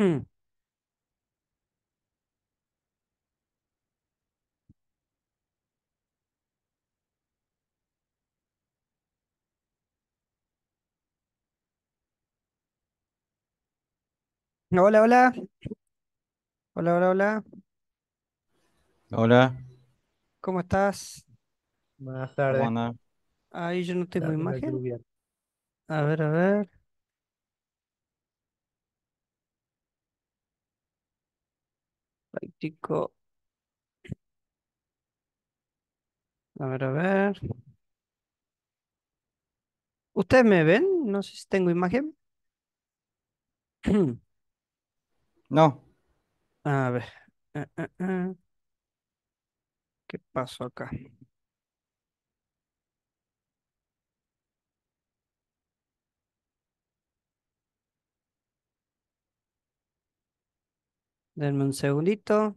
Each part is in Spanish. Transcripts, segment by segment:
Mm. Hola, hola. Hola, hola, hola. Hola, ¿Cómo estás? Buenas tardes. Ahí yo no tengo imagen. A ver, a ver. A ver, a ver. ¿Ustedes me ven? No sé si tengo imagen. No. A ver. Eh, eh, eh. ¿Qué pasó acá? Denme un segundito.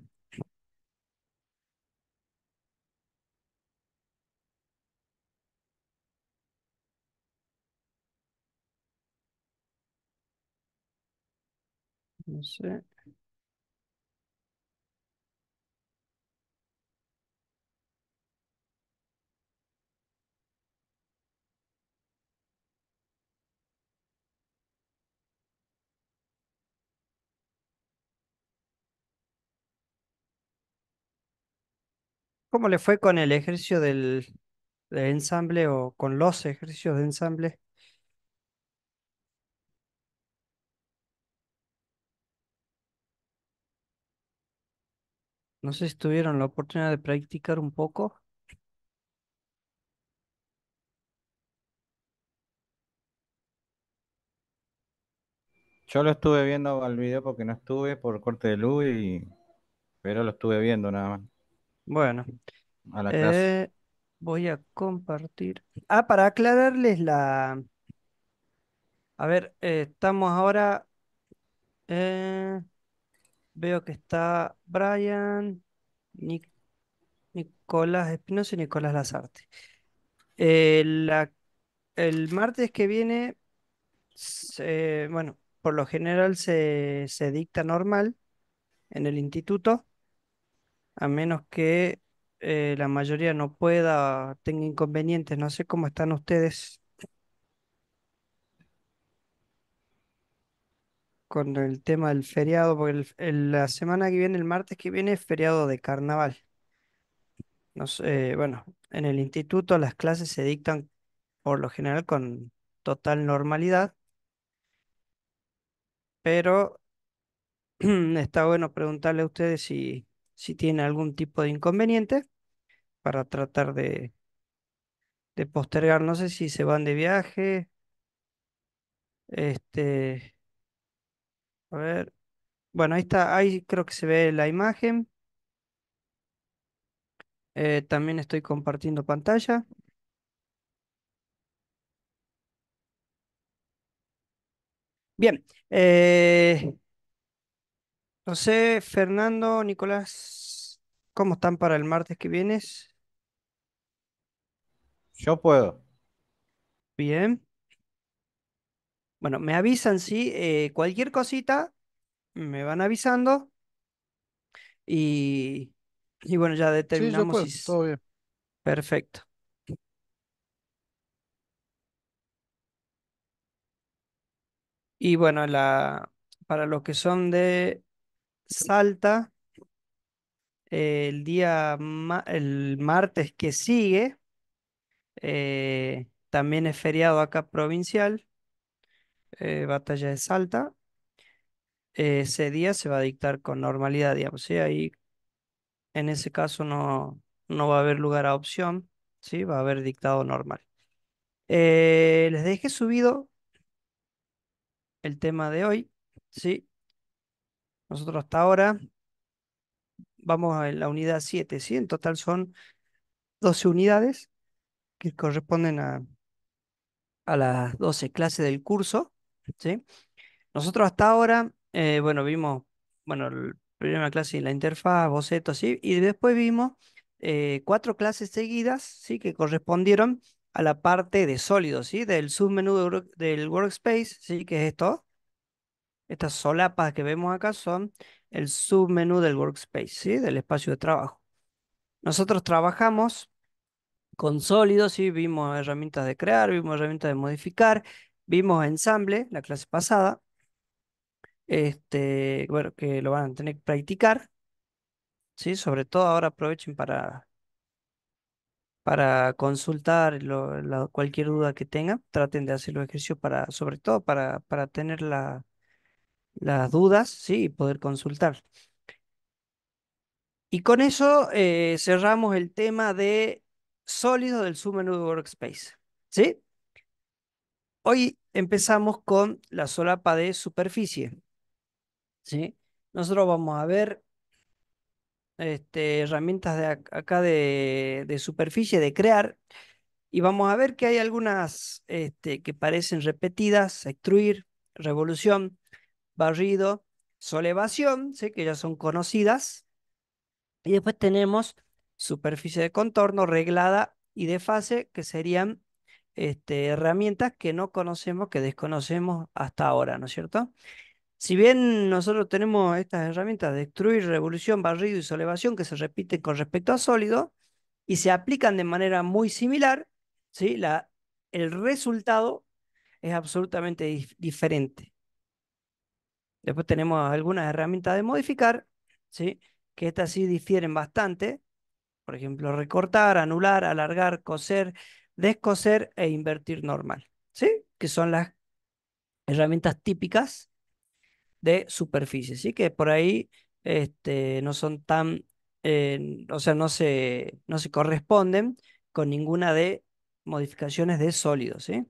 No sé. ¿Cómo le fue con el ejercicio del, ensamble o con los ejercicios de ensamble? No sé si tuvieron la oportunidad de practicar un poco. Yo lo estuve viendo al video porque no estuve por corte de luz y pero lo estuve viendo nada más. Bueno, eh, voy a compartir. Ah, para aclararles la... A ver, eh, estamos ahora... Eh, veo que está Brian, Nicolás Espinosa y Nicolás Lazarte. el martes que viene, bueno, por lo general se dicta normal en el instituto a menos que eh, la mayoría no pueda, tenga inconvenientes. No sé cómo están ustedes con el tema del feriado, porque la semana que viene, el martes que viene, es feriado de carnaval. No sé, eh, bueno, en el instituto las clases se dictan por lo general con total normalidad, pero está bueno preguntarle a ustedes si si tiene algún tipo de inconveniente para tratar de, postergar. No sé si se van de viaje. Este, a ver. Bueno, ahí está, ahí creo que se ve la imagen. Eh, también estoy compartiendo pantalla. Bien, eh, José, Fernando, Nicolás, ¿cómo están para el martes que vienes? Yo puedo. Bien. Bueno, me avisan, sí, eh, cualquier cosita, me van avisando y, bueno, ya determinamos todo bien. Perfecto. Y bueno, la, para los que son de Salta el día, el martes que sigue. Eh, también es feriado acá provincial, eh, Batalla de Salta. ese día se va a dictar con normalidad, digamos, sea Ahí, en ese caso, no, no va a haber lugar a opción, ¿sí? Va a haber dictado normal. Eh, les dejé subido el tema de hoy, ¿sí? Nosotros hasta ahora vamos a la unidad 7, ¿sí? En total son 12 unidades que corresponden a, a las 12 clases del curso, ¿sí? Nosotros hasta ahora, eh, bueno, vimos, bueno, la primera clase, la interfaz, boceto, ¿sí? Y después vimos eh, cuatro clases seguidas, ¿sí? Que correspondieron a la parte de sólidos, ¿sí? Del submenú del workspace, ¿sí? Que es esto, estas solapas que vemos acá son el submenú del workspace, del espacio de trabajo. Nosotros trabajamos con sólidos, vimos herramientas de crear, vimos herramientas de modificar, vimos ensamble, la clase pasada, este, bueno, que lo van a tener que practicar, ¿sí? sobre todo ahora aprovechen para, para consultar cualquier duda que tengan, traten de hacer los ejercicios para, sobre todo para, para tener la las dudas, sí, y poder consultar. Y con eso eh, cerramos el tema de sólido del submenú Workspace. ¿Sí? Hoy empezamos con la solapa de superficie. ¿Sí? Nosotros vamos a ver este, herramientas de acá de, superficie, de crear, y vamos a ver que hay algunas este, que parecen repetidas, extruir, revolución, barrido, solevación, sé que ya son conocidas. Y después tenemos superficie de contorno, reglada y de fase, que serían este, herramientas que no conocemos, que desconocemos hasta ahora, ¿no es cierto? Si bien nosotros tenemos estas herramientas, destruir, revolución, barrido y solevación, que se repiten con respecto a sólido y se aplican de manera muy similar, ¿sí? La, el resultado es absolutamente diferente. Después tenemos algunas herramientas de modificar, ¿sí? que estas sí difieren bastante. Por ejemplo, recortar, anular, alargar, coser, descoser e invertir normal. ¿sí? Que son las herramientas típicas de superficie, ¿sí? que por ahí este, no son tan, o sea, no se, no se corresponden con ninguna de modificaciones de sólidos. ¿sí?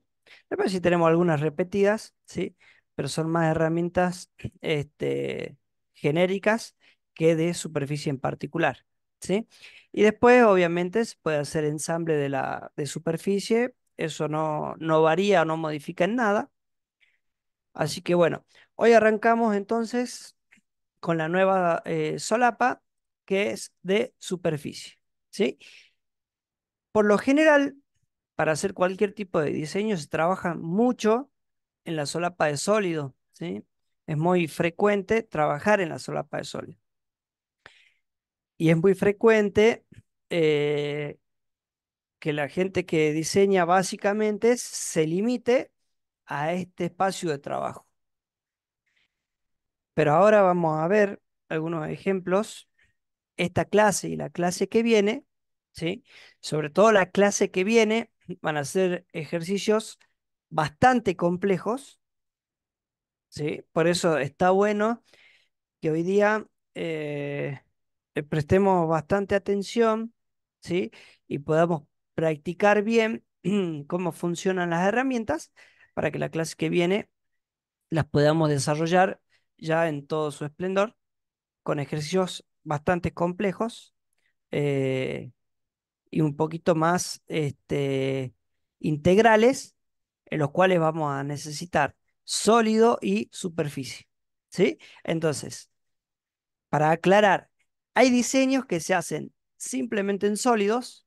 Después si tenemos algunas repetidas, ¿sí? pero son más herramientas este, genéricas que de superficie en particular. ¿sí? Y después, obviamente, se puede hacer ensamble de, la, de superficie, eso no, no varía no modifica en nada. Así que bueno, hoy arrancamos entonces con la nueva eh, solapa que es de superficie. ¿sí? Por lo general, para hacer cualquier tipo de diseño se trabaja mucho en la solapa de sólido. ¿sí? Es muy frecuente trabajar en la solapa de sólido. Y es muy frecuente eh, que la gente que diseña básicamente se limite a este espacio de trabajo. Pero ahora vamos a ver algunos ejemplos. Esta clase y la clase que viene, ¿sí? sobre todo la clase que viene, van a ser ejercicios bastante complejos. ¿sí? Por eso está bueno que hoy día eh, prestemos bastante atención ¿sí? y podamos practicar bien cómo funcionan las herramientas para que la clase que viene las podamos desarrollar ya en todo su esplendor, con ejercicios bastante complejos eh, y un poquito más este, integrales en los cuales vamos a necesitar sólido y superficie. ¿Sí? Entonces, para aclarar, hay diseños que se hacen simplemente en sólidos,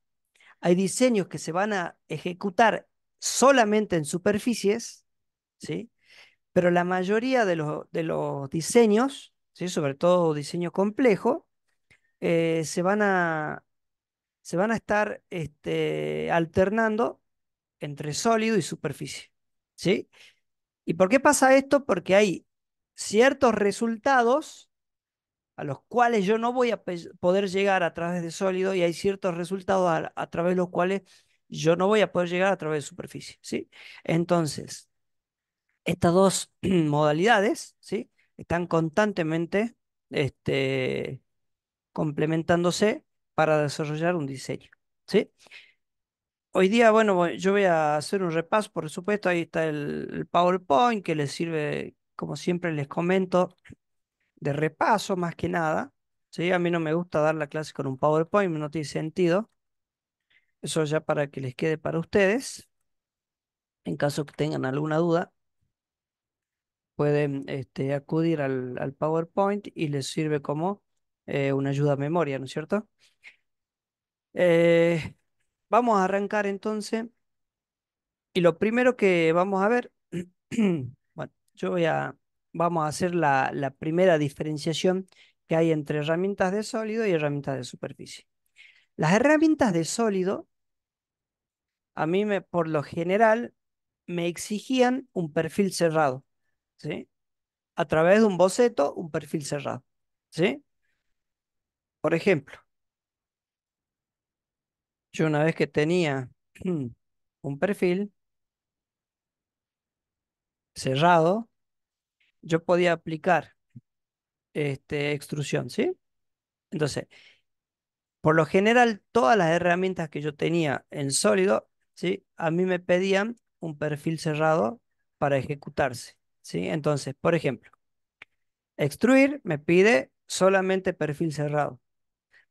hay diseños que se van a ejecutar solamente en superficies, ¿sí? Pero la mayoría de los, de los diseños, ¿sí? sobre todo diseño complejo, eh, se, van a, se van a estar este, alternando entre sólido y superficie. ¿Sí? ¿Y por qué pasa esto? Porque hay ciertos resultados a los cuales yo no voy a poder llegar a través de sólido y hay ciertos resultados a, través de los cuales yo no voy a poder llegar a través de superficie. ¿sí? Entonces, estas dos modalidades ¿sí? están constantemente este, complementándose para desarrollar un diseño. ¿sí? Hoy día, bueno, yo voy a hacer un repaso, por supuesto, ahí está el, PowerPoint que les sirve, como siempre les comento, de repaso más que nada. ¿sí? A mí no me gusta dar la clase con un PowerPoint, no tiene sentido. Eso ya para que les quede para ustedes. En caso que tengan alguna duda, pueden este, acudir al, PowerPoint y les sirve como eh, una ayuda a memoria, ¿no es cierto? Eh, Vamos a arrancar entonces. Y lo primero que vamos a ver, bueno, yo voy a, vamos a hacer la, primera diferenciación que hay entre herramientas de sólido y herramientas de superficie. Las herramientas de sólido, a mí me, por lo general, me exigían un perfil cerrado, ¿sí? A través de un boceto, un perfil cerrado, ¿sí? Por ejemplo, yo una vez que tenía un perfil cerrado, yo podía aplicar este, extrusión, ¿sí? Entonces, por lo general, todas las herramientas que yo tenía en sólido, ¿sí? A mí me pedían un perfil cerrado para ejecutarse, ¿sí? Entonces, por ejemplo, extruir me pide solamente perfil cerrado.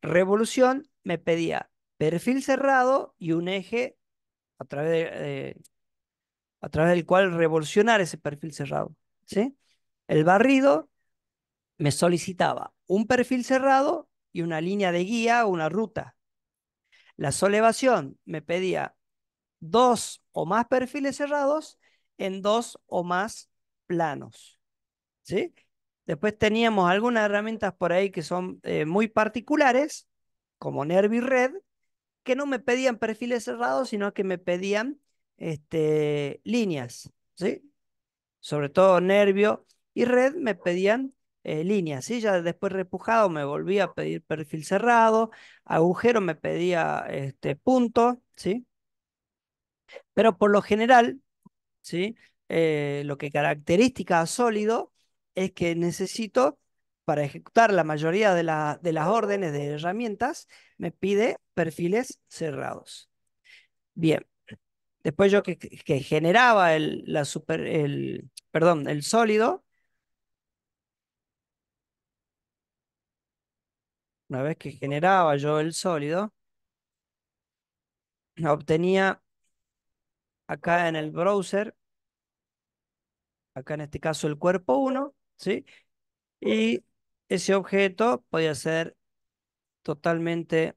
Revolución me pedía perfil cerrado y un eje a través, a través del cual revolucionar ese perfil cerrado. ¿sí? El barrido me solicitaba un perfil cerrado y una línea de guía o una ruta. La solevación me pedía dos o más perfiles cerrados en dos o más planos. ¿sí? Después teníamos algunas herramientas por ahí que son eh, muy particulares, como Nervi Red, que no me pedían perfiles cerrados, sino que me pedían este, líneas, ¿sí? Sobre todo nervio y red me pedían eh, líneas, ¿sí? Ya después repujado me volví a pedir perfil cerrado, agujero me pedía este, punto, ¿sí? Pero por lo general, ¿sí? Eh, lo que característica a sólido es que necesito para ejecutar la mayoría de, de, las órdenes de herramientas, me pide perfiles cerrados. Bien, después yo que, generaba el, la super, el, perdón, el sólido, una vez que generaba yo el sólido, obtenía acá en el browser, acá en este caso el cuerpo 1, ¿sí? Y ese objeto podía ser totalmente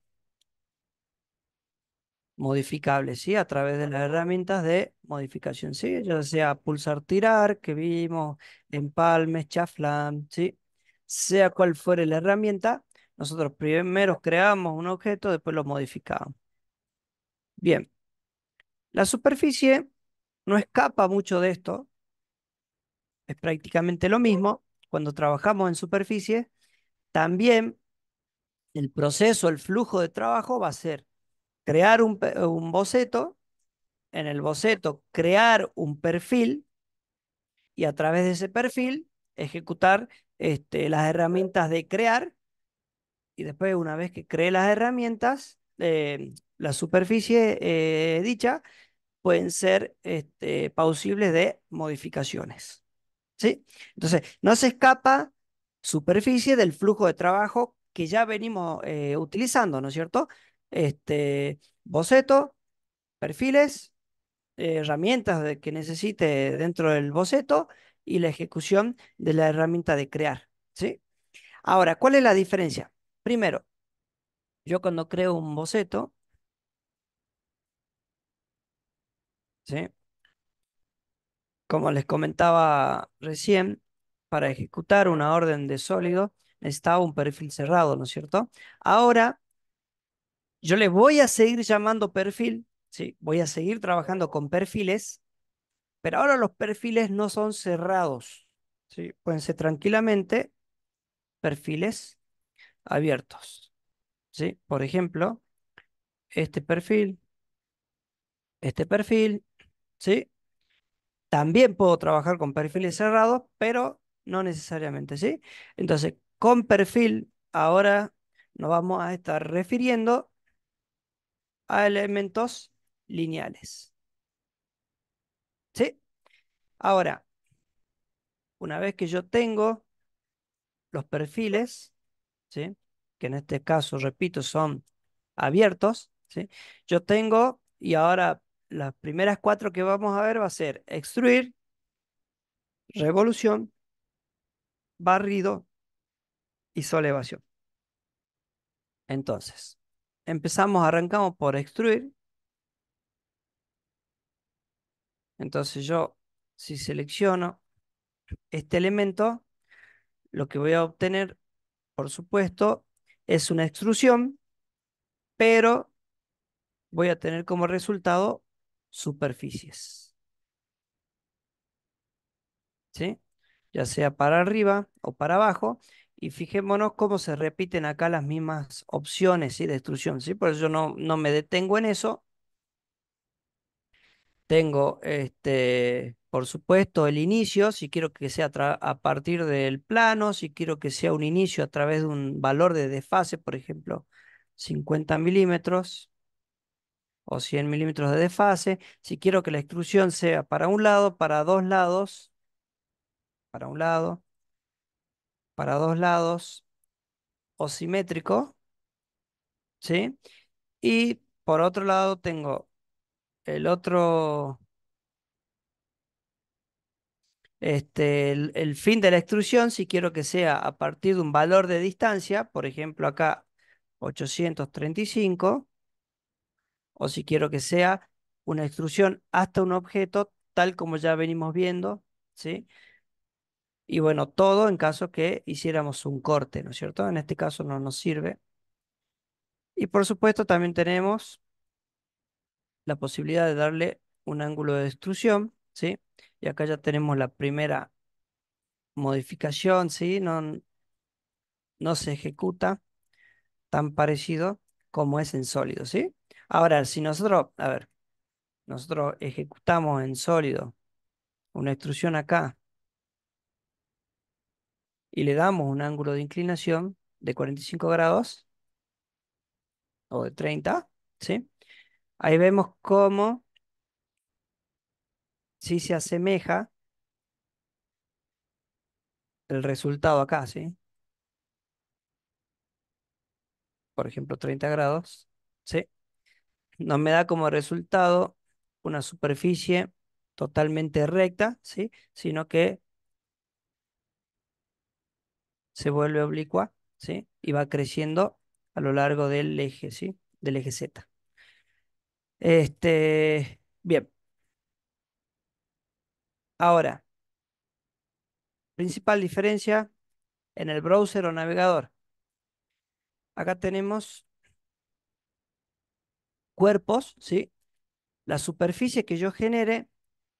modificable, ¿sí? A través de las herramientas de modificación, ¿sí? Ya sea pulsar tirar, que vimos, empalmes, chaflán, ¿sí? Sea cual fuere la herramienta, nosotros primero creamos un objeto, después lo modificamos. Bien. La superficie no escapa mucho de esto. Es prácticamente lo mismo cuando trabajamos en superficie, también el proceso, el flujo de trabajo va a ser crear un, boceto, en el boceto crear un perfil y a través de ese perfil ejecutar este, las herramientas de crear y después una vez que cree las herramientas, eh, la superficie eh, dicha pueden ser este, de modificaciones. Entonces, no se escapa superficie del flujo de trabajo que ya venimos eh, utilizando, ¿no es cierto? Este, boceto, perfiles, eh, herramientas que necesite dentro del boceto y la ejecución de la herramienta de crear, ¿sí? Ahora, ¿cuál es la diferencia? Primero, yo cuando creo un boceto, ¿sí? Como les comentaba recién, para ejecutar una orden de sólido necesitaba un perfil cerrado, ¿no es cierto? Ahora, yo les voy a seguir llamando perfil, ¿sí? voy a seguir trabajando con perfiles, pero ahora los perfiles no son cerrados, ¿sí? pueden ser tranquilamente perfiles abiertos. ¿sí? Por ejemplo, este perfil, este perfil, ¿sí? También puedo trabajar con perfiles cerrados, pero no necesariamente, ¿sí? Entonces, con perfil, ahora nos vamos a estar refiriendo a elementos lineales. ¿Sí? Ahora, una vez que yo tengo los perfiles, ¿sí? que en este caso, repito, son abiertos, ¿sí? yo tengo, y ahora las primeras cuatro que vamos a ver va a ser extruir, revolución, barrido y solevación. Entonces, empezamos, arrancamos por extruir. Entonces yo, si selecciono este elemento, lo que voy a obtener, por supuesto, es una extrusión, pero voy a tener como resultado superficies. Ya sea para arriba o para abajo. Y fijémonos cómo se repiten acá las mismas opciones y ¿sí? de destrucción ¿sí? Por eso no, no me detengo en eso. Tengo, este, por supuesto, el inicio, si quiero que sea a partir del plano, si quiero que sea un inicio a través de un valor de desfase, por ejemplo, 50 milímetros o 100 milímetros de desfase. Si quiero que la extrusión sea para un lado, para dos lados, para un lado, para dos lados, o simétrico, ¿sí? Y por otro lado tengo el otro, este, el, el fin de la extrusión, si quiero que sea a partir de un valor de distancia, por ejemplo acá 835, o si quiero que sea una extrusión hasta un objeto, tal como ya venimos viendo, ¿sí? Y bueno, todo en caso que hiciéramos un corte, ¿no es cierto? En este caso no nos sirve. Y por supuesto también tenemos la posibilidad de darle un ángulo de extrusión, ¿sí? Y acá ya tenemos la primera modificación, ¿sí? No, no se ejecuta tan parecido como es en sólido, ¿sí? Ahora, si nosotros, a ver, nosotros ejecutamos en sólido una extrusión acá y le damos un ángulo de inclinación de 45 grados o de 30, ¿sí? Ahí vemos cómo si se asemeja el resultado acá, ¿sí? Por ejemplo, 30 grados, ¿sí? No me da como resultado una superficie totalmente recta, ¿sí? sino que se vuelve oblicua ¿sí? y va creciendo a lo largo del eje, ¿sí? del eje Z. Este, bien. Ahora, principal diferencia en el browser o navegador. Acá tenemos cuerpos, ¿sí? las superficies que yo genere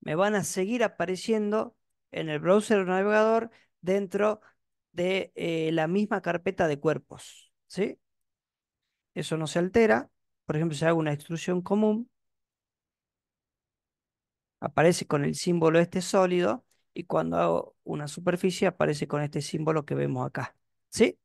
me van a seguir apareciendo en el browser o navegador dentro de eh, la misma carpeta de cuerpos. ¿sí? Eso no se altera. Por ejemplo, si hago una extrusión común, aparece con el símbolo este sólido y cuando hago una superficie aparece con este símbolo que vemos acá. ¿sí?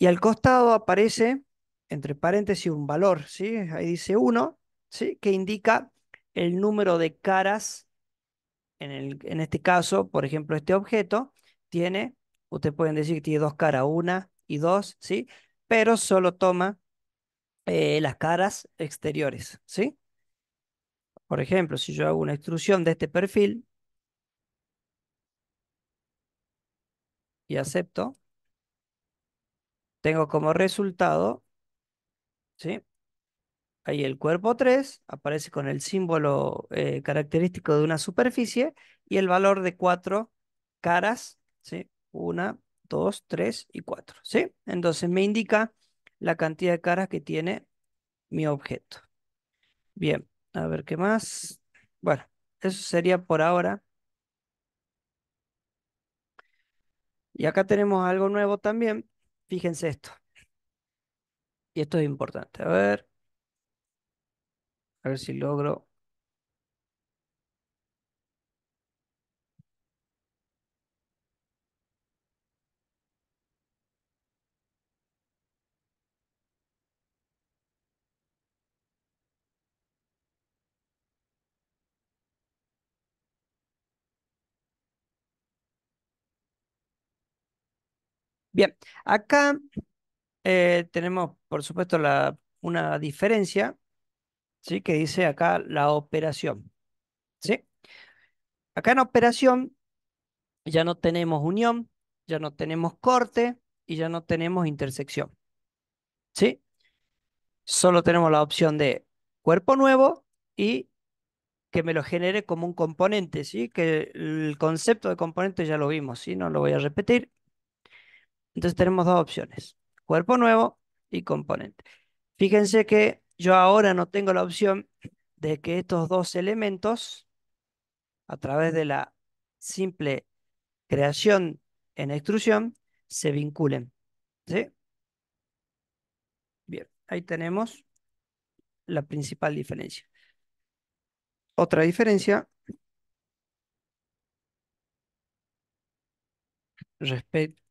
Y al costado aparece entre paréntesis, un valor, ¿sí? Ahí dice 1, ¿sí? Que indica el número de caras, en, el, en este caso, por ejemplo, este objeto tiene, ustedes pueden decir que tiene dos caras, una y dos, ¿sí? Pero solo toma eh, las caras exteriores, ¿sí? Por ejemplo, si yo hago una extrusión de este perfil y acepto, tengo como resultado ¿sí? Ahí el cuerpo 3 aparece con el símbolo eh, característico de una superficie y el valor de cuatro caras, ¿sí? 1, 2, 3 y 4, ¿sí? Entonces me indica la cantidad de caras que tiene mi objeto. Bien, a ver qué más. Bueno, eso sería por ahora. Y acá tenemos algo nuevo también. Fíjense esto. Y esto es importante. A ver. A ver si logro. Bien, acá eh, tenemos, por supuesto, una diferencia, ¿sí? Que dice acá la operación, ¿sí? Acá en operación ya no tenemos unión, ya no tenemos corte y ya no tenemos intersección, ¿sí? Solo tenemos la opción de cuerpo nuevo y que me lo genere como un componente, ¿sí? Que el concepto de componente ya lo vimos, si No lo voy a repetir. Entonces tenemos dos opciones cuerpo nuevo y componente. Fíjense que yo ahora no tengo la opción de que estos dos elementos, a través de la simple creación en extrusión, se vinculen. ¿Sí? Bien, ahí tenemos la principal diferencia. Otra diferencia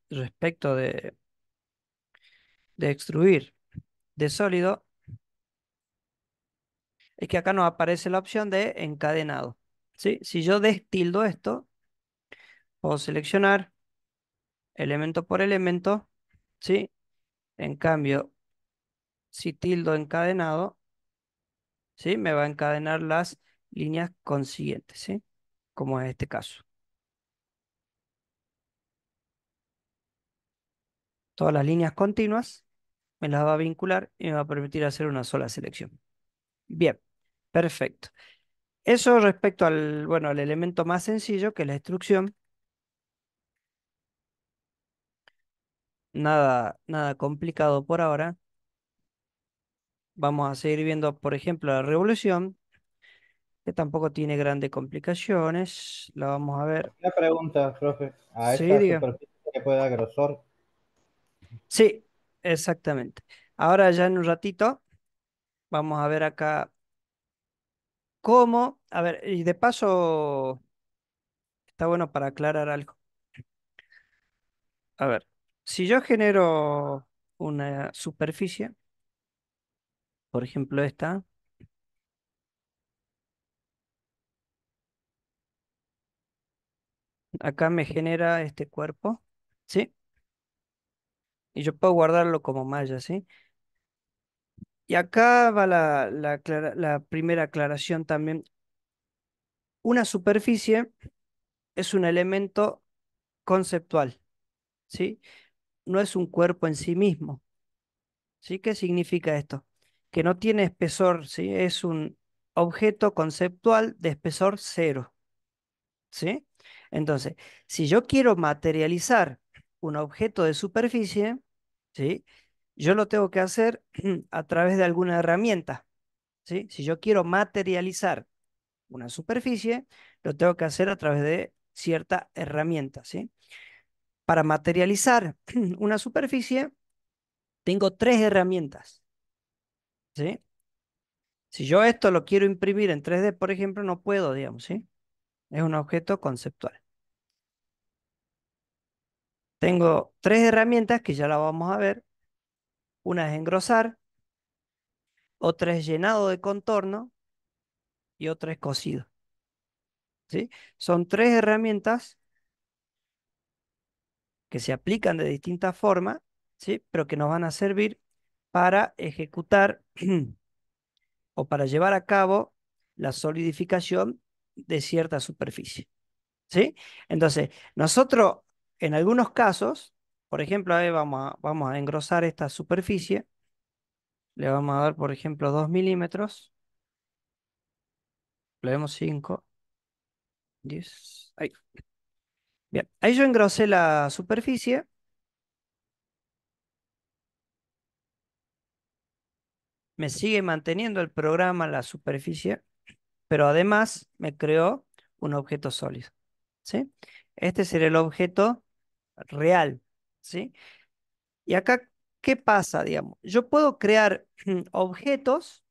respecto de de extruir de sólido es que acá nos aparece la opción de encadenado. ¿sí? Si yo destildo esto, puedo seleccionar elemento por elemento. ¿sí? En cambio, si tildo encadenado, ¿sí? me va a encadenar las líneas consiguientes, ¿sí? como en este caso. todas las líneas continuas, me las va a vincular y me va a permitir hacer una sola selección. Bien, perfecto. Eso respecto al, bueno, elemento más sencillo, que es la instrucción. Nada, nada complicado por ahora. Vamos a seguir viendo, por ejemplo, la revolución, que tampoco tiene grandes complicaciones. La vamos a ver. Una pregunta, profe. ¿A esta puede grosor? Sí, exactamente. Ahora ya en un ratito vamos a ver acá cómo, a ver, y de paso está bueno para aclarar algo. A ver, si yo genero una superficie, por ejemplo esta, acá me genera este cuerpo, ¿sí? y yo puedo guardarlo como malla, ¿sí? Y acá va la, primera aclaración también. Una superficie es un elemento conceptual, ¿sí? No es un cuerpo en sí mismo. ¿Sí? ¿Qué significa esto? Que no tiene espesor, ¿sí? Es un objeto conceptual de espesor cero, ¿sí? Entonces, si yo quiero materializar un objeto de superficie, ¿sí? yo lo tengo que hacer a través de alguna herramienta. ¿sí? Si yo quiero materializar una superficie, lo tengo que hacer a través de cierta herramienta. ¿sí? Para materializar una superficie, tengo tres herramientas. ¿sí? Si yo esto lo quiero imprimir en 3D, por ejemplo, no puedo, digamos, ¿sí? Es un objeto conceptual. Tengo tres herramientas que ya la vamos a ver. Una es engrosar, otra es llenado de contorno y otra es cocido. ¿Sí? Son tres herramientas que se aplican de distintas forma, ¿sí? pero que nos van a servir para ejecutar o para llevar a cabo la solidificación de cierta superficie. ¿sí? Entonces, nosotros en algunos casos, por ejemplo, ahí vamos a, engrosar esta superficie. Le vamos a dar, por ejemplo, 2 milímetros. Le vemos 5. 10. Ahí. Bien, ahí yo engrosé la superficie. Me sigue manteniendo el programa la superficie, pero además me creó un objeto sólido. ¿sí? Este sería el objeto real, ¿sí? Y acá, ¿qué pasa, digamos? Yo puedo crear objetos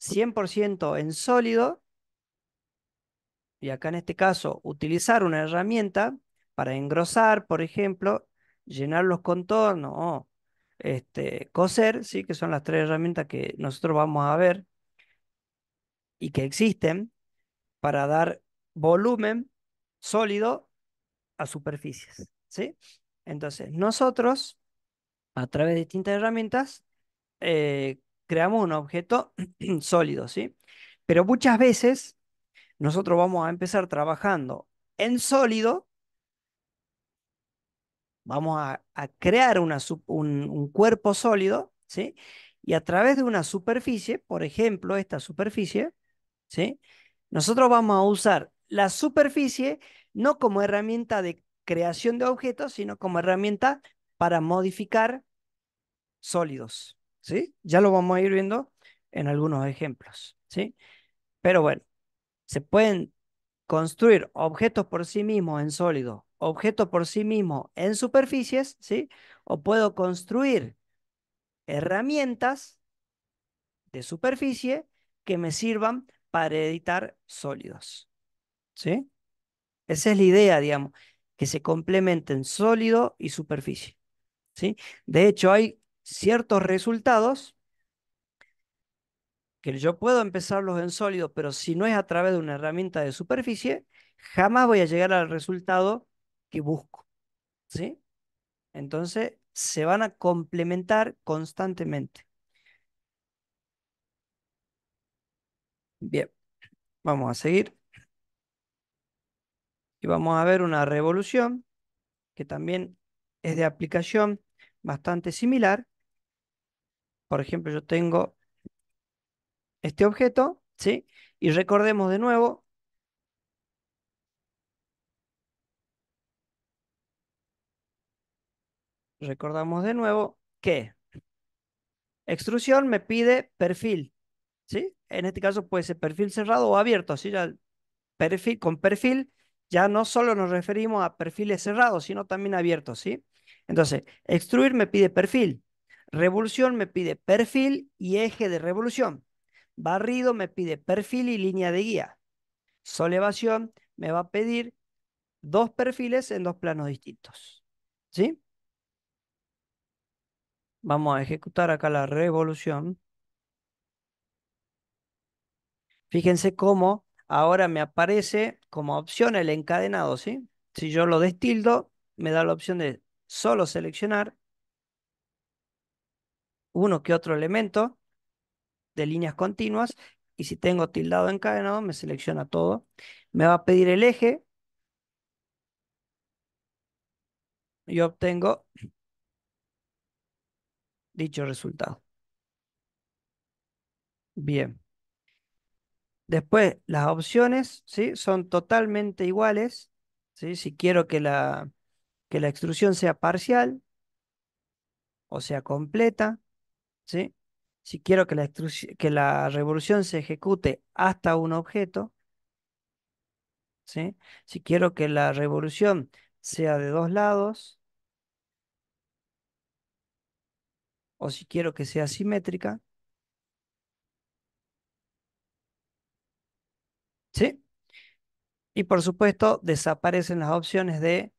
100% en sólido, y acá en este caso utilizar una herramienta para engrosar, por ejemplo, llenar los contornos o este, coser, ¿sí? que son las tres herramientas que nosotros vamos a ver y que existen para dar volumen sólido a superficies. ¿sí? Entonces, nosotros, a través de distintas herramientas, eh, creamos un objeto sólido. ¿sí? Pero muchas veces nosotros vamos a empezar trabajando en sólido, vamos a, crear una, un, un cuerpo sólido, ¿sí? Y a través de una superficie, por ejemplo, esta superficie, ¿sí? Nosotros vamos a usar la superficie no como herramienta de creación de objetos, sino como herramienta para modificar sólidos. ¿sí? Ya lo vamos a ir viendo en algunos ejemplos. ¿sí? Pero bueno, se pueden construir objetos por sí mismos en sólidos, objetos por sí mismos en superficies, ¿sí? o puedo construir herramientas de superficie que me sirvan para editar sólidos. ¿Sí? Esa es la idea, digamos, que se complementen sólido y superficie. ¿sí? De hecho, hay ciertos resultados que yo puedo empezarlos en sólido, pero si no es a través de una herramienta de superficie, jamás voy a llegar al resultado que busco. ¿Sí? Entonces, se van a complementar constantemente. Bien, vamos a seguir y vamos a ver una revolución que también es de aplicación bastante similar. Por ejemplo, yo tengo este objeto, ¿sí? Y recordemos de nuevo recordamos de nuevo que extrusión me pide perfil, ¿sí? En este caso puede ser perfil cerrado o abierto, así ya perfil, con perfil ya no solo nos referimos a perfiles cerrados, sino también abiertos, ¿sí? Entonces, extruir me pide perfil, revolución me pide perfil y eje de revolución, barrido me pide perfil y línea de guía, solevación me va a pedir dos perfiles en dos planos distintos, ¿sí? Vamos a ejecutar acá la revolución. Fíjense cómo Ahora me aparece como opción el encadenado, ¿sí? Si yo lo destildo, me da la opción de solo seleccionar uno que otro elemento de líneas continuas y si tengo tildado encadenado me selecciona todo. Me va a pedir el eje. Y obtengo dicho resultado. Bien. Después, las opciones ¿sí? son totalmente iguales. ¿sí? Si quiero que la, que la extrusión sea parcial o sea completa, si quiero que la, que la revolución se ejecute hasta un objeto, si quiero que la revolución sea de dos lados, o si quiero que sea simétrica, ¿Sí? Y por supuesto, desaparecen las opciones de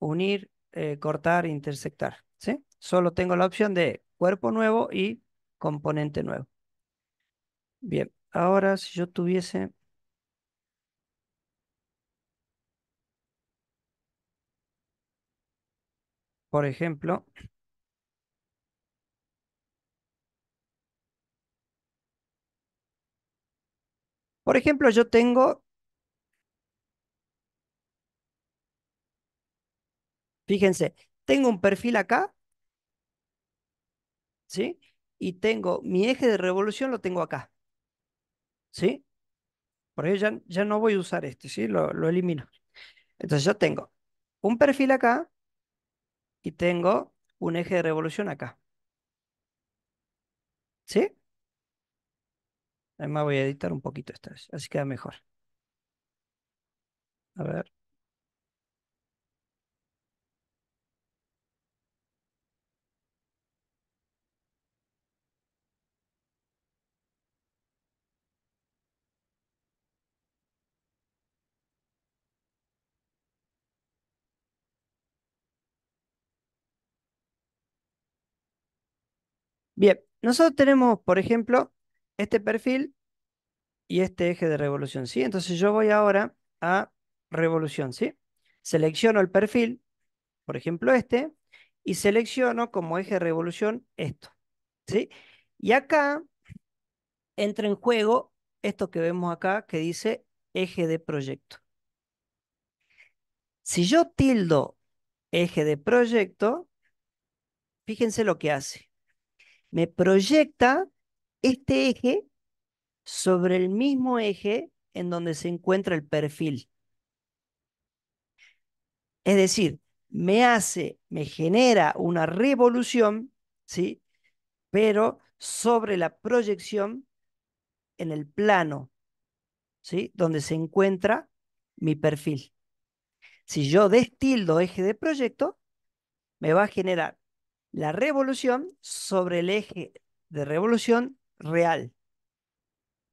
unir, eh, cortar, intersectar. Solo tengo la opción de cuerpo nuevo y componente nuevo. Bien, ahora si yo tuviese... Por ejemplo, Por ejemplo, yo tengo, fíjense, tengo un perfil acá, ¿sí? Y tengo mi eje de revolución, lo tengo acá, ¿sí? Por eso ya, no voy a usar este, ¿sí? Lo, lo elimino. Entonces yo tengo un perfil acá y tengo un eje de revolución acá. ¿Sí? Además voy a editar un poquito esta vez, así queda mejor. A ver. Bien, nosotros tenemos, por ejemplo, este perfil y este eje de revolución, ¿sí? Entonces yo voy ahora a revolución, ¿sí? Selecciono el perfil, por ejemplo este, y selecciono como eje de revolución esto, ¿sí? Y acá entra en juego esto que vemos acá que dice eje de proyecto. Si yo tildo eje de proyecto, fíjense lo que hace. Me proyecta este eje sobre el mismo eje en donde se encuentra el perfil. Es decir, me hace, me genera una revolución, ¿sí? Pero sobre la proyección en el plano, ¿sí? Donde se encuentra mi perfil. Si yo destildo eje de proyecto, me va a generar la revolución sobre el eje de revolución real.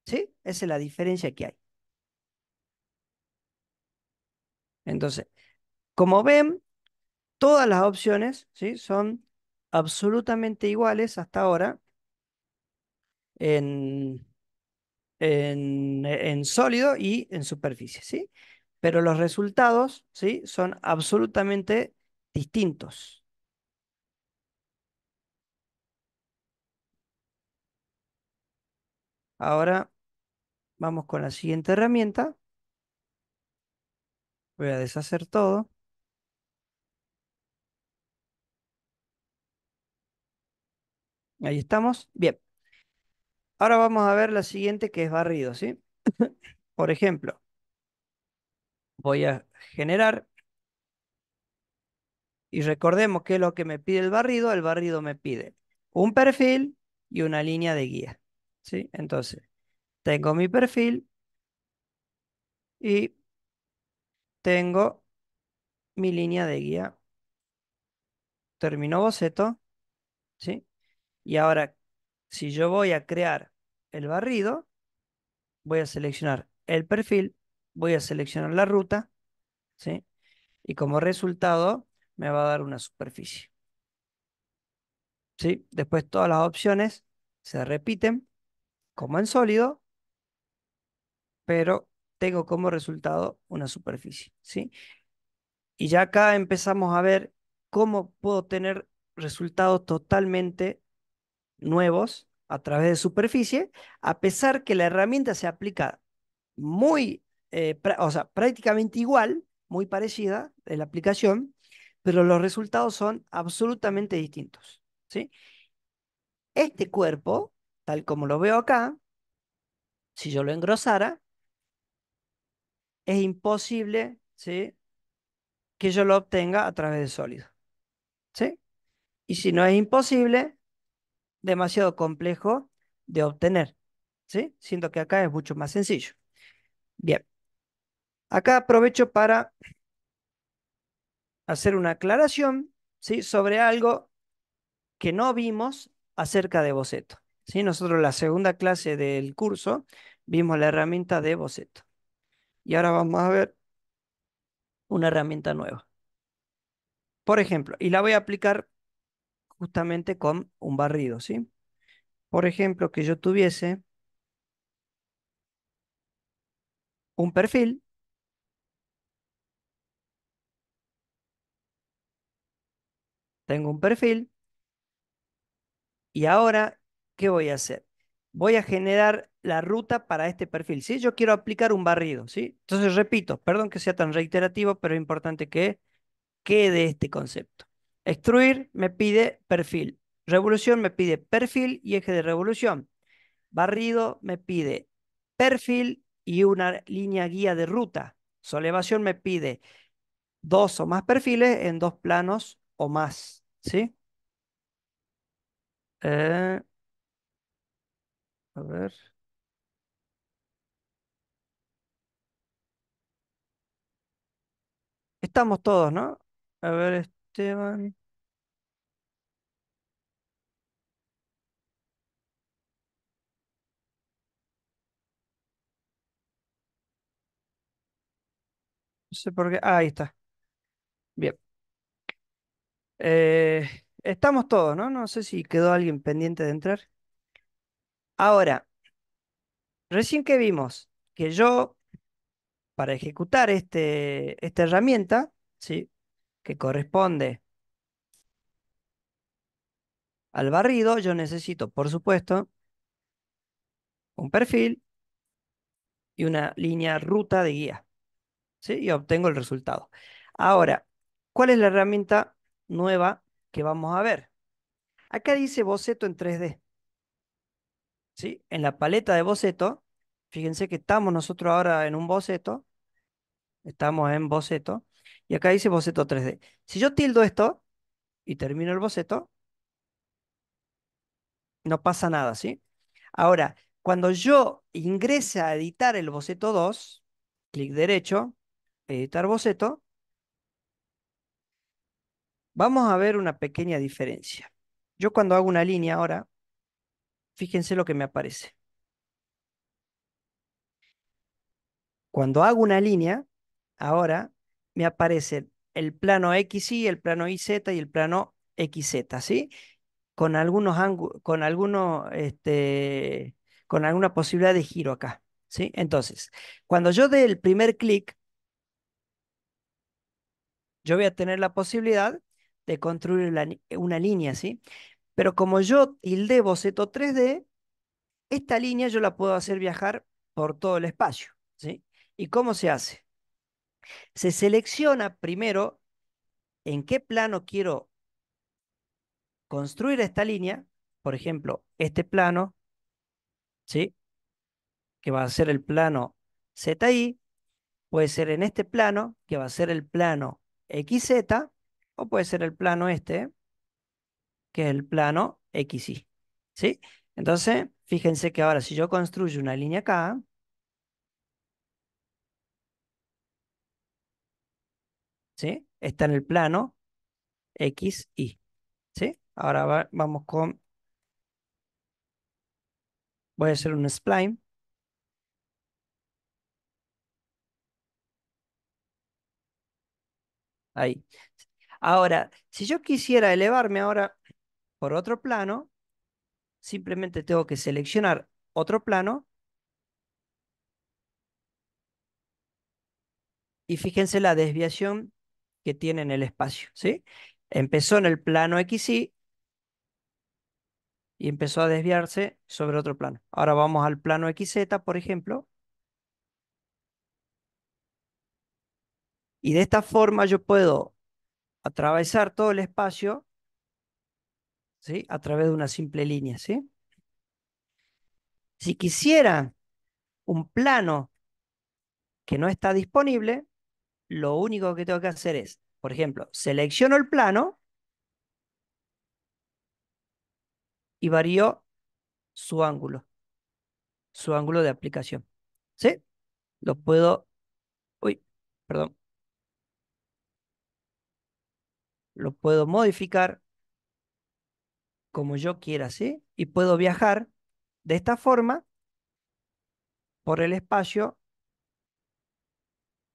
¿Sí? Esa es la diferencia que hay. Entonces, como ven, todas las opciones ¿sí? son absolutamente iguales hasta ahora en, en, sólido y en superficie, ¿sí? Pero los resultados ¿sí? son absolutamente distintos. Ahora vamos con la siguiente herramienta. Voy a deshacer todo. Ahí estamos. Bien. Ahora vamos a ver la siguiente que es barrido, ¿sí? Por ejemplo, voy a generar y recordemos que lo que me pide el barrido, el barrido me pide un perfil y una línea de guía. Entonces, tengo mi perfil y tengo mi línea de guía. Termino boceto, ¿sí? Y ahora, si yo voy a crear el barrido, voy a seleccionar el perfil, voy a seleccionar la ruta, Y como resultado me va a dar una superficie. ¿Sí? Después todas las opciones se repiten como en sólido, pero tengo como resultado una superficie, ¿sí? Y ya acá empezamos a ver cómo puedo tener resultados totalmente nuevos a través de superficie, a pesar que la herramienta se aplica muy, eh, o sea, prácticamente igual, muy parecida en la aplicación, pero los resultados son absolutamente distintos, ¿sí? Este cuerpo tal como lo veo acá, si yo lo engrosara, es imposible ¿sí? que yo lo obtenga a través de sólido. ¿sí? Y si no es imposible, demasiado complejo de obtener. ¿sí? Siento que acá es mucho más sencillo. Bien. Acá aprovecho para hacer una aclaración ¿sí? sobre algo que no vimos acerca de boceto. ¿sí? Nosotros la segunda clase del curso vimos la herramienta de boceto. Y ahora vamos a ver una herramienta nueva. Por ejemplo, y la voy a aplicar justamente con un barrido, ¿sí? Por ejemplo, que yo tuviese un perfil tengo un perfil y ahora ¿qué voy a hacer? Voy a generar la ruta para este perfil. yo quiero aplicar un barrido, ¿sí? Entonces, repito, perdón que sea tan reiterativo, pero es importante que quede este concepto. Extruir me pide perfil. Revolución me pide perfil y eje de revolución. Barrido me pide perfil y una línea guía de ruta. Solevación me pide dos o más perfiles en dos planos o más. ¿Sí? Eh, a ver. Estamos todos, ¿no? A ver, Esteban. No sé por qué. Ah, ahí está. Bien. Eh, estamos todos, ¿no? No sé si quedó alguien pendiente de entrar. Ahora, recién que vimos que yo, para ejecutar este, esta herramienta, ¿sí? que corresponde al barrido, yo necesito, por supuesto, un perfil y una línea ruta de guía. ¿sí? Y obtengo el resultado. Ahora, ¿cuál es la herramienta nueva que vamos a ver? Acá dice boceto en 3D. En la paleta de boceto, fíjense que estamos nosotros ahora en un boceto, estamos en boceto, y acá dice boceto 3D. Si yo tildo esto y termino el boceto, no pasa nada, ¿sí? Ahora, cuando yo ingrese a editar el boceto 2, clic derecho, editar boceto, vamos a ver una pequeña diferencia. Yo cuando hago una línea ahora, Fíjense lo que me aparece. Cuando hago una línea, ahora me aparece el plano XY, el plano YZ y el plano XZ, ¿sí? Con algunos con algunos, este, con alguna posibilidad de giro acá, ¿sí? Entonces, cuando yo dé el primer clic, yo voy a tener la posibilidad de construir una línea, ¿sí? Pero como yo debo boceto 3D, esta línea yo la puedo hacer viajar por todo el espacio. ¿sí? ¿Y cómo se hace? Se selecciona primero en qué plano quiero construir esta línea, por ejemplo, este plano, ¿sí? que va a ser el plano ZI, puede ser en este plano, que va a ser el plano XZ, o puede ser el plano este, que es el plano XY. ¿Sí? Entonces, fíjense que ahora si yo construyo una línea acá, ¿sí? Está en el plano XY. ¿Sí? Ahora vamos con... Voy a hacer un spline. Ahí. Ahora, si yo quisiera elevarme ahora por otro plano, simplemente tengo que seleccionar otro plano. Y fíjense la desviación que tiene en el espacio, ¿sí? Empezó en el plano XY y empezó a desviarse sobre otro plano. Ahora vamos al plano XZ, por ejemplo. Y de esta forma yo puedo atravesar todo el espacio ¿sí? A través de una simple línea, ¿sí? Si quisiera un plano que no está disponible, lo único que tengo que hacer es, por ejemplo, selecciono el plano y varío su ángulo, su ángulo de aplicación, ¿sí? Lo puedo, uy, perdón, lo puedo modificar como yo quiera, ¿sí? Y puedo viajar de esta forma por el espacio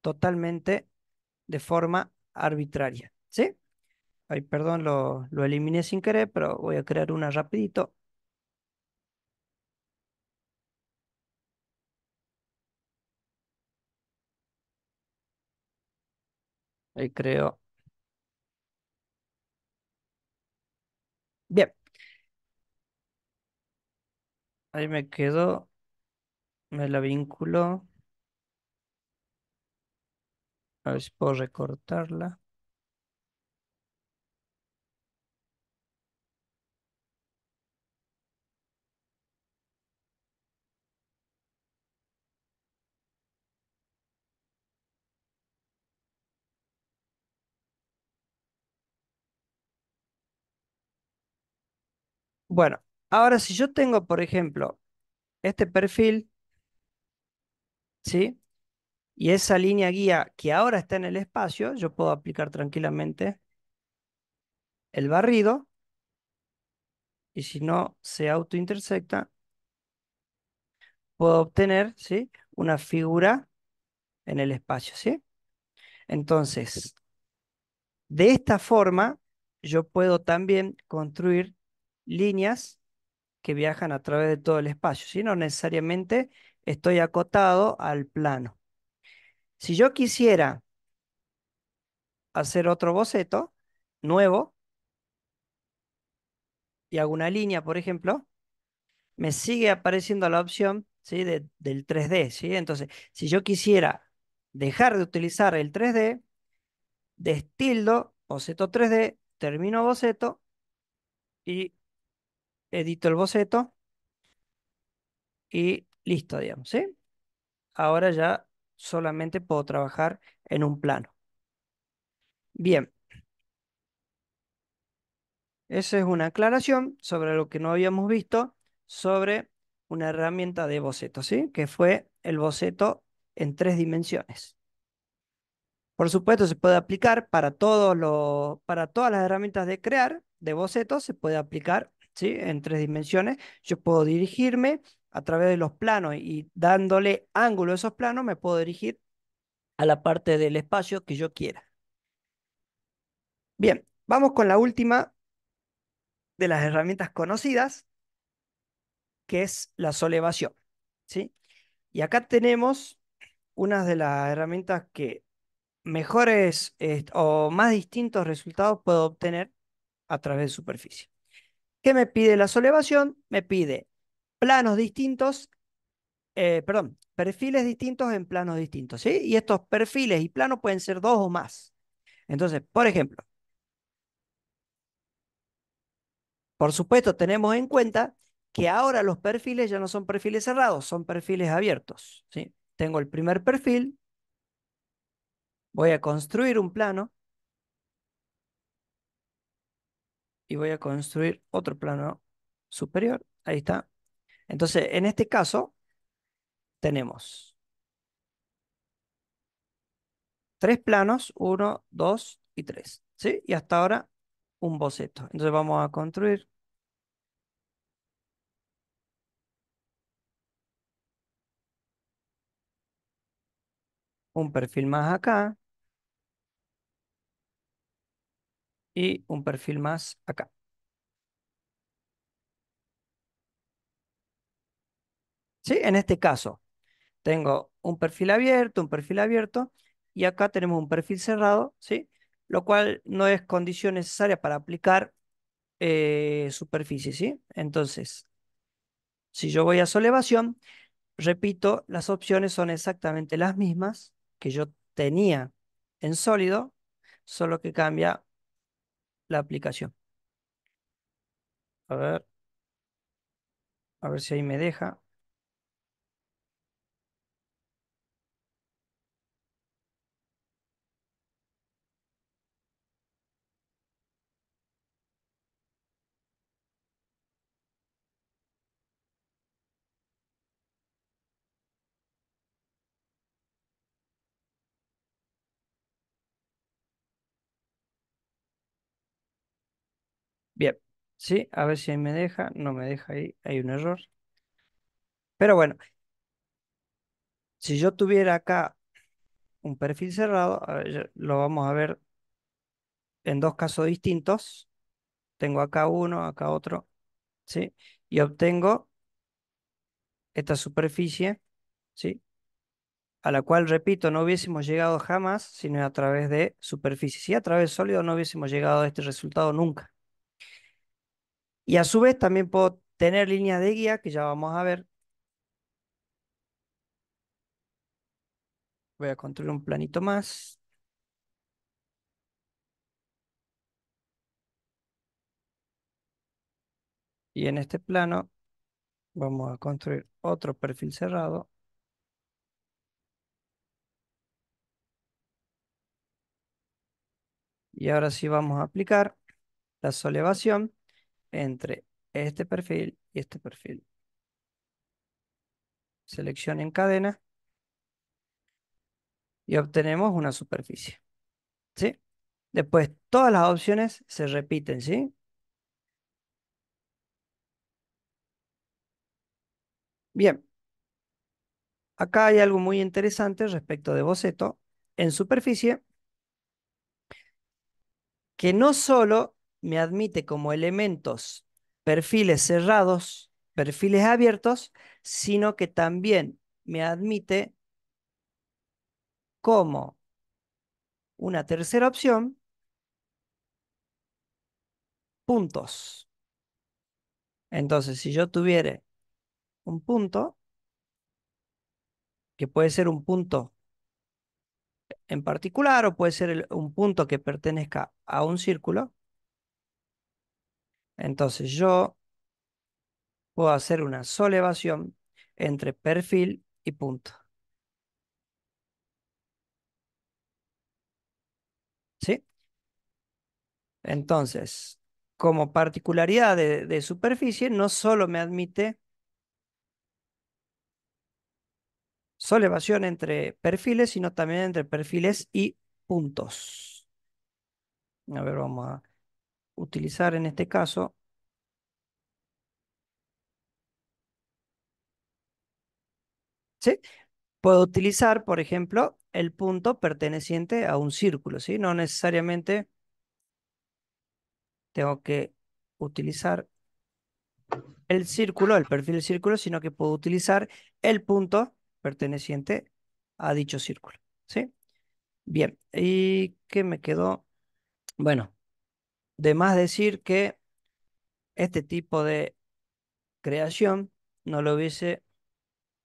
totalmente de forma arbitraria, ¿sí? Ay, perdón, lo, eliminé sin querer, pero voy a crear una rapidito. Ahí creo. Bien. Ahí me quedo, me la vinculo. A ver si puedo recortarla. Bueno, Ahora, si yo tengo, por ejemplo, este perfil, ¿sí? Y esa línea guía que ahora está en el espacio, yo puedo aplicar tranquilamente el barrido. Y si no se autointersecta, puedo obtener, ¿sí? Una figura en el espacio, ¿sí? Entonces, de esta forma, yo puedo también construir líneas que viajan a través de todo el espacio, sino necesariamente estoy acotado al plano. Si yo quisiera hacer otro boceto nuevo y hago una línea, por ejemplo, me sigue apareciendo la opción del 3D. Entonces, si yo quisiera dejar de utilizar el 3D, destildo boceto 3D, termino boceto y edito el boceto y listo, digamos, ¿sí? Ahora ya solamente puedo trabajar en un plano. Bien. Esa es una aclaración sobre lo que no habíamos visto sobre una herramienta de boceto, ¿sí? Que fue el boceto en tres dimensiones. Por supuesto, se puede aplicar para, todo para todas las herramientas de crear, de boceto, se puede aplicar en tres dimensiones, yo puedo dirigirme a través de los planos y dándole ángulo a esos planos me puedo dirigir a la parte del espacio que yo quiera. Bien, vamos con la última de las herramientas conocidas, que es la solevación. ¿sí? Y acá tenemos una de las herramientas que mejores eh, o más distintos resultados puedo obtener a través de superficie. ¿Qué me pide la solevación Me pide planos distintos, eh, perdón, perfiles distintos en planos distintos, ¿sí? Y estos perfiles y planos pueden ser dos o más. Entonces, por ejemplo, por supuesto tenemos en cuenta que ahora los perfiles ya no son perfiles cerrados, son perfiles abiertos, ¿sí? Tengo el primer perfil, voy a construir un plano, y voy a construir otro plano superior. Ahí está. Entonces, en este caso, tenemos tres planos, uno, dos y tres. ¿sí? Y hasta ahora, un boceto. Entonces vamos a construir. Un perfil más acá. y un perfil más acá. ¿Sí? En este caso, tengo un perfil abierto, un perfil abierto, y acá tenemos un perfil cerrado, ¿sí? Lo cual no es condición necesaria para aplicar eh, superficie, ¿sí? Entonces, si yo voy a solevación, repito, las opciones son exactamente las mismas que yo tenía en sólido, solo que cambia la aplicación. A ver. A ver si ahí me deja. a ver si ahí me deja. No me deja ahí. Hay un error. Pero bueno, si yo tuviera acá un perfil cerrado, lo vamos a ver en dos casos distintos. Tengo acá uno, acá otro, ¿sí? Y obtengo esta superficie, ¿sí? A la cual, repito, no hubiésemos llegado jamás, sino a través de superficie. Si a través de sólido no hubiésemos llegado a este resultado nunca. Y a su vez también puedo tener líneas de guía que ya vamos a ver. Voy a construir un planito más. Y en este plano vamos a construir otro perfil cerrado. Y ahora sí vamos a aplicar la solevación entre este perfil y este perfil. en cadena y obtenemos una superficie. ¿Sí? Después todas las opciones se repiten, ¿sí? Bien. Acá hay algo muy interesante respecto de boceto en superficie, que no solo me admite como elementos perfiles cerrados, perfiles abiertos, sino que también me admite como una tercera opción puntos. Entonces, si yo tuviera un punto, que puede ser un punto en particular o puede ser un punto que pertenezca a un círculo, entonces yo puedo hacer una solevación entre perfil y punto. ¿Sí? Entonces, como particularidad de, de superficie, no solo me admite solevación entre perfiles, sino también entre perfiles y puntos. A ver, vamos a utilizar en este caso ¿sí? Puedo utilizar, por ejemplo, el punto perteneciente a un círculo, ¿sí? No necesariamente tengo que utilizar el círculo, el perfil del círculo, sino que puedo utilizar el punto perteneciente a dicho círculo, ¿sí? Bien, ¿y qué me quedó? Bueno, de más decir que este tipo de creación no lo hubiese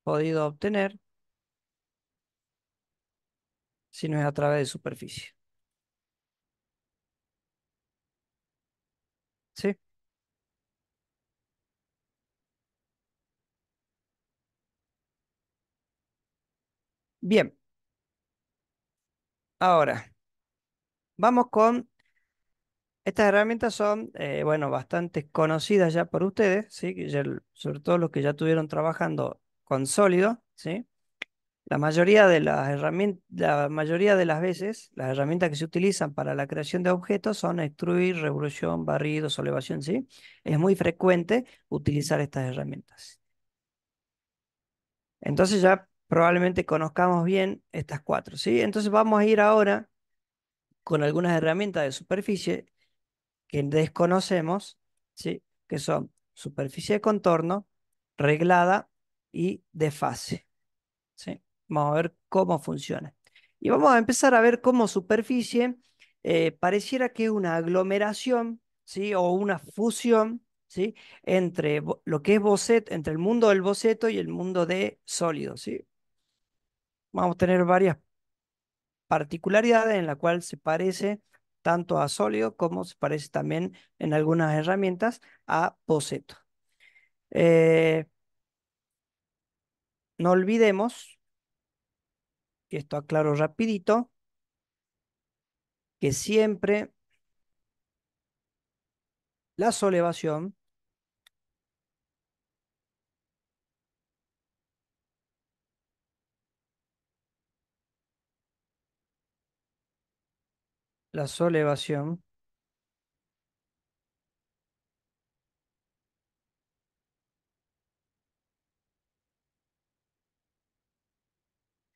podido obtener si no es a través de superficie. ¿Sí? Bien. Ahora, vamos con estas herramientas son, eh, bueno, bastante conocidas ya por ustedes, ¿sí? sobre todo los que ya estuvieron trabajando con sólido, ¿sí? La mayoría, de las la mayoría de las veces, las herramientas que se utilizan para la creación de objetos son extruir, revolución, barrido, solevación, ¿sí? Es muy frecuente utilizar estas herramientas. Entonces ya probablemente conozcamos bien estas cuatro, ¿sí? Entonces vamos a ir ahora con algunas herramientas de superficie que desconocemos, ¿sí? que son superficie de contorno, reglada y de fase. Vamos a ver cómo funciona. Y vamos a empezar a ver cómo superficie eh, pareciera que es una aglomeración ¿sí? o una fusión ¿sí? entre lo que es boceto, entre el mundo del boceto y el mundo de sólidos. ¿sí? Vamos a tener varias particularidades en la cual se parece tanto a sólido como se parece también en algunas herramientas a poseto eh, no olvidemos, y esto aclaro rapidito, que siempre la solevación la solevación.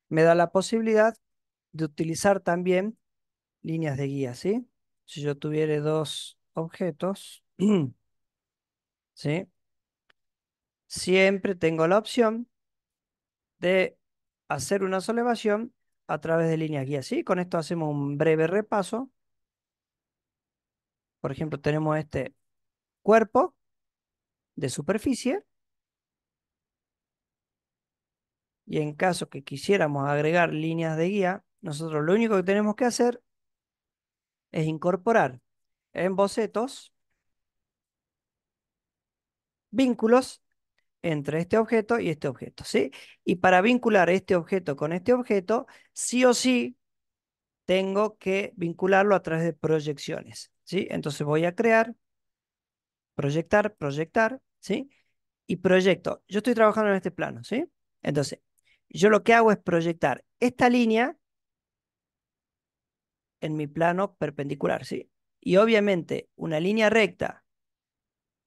Me da la posibilidad de utilizar también líneas de guía, ¿sí? Si yo tuviera dos objetos, ¿sí? Siempre tengo la opción de hacer una solevación a través de líneas guía. ¿sí? Con esto hacemos un breve repaso. Por ejemplo, tenemos este cuerpo de superficie. Y en caso que quisiéramos agregar líneas de guía, nosotros lo único que tenemos que hacer es incorporar en bocetos vínculos entre este objeto y este objeto, ¿sí? Y para vincular este objeto con este objeto, sí o sí tengo que vincularlo a través de proyecciones, ¿sí? Entonces voy a crear, proyectar, proyectar, ¿sí? Y proyecto. Yo estoy trabajando en este plano, ¿sí? Entonces, yo lo que hago es proyectar esta línea en mi plano perpendicular, ¿sí? Y obviamente una línea recta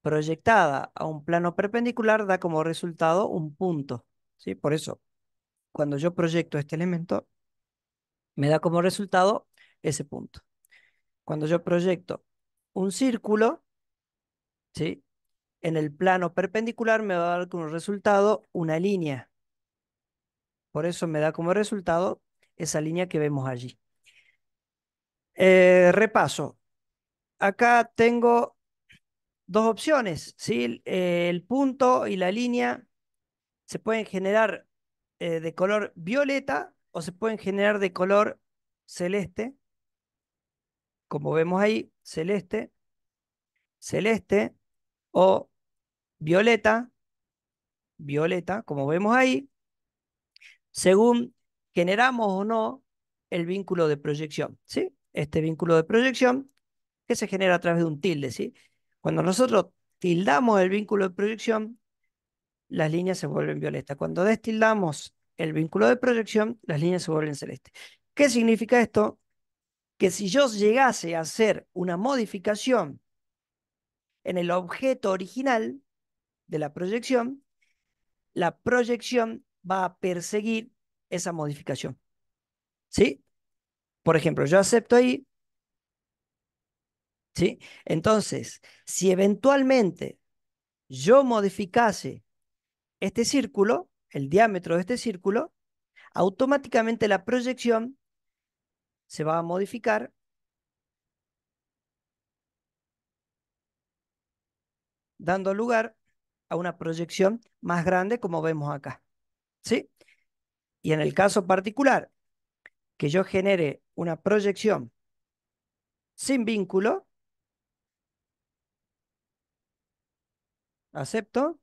proyectada a un plano perpendicular da como resultado un punto. ¿sí? Por eso, cuando yo proyecto este elemento, me da como resultado ese punto. Cuando yo proyecto un círculo, ¿sí? en el plano perpendicular me va a dar como resultado una línea. Por eso me da como resultado esa línea que vemos allí. Eh, repaso. Acá tengo dos opciones, ¿sí? Eh, el punto y la línea se pueden generar eh, de color violeta o se pueden generar de color celeste, como vemos ahí, celeste, celeste o violeta, violeta, como vemos ahí, según generamos o no el vínculo de proyección, ¿sí? Este vínculo de proyección que se genera a través de un tilde, ¿sí? Cuando nosotros tildamos el vínculo de proyección, las líneas se vuelven violetas. Cuando destildamos el vínculo de proyección, las líneas se vuelven celeste. ¿Qué significa esto? Que si yo llegase a hacer una modificación en el objeto original de la proyección, la proyección va a perseguir esa modificación. ¿Sí? Por ejemplo, yo acepto ahí entonces, si eventualmente yo modificase este círculo, el diámetro de este círculo, automáticamente la proyección se va a modificar dando lugar a una proyección más grande como vemos acá. Y en el caso particular, que yo genere una proyección sin vínculo, acepto.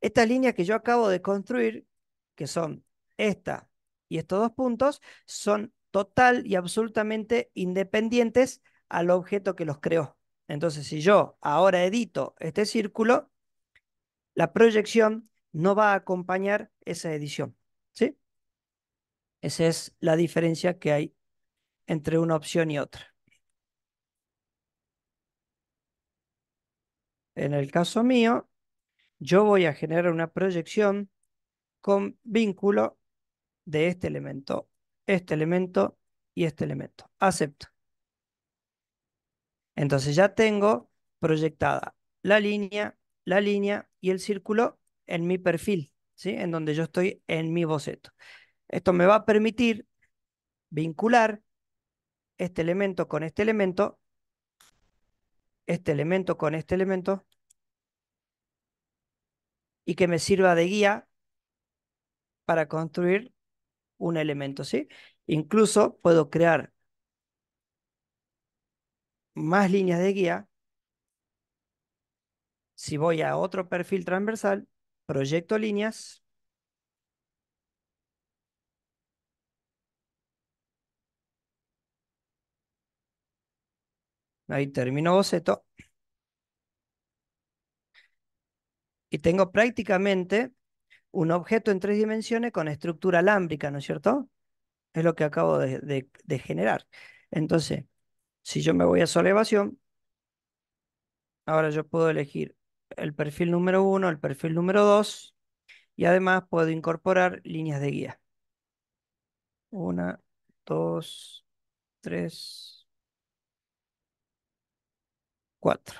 Estas líneas que yo acabo de construir, que son esta y estos dos puntos, son total y absolutamente independientes al objeto que los creó. Entonces, si yo ahora edito este círculo, la proyección no va a acompañar esa edición. ¿sí? Esa es la diferencia que hay entre una opción y otra. En el caso mío, yo voy a generar una proyección con vínculo de este elemento, este elemento y este elemento. Acepto. Entonces ya tengo proyectada la línea, la línea y el círculo en mi perfil, ¿sí? en donde yo estoy en mi boceto. Esto me va a permitir vincular este elemento con este elemento, este elemento con este elemento y que me sirva de guía para construir un elemento, ¿sí? Incluso puedo crear más líneas de guía. Si voy a otro perfil transversal, proyecto líneas. Ahí termino boceto. y tengo prácticamente un objeto en tres dimensiones con estructura alámbrica, ¿no es cierto? Es lo que acabo de, generar. Entonces, si yo me voy a su elevación, ahora yo puedo elegir el perfil número uno, el perfil número dos, y además puedo incorporar líneas de guía. Una, dos, tres, cuatro.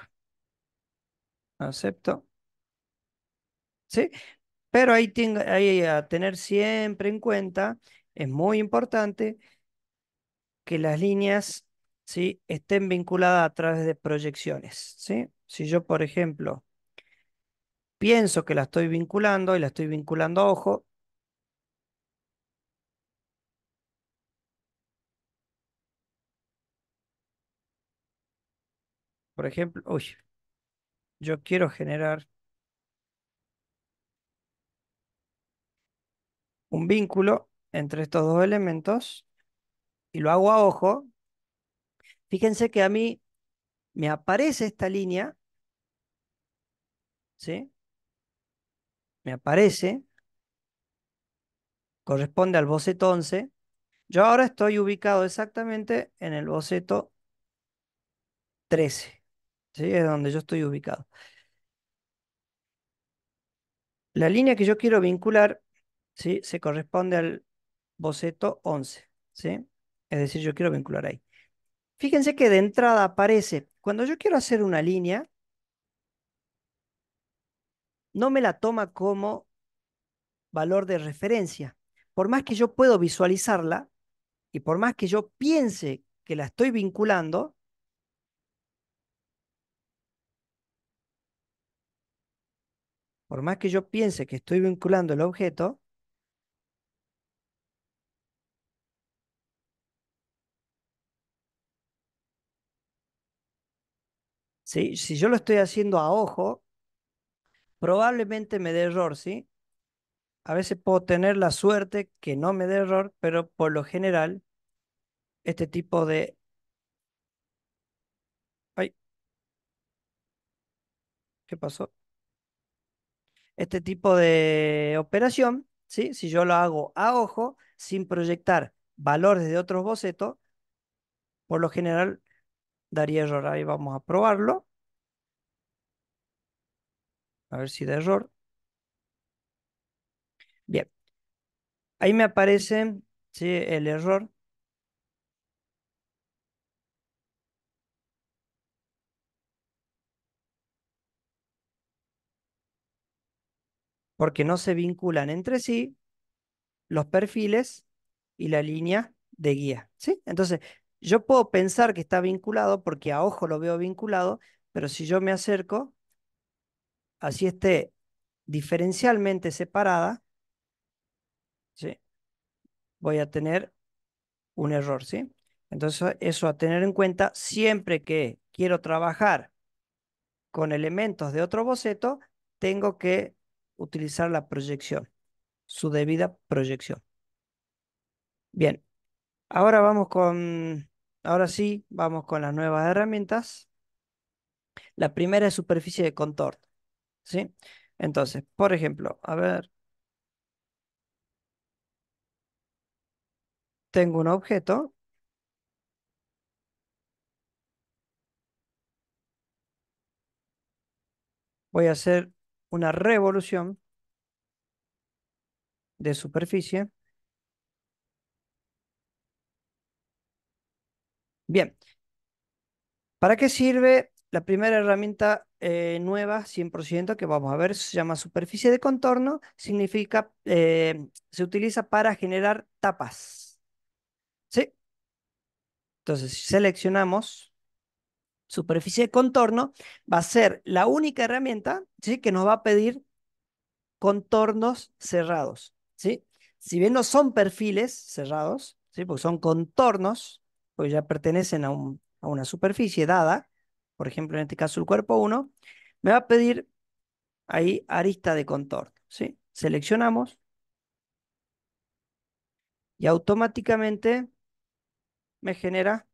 Acepto. ¿sí? Pero ahí, a tener siempre en cuenta, es muy importante que las líneas ¿sí? estén vinculadas a través de proyecciones. ¿sí? Si yo, por ejemplo, pienso que la estoy vinculando y la estoy vinculando a ojo, por ejemplo, uy, yo quiero generar un vínculo entre estos dos elementos y lo hago a ojo. Fíjense que a mí me aparece esta línea, ¿sí? Me aparece, corresponde al boceto 11. Yo ahora estoy ubicado exactamente en el boceto 13, ¿sí? Es donde yo estoy ubicado. La línea que yo quiero vincular se corresponde al boceto 11. ¿sí? Es decir, yo quiero vincular ahí. Fíjense que de entrada aparece, cuando yo quiero hacer una línea, no me la toma como valor de referencia. Por más que yo puedo visualizarla y por más que yo piense que la estoy vinculando, por más que yo piense que estoy vinculando el objeto, Si yo lo estoy haciendo a ojo, probablemente me dé error, ¿sí? A veces puedo tener la suerte que no me dé error, pero por lo general, este tipo de... Ay. ¿Qué pasó? Este tipo de operación, ¿sí? si yo lo hago a ojo, sin proyectar valores de otros bocetos, por lo general daría error. Ahí vamos a probarlo. A ver si da error. Bien. Ahí me aparece el error. Porque no se vinculan entre sí los perfiles y la línea de guía. ¿sí? Entonces, yo puedo pensar que está vinculado porque a ojo lo veo vinculado, pero si yo me acerco, así esté diferencialmente separada, ¿sí? voy a tener un error. ¿sí? Entonces, eso a tener en cuenta siempre que quiero trabajar con elementos de otro boceto, tengo que utilizar la proyección, su debida proyección. Bien, ahora vamos con Ahora sí, vamos con las nuevas herramientas. La primera es superficie de contorno. ¿sí? Entonces, por ejemplo, a ver. Tengo un objeto. Voy a hacer una revolución de superficie. Bien, ¿para qué sirve la primera herramienta eh, nueva, 100%, que vamos a ver, se llama superficie de contorno, significa, eh, se utiliza para generar tapas. ¿Sí? Entonces, si seleccionamos superficie de contorno, va a ser la única herramienta ¿sí? que nos va a pedir contornos cerrados. ¿sí? Si bien no son perfiles cerrados, ¿sí? porque son contornos, pues ya pertenecen a, una superficie dada, por ejemplo, en este caso el cuerpo 1, me va a pedir ahí arista de contorno. ¿sí? Seleccionamos y automáticamente me genera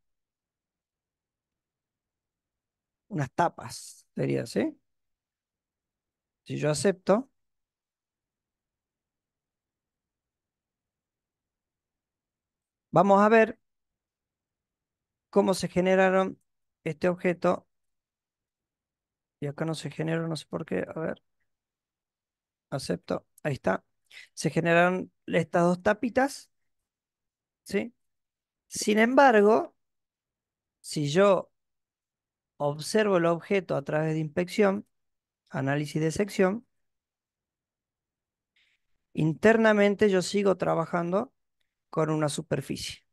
unas tapas, sería, ¿sí? Si yo acepto, vamos a ver cómo se generaron este objeto. Y acá no se generó, no sé por qué. A ver. Acepto. Ahí está. Se generaron estas dos tapitas. ¿Sí? Sin embargo, si yo observo el objeto a través de inspección, análisis de sección, internamente yo sigo trabajando con una superficie.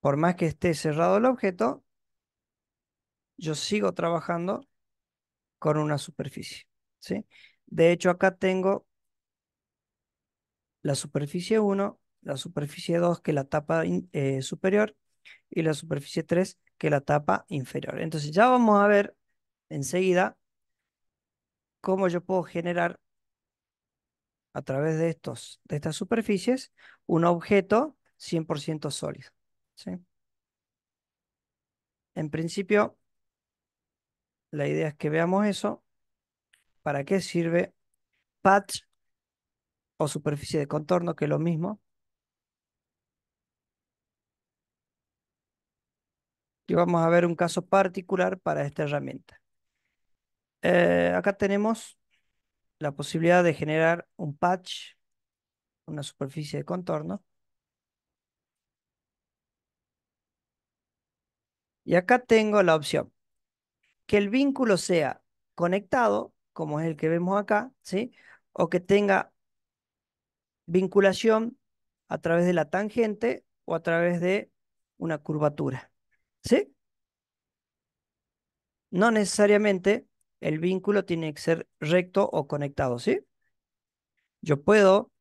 Por más que esté cerrado el objeto, yo sigo trabajando con una superficie. ¿sí? De hecho, acá tengo la superficie 1, la superficie 2, que es la tapa eh, superior, y la superficie 3, que es la tapa inferior. Entonces ya vamos a ver enseguida cómo yo puedo generar a través de, estos, de estas superficies un objeto 100% sólido. En principio, la idea es que veamos eso. ¿Para qué sirve patch o superficie de contorno, que es lo mismo? Y vamos a ver un caso particular para esta herramienta. Eh, acá tenemos la posibilidad de generar un patch, una superficie de contorno. Y acá tengo la opción. Que el vínculo sea conectado, como es el que vemos acá, ¿sí? O que tenga vinculación a través de la tangente o a través de una curvatura, ¿sí? No necesariamente el vínculo tiene que ser recto o conectado, ¿sí? Yo puedo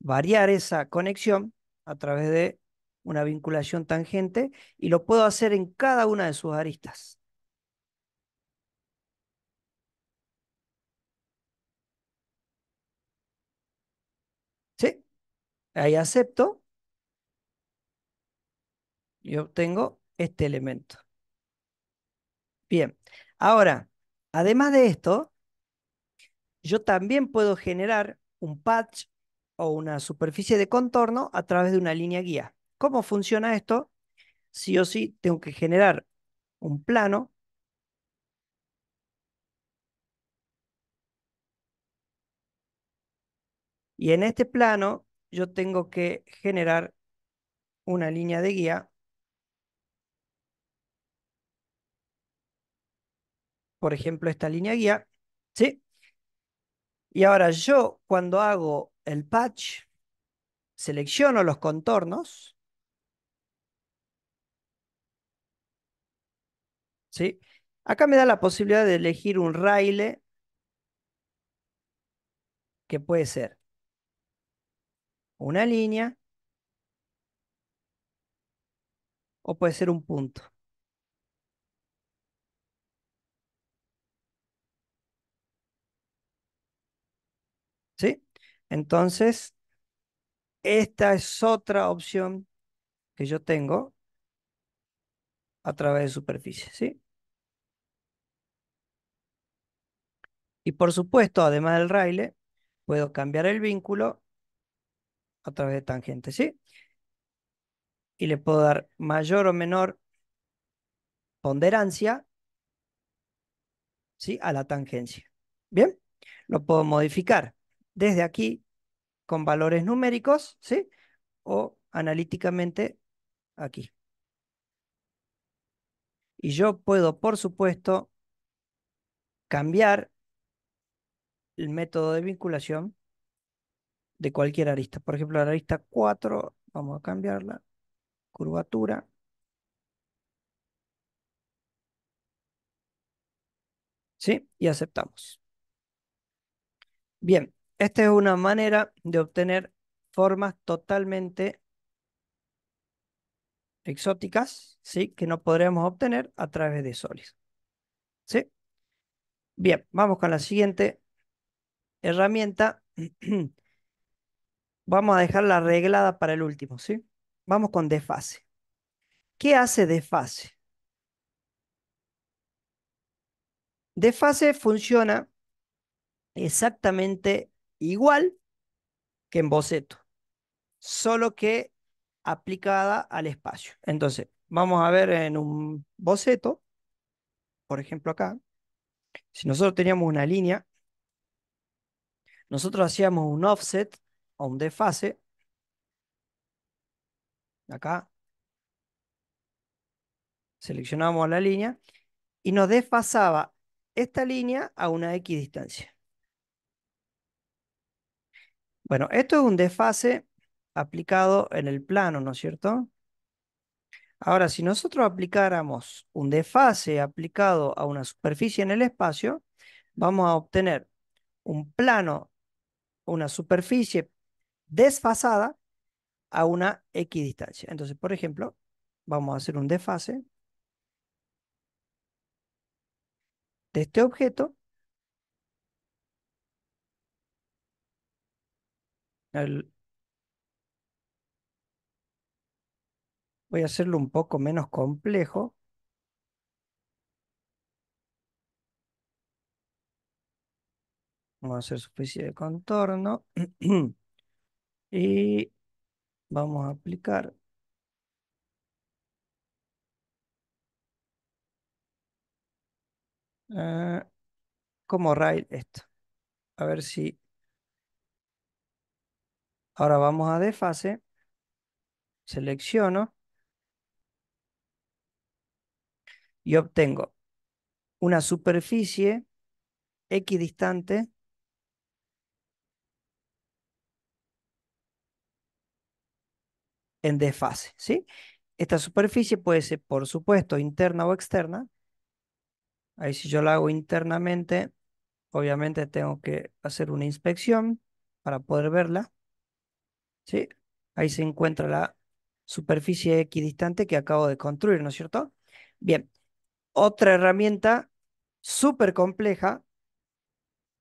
variar esa conexión a través de una vinculación tangente, y lo puedo hacer en cada una de sus aristas. ¿Sí? Ahí acepto y obtengo este elemento. Bien, ahora, además de esto, yo también puedo generar un patch o una superficie de contorno a través de una línea guía. ¿Cómo funciona esto? Sí o sí tengo que generar un plano. Y en este plano yo tengo que generar una línea de guía por ejemplo, esta línea guía, ¿sí? Y ahora yo, cuando hago el patch, selecciono los contornos ¿sí? Acá me da la posibilidad de elegir un raile que puede ser una línea o puede ser un punto. ¿Sí? Entonces, esta es otra opción que yo tengo a través de superficie, ¿sí? Y por supuesto, además del Raile, puedo cambiar el vínculo a través de tangente, ¿sí? Y le puedo dar mayor o menor ponderancia, ¿sí? A la tangencia. ¿Bien? Lo puedo modificar desde aquí con valores numéricos, ¿sí? O analíticamente aquí. Y yo puedo, por supuesto, cambiar el método de vinculación de cualquier arista. Por ejemplo, la arista 4, vamos a cambiarla, curvatura. ¿Sí? Y aceptamos. Bien, esta es una manera de obtener formas totalmente exóticas, ¿sí? Que no podremos obtener a través de solis. ¿Sí? Bien, vamos con la siguiente herramienta, vamos a dejarla arreglada para el último, ¿sí? Vamos con desfase. ¿Qué hace desfase? Desfase funciona exactamente igual que en boceto, solo que aplicada al espacio. Entonces, vamos a ver en un boceto, por ejemplo acá, si nosotros teníamos una línea nosotros hacíamos un offset o un desfase. Acá. Seleccionamos la línea y nos desfasaba esta línea a una X distancia. Bueno, esto es un desfase aplicado en el plano, ¿no es cierto? Ahora, si nosotros aplicáramos un desfase aplicado a una superficie en el espacio, vamos a obtener un plano una superficie desfasada a una equidistancia. Entonces, por ejemplo, vamos a hacer un desfase de este objeto voy a hacerlo un poco menos complejo Vamos a hacer superficie de contorno. y vamos a aplicar. Eh, como rail esto. A ver si... Ahora vamos a desfase. Selecciono. Y obtengo una superficie equidistante en desfase, ¿sí? Esta superficie puede ser, por supuesto, interna o externa. Ahí si yo la hago internamente, obviamente tengo que hacer una inspección para poder verla. ¿Sí? Ahí se encuentra la superficie equidistante que acabo de construir, ¿no es cierto? Bien, otra herramienta súper compleja,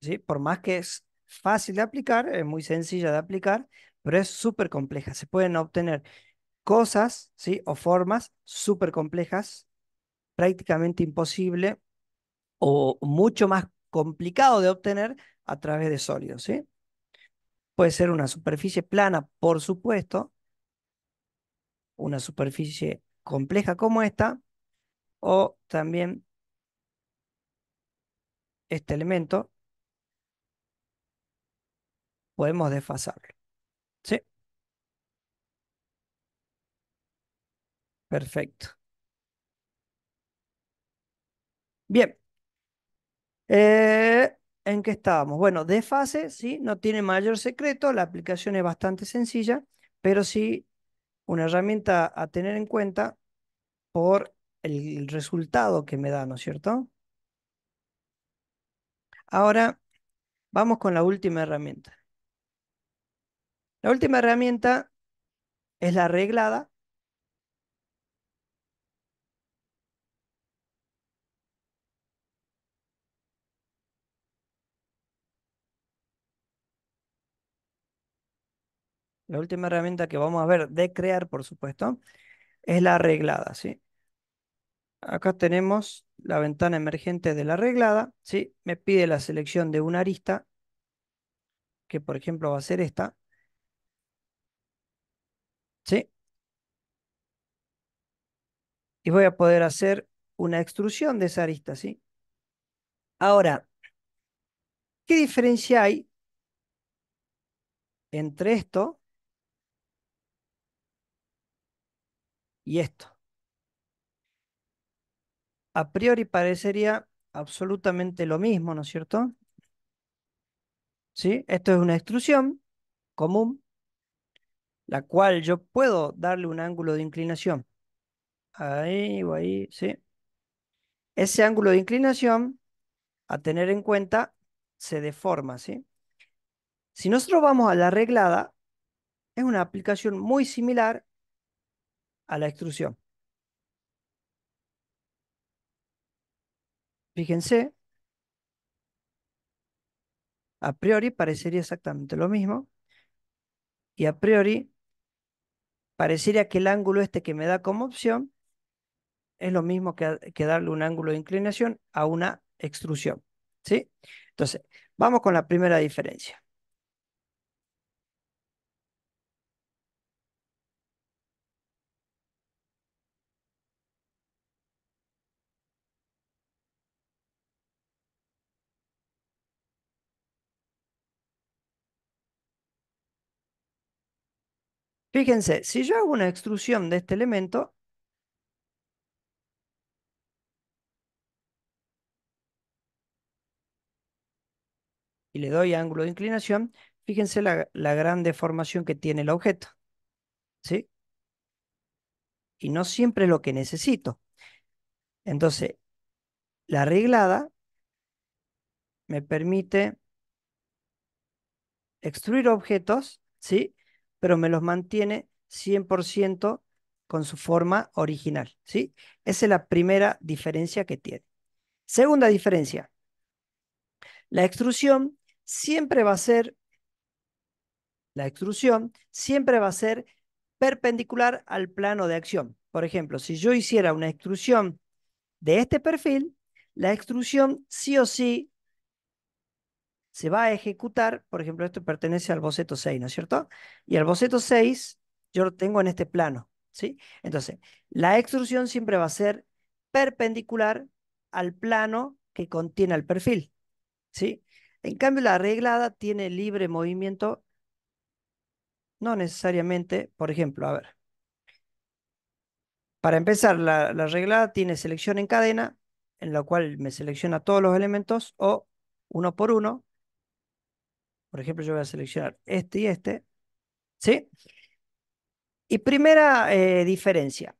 ¿sí? por más que es fácil de aplicar, es muy sencilla de aplicar, pero es súper compleja. Se pueden obtener cosas, ¿sí? O formas súper complejas, prácticamente imposible o mucho más complicado de obtener a través de sólidos, Puede ser una superficie plana, por supuesto, una superficie compleja como esta, o también este elemento, podemos desfasarlo. Perfecto. Bien. Eh, ¿En qué estábamos? Bueno, de fase, sí, no tiene mayor secreto, la aplicación es bastante sencilla, pero sí una herramienta a tener en cuenta por el resultado que me da, ¿no es cierto? Ahora, vamos con la última herramienta. La última herramienta es la arreglada, La última herramienta que vamos a ver de crear, por supuesto, es la arreglada, ¿sí? Acá tenemos la ventana emergente de la arreglada, ¿sí? Me pide la selección de una arista, que por ejemplo va a ser esta. ¿Sí? Y voy a poder hacer una extrusión de esa arista, ¿sí? Ahora, ¿qué diferencia hay entre esto y esto. A priori parecería absolutamente lo mismo, ¿no es cierto? ¿Sí? Esto es una extrusión común, la cual yo puedo darle un ángulo de inclinación. Ahí o ahí, ¿sí? Ese ángulo de inclinación, a tener en cuenta, se deforma, ¿sí? Si nosotros vamos a la arreglada, es una aplicación muy similar a la extrusión. Fíjense, a priori parecería exactamente lo mismo y a priori parecería que el ángulo este que me da como opción es lo mismo que, darle un ángulo de inclinación a una extrusión. ¿sí? Entonces, vamos con la primera diferencia. Fíjense, si yo hago una extrusión de este elemento, y le doy ángulo de inclinación, fíjense la, gran deformación que tiene el objeto. ¿Sí? Y no siempre es lo que necesito. Entonces, la arreglada me permite extruir objetos, ¿sí? pero me los mantiene 100% con su forma original. ¿sí? Esa es la primera diferencia que tiene. Segunda diferencia, la extrusión siempre va a ser, la extrusión siempre va a ser perpendicular al plano de acción. Por ejemplo, si yo hiciera una extrusión de este perfil, la extrusión sí o sí se va a ejecutar, por ejemplo, esto pertenece al boceto 6, ¿no es cierto? Y al boceto 6 yo lo tengo en este plano, ¿sí? Entonces, la extrusión siempre va a ser perpendicular al plano que contiene el perfil, ¿sí? En cambio, la arreglada tiene libre movimiento, no necesariamente, por ejemplo, a ver. Para empezar, la, reglada arreglada tiene selección en cadena, en la cual me selecciona todos los elementos, o uno por uno, por ejemplo, yo voy a seleccionar este y este. ¿Sí? Y primera eh, diferencia.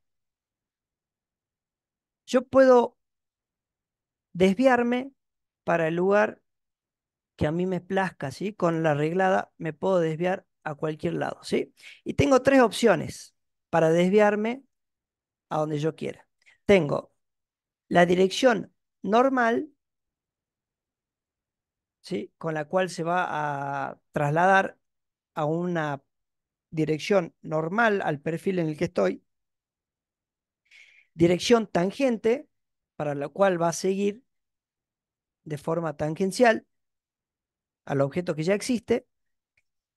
Yo puedo desviarme para el lugar que a mí me plazca, ¿sí? Con la arreglada me puedo desviar a cualquier lado, ¿sí? Y tengo tres opciones para desviarme a donde yo quiera. Tengo la dirección normal, con la cual se va a trasladar a una dirección normal al perfil en el que estoy, dirección tangente, para la cual va a seguir de forma tangencial al objeto que ya existe,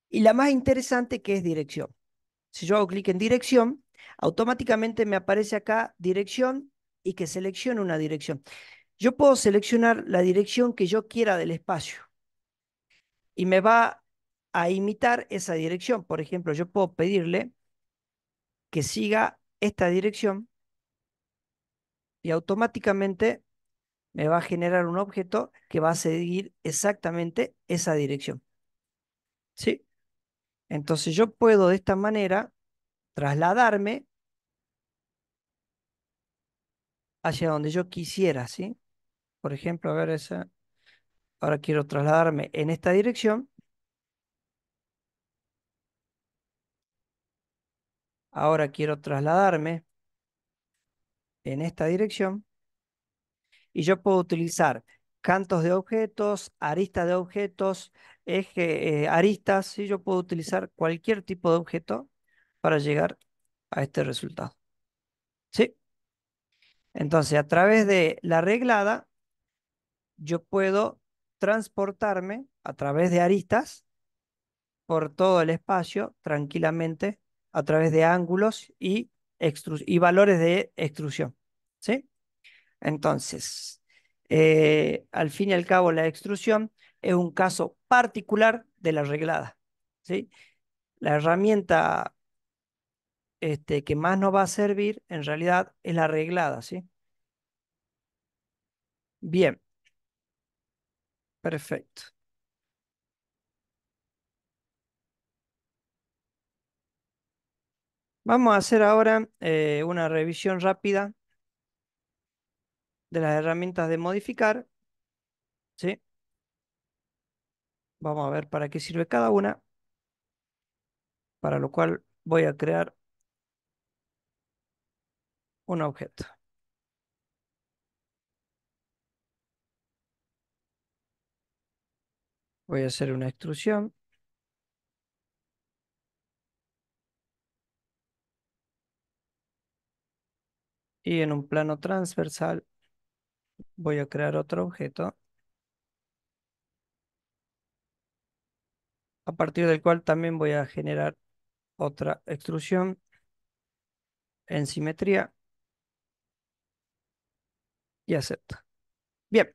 y la más interesante que es dirección. Si yo hago clic en dirección, automáticamente me aparece acá dirección y que seleccione una dirección yo puedo seleccionar la dirección que yo quiera del espacio y me va a imitar esa dirección. Por ejemplo, yo puedo pedirle que siga esta dirección y automáticamente me va a generar un objeto que va a seguir exactamente esa dirección. ¿Sí? Entonces yo puedo de esta manera trasladarme hacia donde yo quisiera, ¿sí? Por ejemplo, a ver esa. Ahora quiero trasladarme en esta dirección. Ahora quiero trasladarme en esta dirección. Y yo puedo utilizar cantos de objetos, aristas de objetos, eje, eh, aristas. Y yo puedo utilizar cualquier tipo de objeto para llegar a este resultado. ¿Sí? Entonces, a través de la reglada, yo puedo transportarme a través de aristas por todo el espacio tranquilamente a través de ángulos y, valores de extrusión. ¿sí? Entonces, eh, al fin y al cabo, la extrusión es un caso particular de la reglada. ¿sí? La herramienta este, que más nos va a servir, en realidad, es la reglada. ¿sí? Bien. Perfecto. Vamos a hacer ahora eh, una revisión rápida de las herramientas de modificar. Vamos a ver para qué sirve cada una. Para lo cual voy a crear un objeto. Voy a hacer una extrusión. Y en un plano transversal voy a crear otro objeto a partir del cual también voy a generar otra extrusión en simetría y acepto. Bien.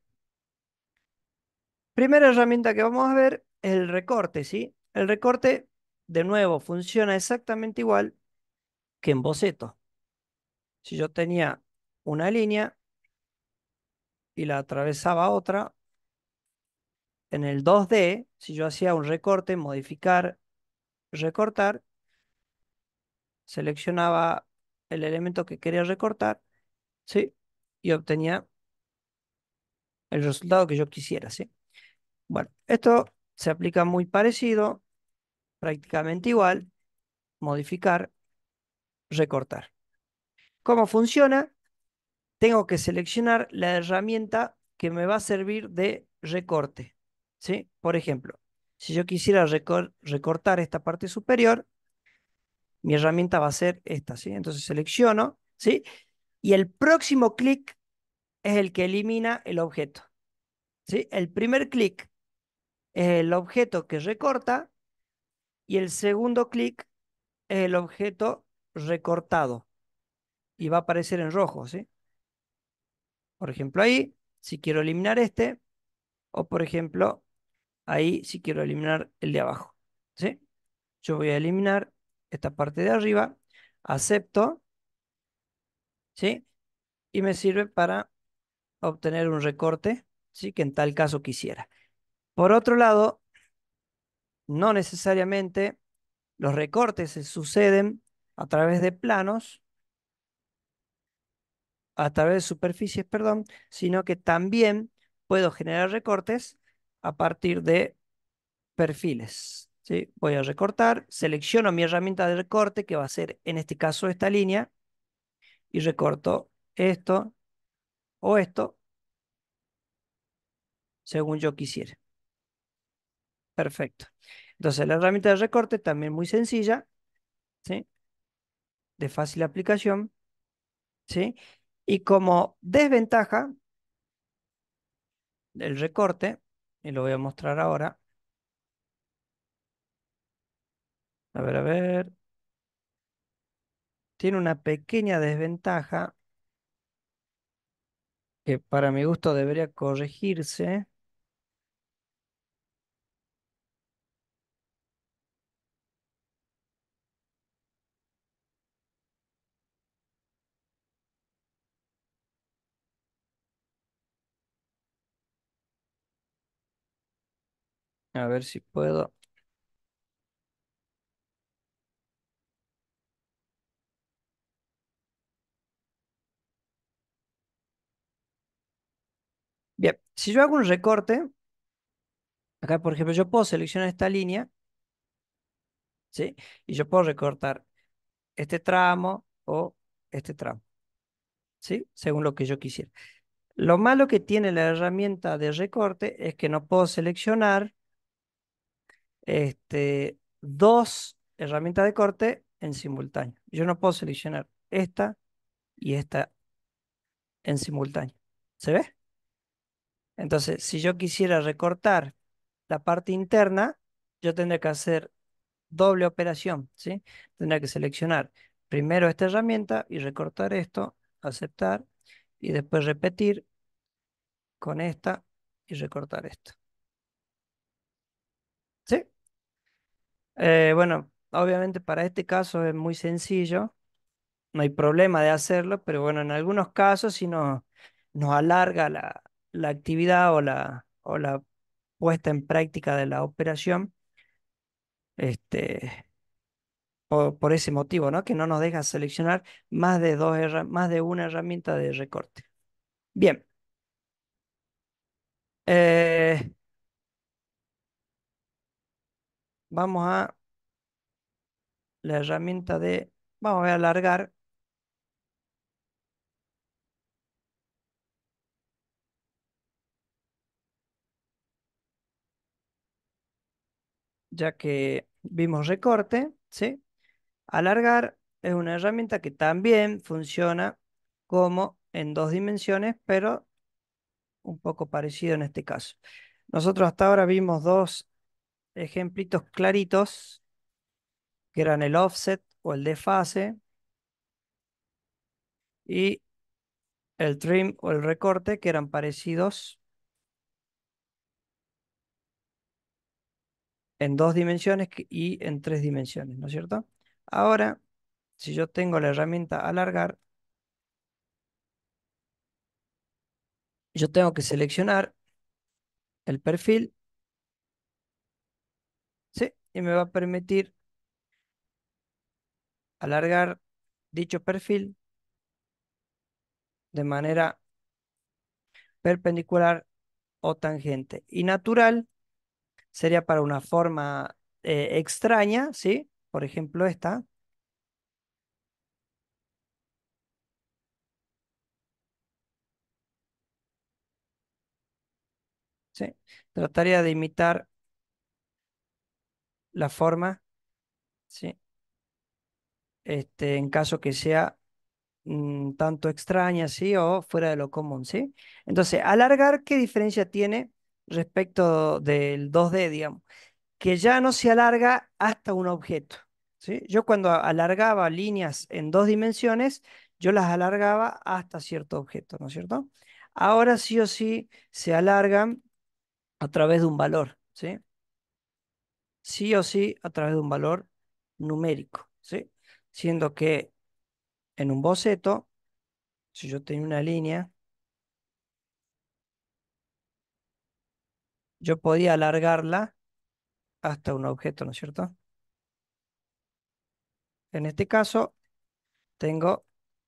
Primera herramienta que vamos a ver es el recorte, ¿sí? El recorte, de nuevo, funciona exactamente igual que en boceto. Si yo tenía una línea y la atravesaba otra, en el 2D, si yo hacía un recorte, modificar, recortar, seleccionaba el elemento que quería recortar, ¿sí? Y obtenía el resultado que yo quisiera, ¿sí? Bueno, esto se aplica muy parecido, prácticamente igual, modificar, recortar. ¿Cómo funciona? Tengo que seleccionar la herramienta que me va a servir de recorte. ¿sí? Por ejemplo, si yo quisiera recortar esta parte superior, mi herramienta va a ser esta. ¿sí? Entonces selecciono ¿sí? y el próximo clic es el que elimina el objeto. ¿sí? El primer clic es el objeto que recorta y el segundo clic es el objeto recortado. Y va a aparecer en rojo, ¿sí? Por ejemplo, ahí, si quiero eliminar este, o por ejemplo, ahí si quiero eliminar el de abajo, ¿sí? Yo voy a eliminar esta parte de arriba, acepto, ¿sí? Y me sirve para obtener un recorte, ¿sí? Que en tal caso quisiera. Por otro lado, no necesariamente los recortes se suceden a través de planos, a través de superficies, perdón, sino que también puedo generar recortes a partir de perfiles. ¿sí? Voy a recortar, selecciono mi herramienta de recorte, que va a ser en este caso esta línea, y recorto esto o esto, según yo quisiera. Perfecto. Entonces, la herramienta de recorte también muy sencilla, ¿sí? De fácil aplicación, ¿sí? Y como desventaja del recorte, y lo voy a mostrar ahora. A ver, a ver. Tiene una pequeña desventaja que para mi gusto debería corregirse. A ver si puedo. Bien, si yo hago un recorte, acá por ejemplo yo puedo seleccionar esta línea, ¿sí? Y yo puedo recortar este tramo o este tramo, ¿sí? Según lo que yo quisiera. Lo malo que tiene la herramienta de recorte es que no puedo seleccionar este, dos herramientas de corte en simultáneo. Yo no puedo seleccionar esta y esta en simultáneo. ¿Se ve? Entonces, si yo quisiera recortar la parte interna, yo tendría que hacer doble operación, ¿sí? Tendría que seleccionar primero esta herramienta y recortar esto, aceptar, y después repetir con esta y recortar esto. Eh, bueno, obviamente para este caso es muy sencillo, no hay problema de hacerlo, pero bueno, en algunos casos si nos, alarga la, actividad o la, puesta en práctica de la operación. Este, por, ese motivo, ¿no? Que no nos deja seleccionar más de, dos más de una herramienta de recorte. Bien. Eh, Vamos a la herramienta de, vamos a alargar. Ya que vimos recorte, ¿sí? Alargar es una herramienta que también funciona como en dos dimensiones, pero un poco parecido en este caso. Nosotros hasta ahora vimos dos ejemplitos claritos, que eran el offset o el desfase, y el trim o el recorte, que eran parecidos en dos dimensiones y en tres dimensiones, ¿no es cierto? Ahora, si yo tengo la herramienta alargar, yo tengo que seleccionar el perfil y me va a permitir alargar dicho perfil de manera perpendicular o tangente. Y natural sería para una forma eh, extraña, ¿sí? Por ejemplo, esta. ¿Sí? Trataría de imitar la forma, ¿sí? Este, en caso que sea mm, tanto extraña, ¿sí? O fuera de lo común, ¿sí? Entonces, alargar, ¿qué diferencia tiene respecto del 2D, digamos? Que ya no se alarga hasta un objeto, ¿sí? Yo cuando alargaba líneas en dos dimensiones, yo las alargaba hasta cierto objeto, ¿no es cierto? Ahora sí o sí se alargan a través de un valor, ¿sí? sí o sí a través de un valor numérico, ¿sí? Siendo que en un boceto, si yo tenía una línea, yo podía alargarla hasta un objeto, ¿no es cierto? En este caso, tengo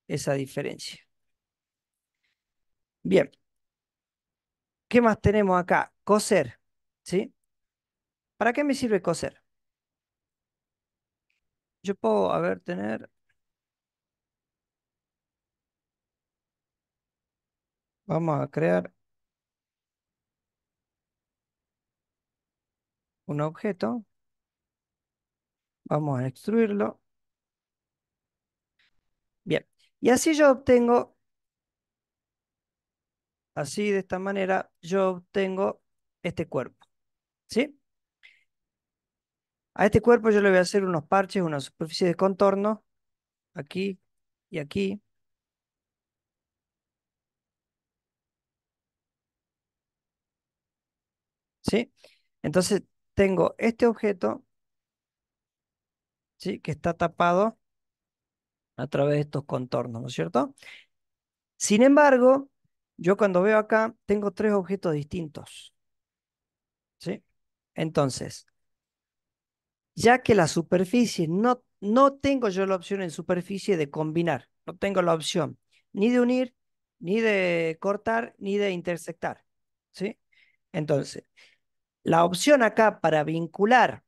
esa diferencia. Bien. ¿Qué más tenemos acá? Coser, ¿sí? ¿Para qué me sirve coser? Yo puedo, a ver, tener... Vamos a crear un objeto. Vamos a extruirlo. Bien. Y así yo obtengo, así de esta manera, yo obtengo este cuerpo. ¿Sí? A este cuerpo yo le voy a hacer unos parches, una superficie de contorno, aquí y aquí. ¿Sí? Entonces tengo este objeto, ¿sí? Que está tapado a través de estos contornos, ¿no es cierto? Sin embargo, yo cuando veo acá, tengo tres objetos distintos. ¿Sí? Entonces, ya que la superficie, no, no tengo yo la opción en superficie de combinar, no tengo la opción ni de unir, ni de cortar, ni de intersectar. ¿sí? Entonces, la opción acá para vincular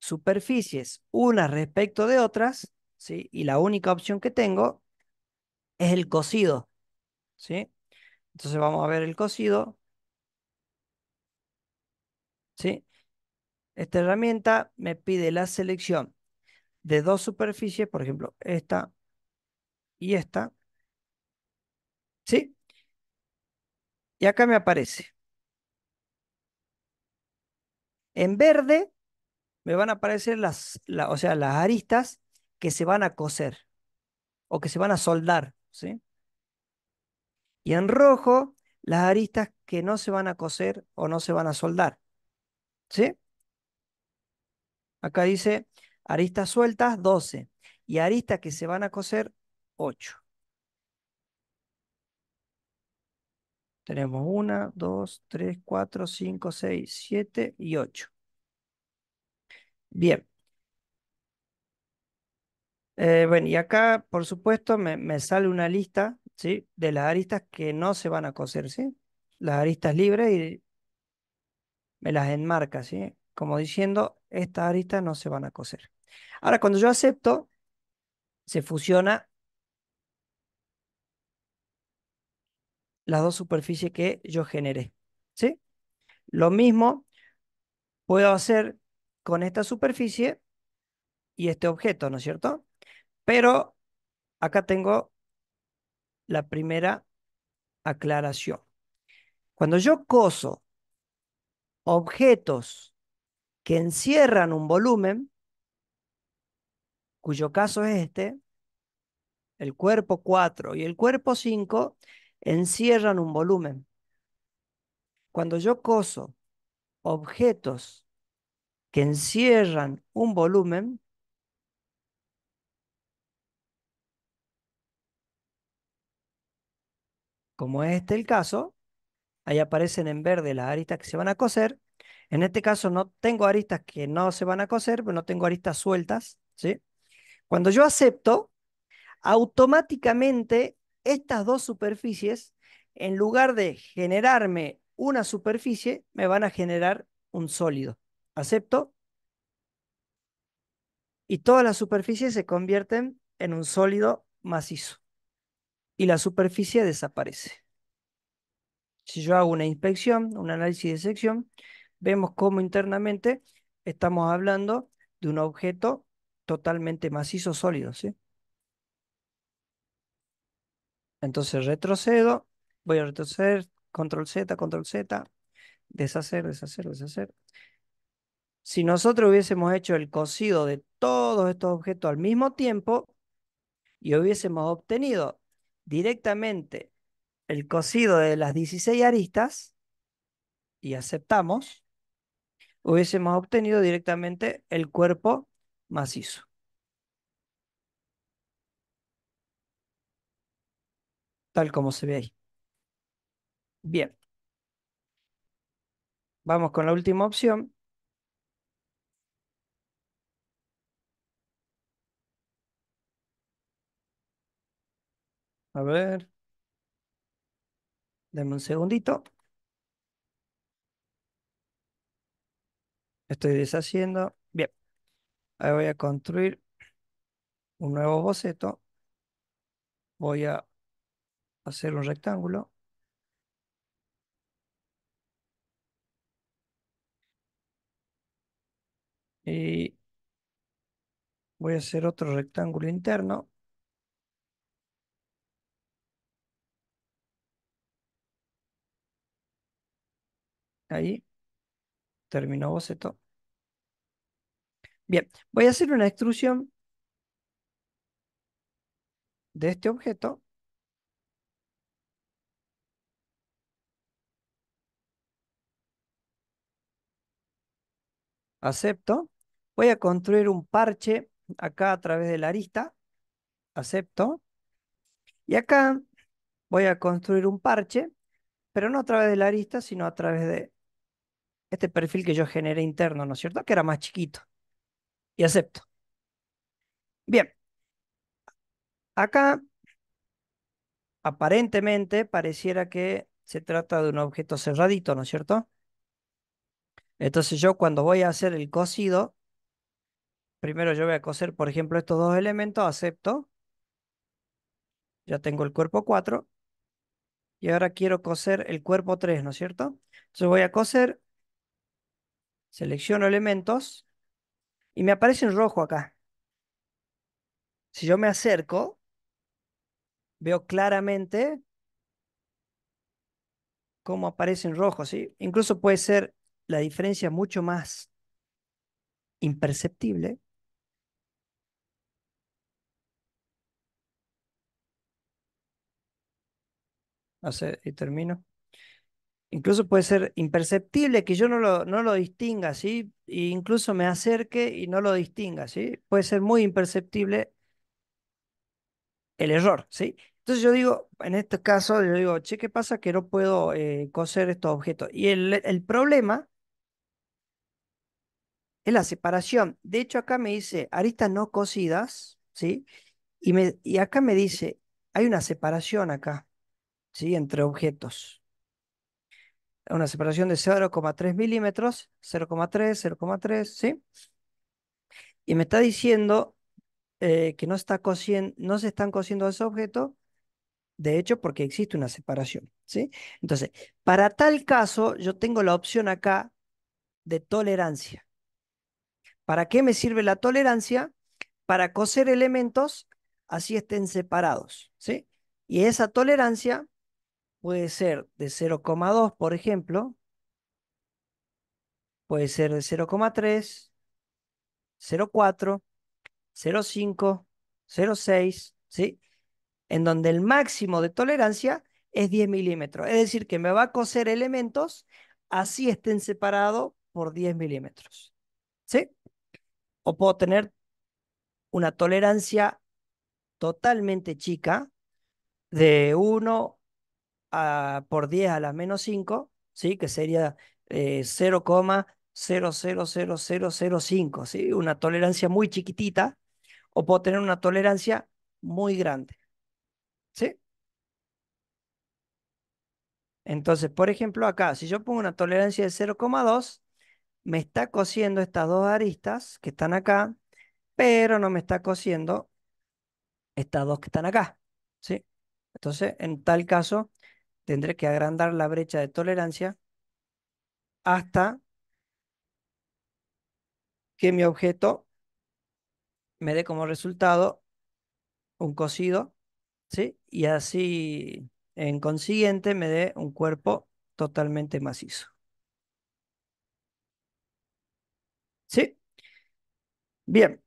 superficies unas respecto de otras, ¿sí? y la única opción que tengo es el cosido. ¿sí? Entonces vamos a ver el cosido. ¿sí? Esta herramienta me pide la selección de dos superficies, por ejemplo, esta y esta. ¿Sí? Y acá me aparece. En verde me van a aparecer las, o sea, las aristas que se van a coser o que se van a soldar. ¿sí? Y en rojo, las aristas que no se van a coser o no se van a soldar. ¿Sí? Acá dice aristas sueltas 12 y aristas que se van a coser 8. Tenemos 1, 2, 3, 4, 5, 6, 7 y 8. Bien. Eh, bueno, y acá, por supuesto, me, me, sale una lista ¿sí? de las aristas que no se van a coser, ¿sí? Las aristas libres y me las enmarca, ¿sí? Como diciendo, ...esta aristas no se van a coser. Ahora, cuando yo acepto, se fusiona las dos superficies que yo generé. ¿sí? Lo mismo puedo hacer con esta superficie y este objeto, ¿no es cierto? Pero acá tengo la primera aclaración. Cuando yo coso objetos que encierran un volumen, cuyo caso es este, el cuerpo 4 y el cuerpo 5 encierran un volumen. Cuando yo coso objetos que encierran un volumen, como es este el caso, ahí aparecen en verde las aristas que se van a coser, en este caso no tengo aristas que no se van a coser, pero no tengo aristas sueltas, ¿sí? Cuando yo acepto, automáticamente estas dos superficies, en lugar de generarme una superficie, me van a generar un sólido. Acepto. Y todas las superficies se convierten en un sólido macizo. Y la superficie desaparece. Si yo hago una inspección, un análisis de sección, vemos cómo internamente estamos hablando de un objeto totalmente macizo sólido, ¿sí? Entonces retrocedo, voy a retroceder, control Z, control Z, deshacer, deshacer, deshacer. Si nosotros hubiésemos hecho el cosido de todos estos objetos al mismo tiempo y hubiésemos obtenido directamente el cosido de las 16 aristas y aceptamos, hubiésemos obtenido directamente el cuerpo macizo. Tal como se ve ahí. Bien. Vamos con la última opción. A ver. Dame un segundito. Estoy deshaciendo. Bien. Ahí voy a construir un nuevo boceto. Voy a hacer un rectángulo. Y voy a hacer otro rectángulo interno. Ahí. Terminó boceto. Bien, voy a hacer una extrusión de este objeto. Acepto. Voy a construir un parche acá a través de la arista. Acepto. Y acá voy a construir un parche, pero no a través de la arista, sino a través de este perfil que yo generé interno, ¿no es cierto? Que era más chiquito. Y acepto. Bien. Acá, aparentemente, pareciera que se trata de un objeto cerradito, ¿no es cierto? Entonces yo cuando voy a hacer el cosido, primero yo voy a coser, por ejemplo, estos dos elementos, acepto. Ya tengo el cuerpo 4. Y ahora quiero coser el cuerpo 3, ¿no es cierto? Entonces voy a coser Selecciono elementos y me aparece en rojo acá. Si yo me acerco, veo claramente cómo aparece en rojo, Incluso puede ser la diferencia mucho más imperceptible. Hace, y termino incluso puede ser imperceptible, que yo no lo, no lo distinga, ¿sí? E incluso me acerque y no lo distinga, ¿sí? Puede ser muy imperceptible el error, ¿sí? Entonces yo digo, en este caso, yo digo, che, ¿qué pasa que no puedo eh, coser estos objetos? Y el, el problema es la separación. De hecho, acá me dice aristas no cosidas, ¿sí? Y, me, y acá me dice, hay una separación acá, ¿sí? Entre objetos una separación de 0,3 milímetros, 0,3, 0,3, ¿sí? Y me está diciendo eh, que no, está no se están cosiendo ese objeto, de hecho, porque existe una separación, ¿sí? Entonces, para tal caso, yo tengo la opción acá de tolerancia. ¿Para qué me sirve la tolerancia? Para coser elementos así estén separados, ¿sí? Y esa tolerancia puede ser de 0,2, por ejemplo, puede ser de 0,3, 0,4, 0,5, 0,6, ¿sí? En donde el máximo de tolerancia es 10 milímetros. Es decir, que me va a coser elementos así estén separados por 10 milímetros. ¿Sí? O puedo tener una tolerancia totalmente chica de 1 por 10 a la menos 5, ¿sí? que sería eh, 0,000005, una tolerancia muy chiquitita, o puedo tener una tolerancia muy grande. ¿Sí? Entonces, por ejemplo, acá, si yo pongo una tolerancia de 0,2, me está cosiendo estas dos aristas que están acá, pero no me está cosiendo estas dos que están acá. ¿sí? Entonces, en tal caso, tendré que agrandar la brecha de tolerancia hasta que mi objeto me dé como resultado un cosido, ¿sí? Y así, en consiguiente, me dé un cuerpo totalmente macizo. ¿Sí? Bien.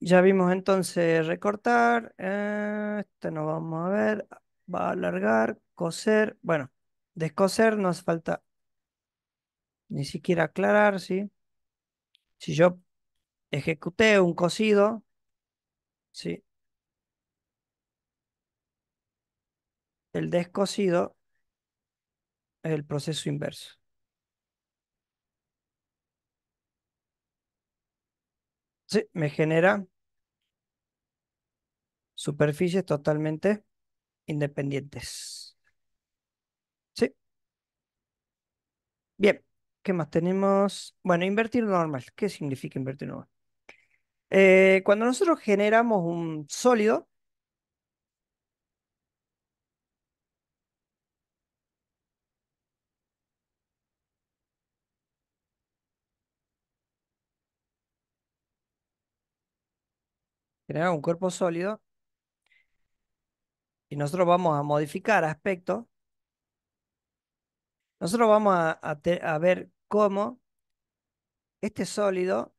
Ya vimos entonces recortar. Eh, este no vamos a ver. Va a alargar coser, bueno, descoser no hace falta ni siquiera aclarar, ¿sí? Si yo ejecuté un cosido, ¿sí? El descosido es el proceso inverso. Sí, me genera superficies totalmente independientes. Bien, ¿qué más tenemos? Bueno, invertir normal. ¿Qué significa invertir normal? Eh, cuando nosotros generamos un sólido, generamos un cuerpo sólido y nosotros vamos a modificar aspectos nosotros vamos a, ver cómo este sólido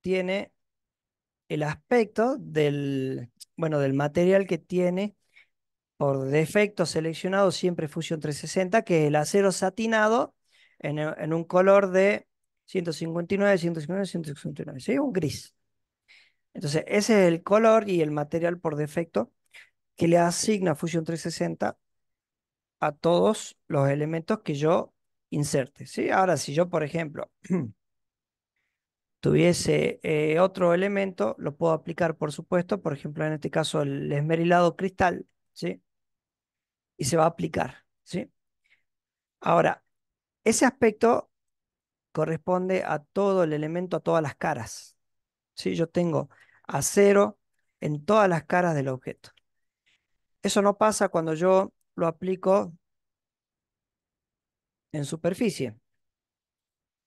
tiene el aspecto del, bueno, del material que tiene por defecto seleccionado siempre Fusion 360, que es el acero satinado en, un color de 159, 159, 159, ¿sí? un gris. Entonces, ese es el color y el material por defecto que le asigna Fusion 360 a todos los elementos que yo inserte. ¿sí? Ahora, si yo, por ejemplo, tuviese eh, otro elemento, lo puedo aplicar, por supuesto, por ejemplo, en este caso el esmerilado cristal, ¿sí? y se va a aplicar. ¿sí? Ahora, ese aspecto corresponde a todo el elemento, a todas las caras. Yo tengo acero en todas las caras del objeto. Eso no pasa cuando yo lo aplico en superficie.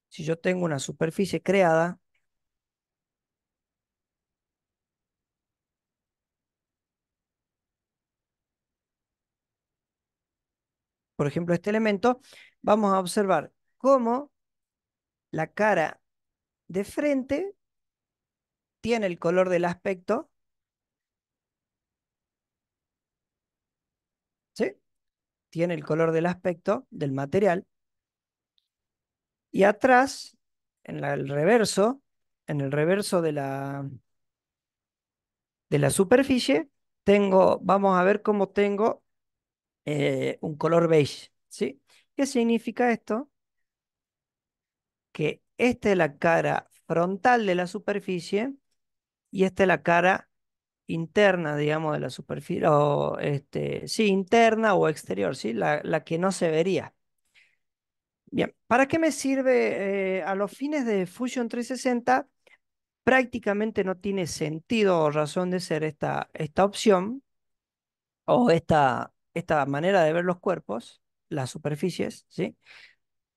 Si yo tengo una superficie creada, por ejemplo, este elemento, vamos a observar cómo la cara de frente tiene el color del aspecto tiene el color del aspecto del material. Y atrás, en el reverso, en el reverso de la, de la superficie, tengo, vamos a ver cómo tengo eh, un color beige. ¿sí? ¿Qué significa esto? Que esta es la cara frontal de la superficie y esta es la cara interna, digamos, de la superficie, o este, sí, interna o exterior, sí, la, que no se vería. Bien, ¿para qué me sirve eh, a los fines de Fusion 360? Prácticamente no tiene sentido o razón de ser esta, esta opción o esta, esta manera de ver los cuerpos, las superficies, ¿sí?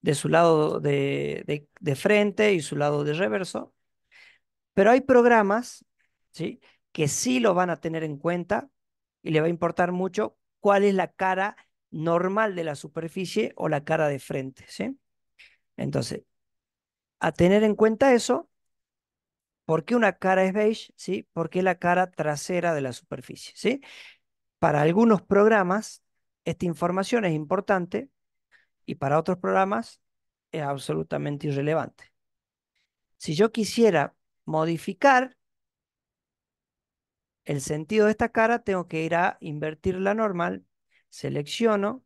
de su lado de frente y su lado de reverso. Pero hay programas ¿sí? que sí lo van a tener en cuenta y le va a importar mucho cuál es la cara normal de la superficie o la cara de frente. ¿sí? Entonces, a tener en cuenta eso, ¿por qué una cara es beige? ¿sí? ¿Por qué la cara trasera de la superficie? ¿sí? Para algunos programas, esta información es importante y para otros programas es absolutamente irrelevante. Si yo quisiera modificar el sentido de esta cara, tengo que ir a invertir la normal, selecciono,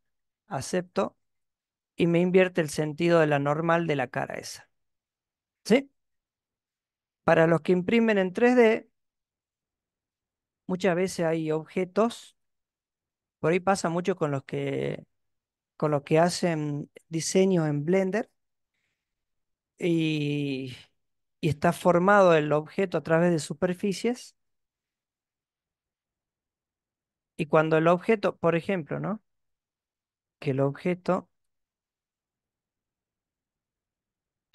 acepto y me invierte el sentido de la normal de la cara esa. ¿Sí? Para los que imprimen en 3D, muchas veces hay objetos, por ahí pasa mucho con los que, con que hacen diseño en Blender y está formado el objeto a través de superficies y cuando el objeto, por ejemplo, ¿no? Que el objeto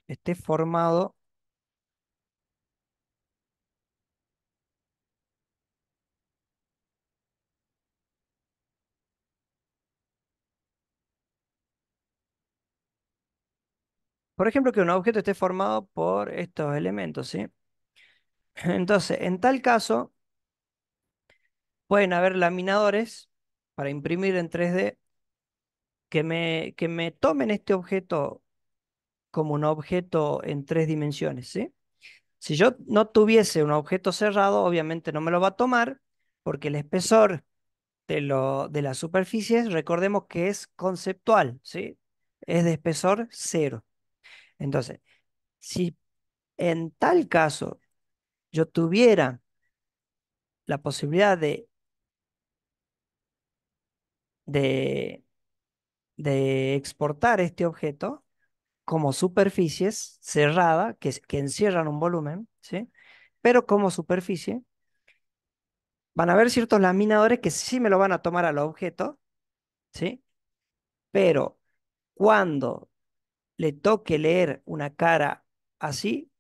esté formado Por ejemplo, que un objeto esté formado por estos elementos, ¿sí? Entonces, en tal caso, pueden haber laminadores para imprimir en 3D que me, que me tomen este objeto como un objeto en tres dimensiones. ¿sí? Si yo no tuviese un objeto cerrado, obviamente no me lo va a tomar porque el espesor de, lo, de las superficies, recordemos que es conceptual, ¿sí? es de espesor cero. Entonces, si en tal caso yo tuviera la posibilidad de de, exportar este objeto como superficies Cerradas que, que encierran un volumen, ¿sí? pero como superficie, van a haber ciertos laminadores que sí me lo van a tomar al objeto, ¿sí? pero cuando le toque leer una cara así,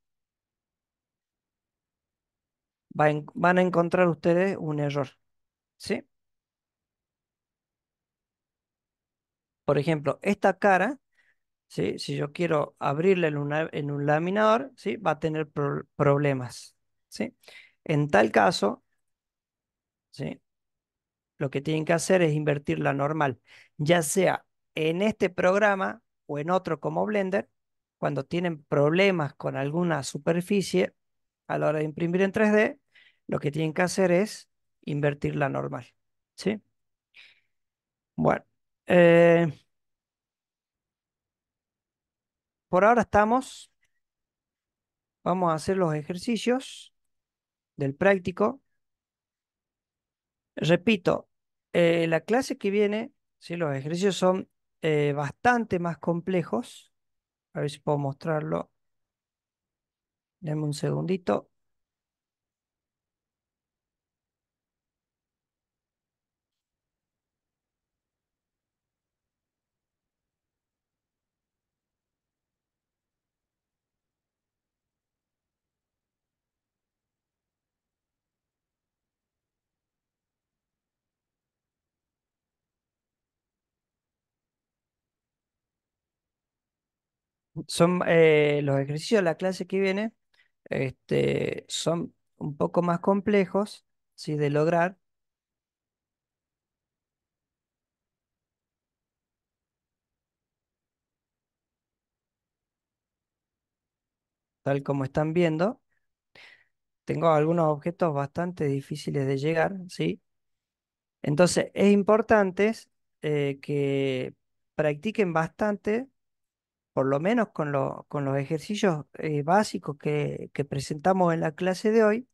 van a encontrar ustedes un error. ¿Sí? Por ejemplo, esta cara, ¿sí? si yo quiero abrirla en, en un laminador, ¿sí? va a tener problemas. ¿sí? En tal caso, ¿sí? lo que tienen que hacer es invertir la normal, ya sea en este programa o en otro como Blender, cuando tienen problemas con alguna superficie a la hora de imprimir en 3D, lo que tienen que hacer es invertir la normal. ¿sí? Bueno, eh, por ahora estamos. Vamos a hacer los ejercicios del práctico. Repito, eh, la clase que viene, ¿sí? los ejercicios son eh, bastante más complejos. A ver si puedo mostrarlo. Denme un segundito. son eh, los ejercicios de la clase que viene, este, son un poco más complejos, si De lograr. Tal como están viendo, tengo algunos objetos bastante difíciles de llegar, ¿sí? Entonces, es importante eh, que practiquen bastante por lo menos con, con los ejercicios eh, básicos que, que, presentamos en la clase de hoy,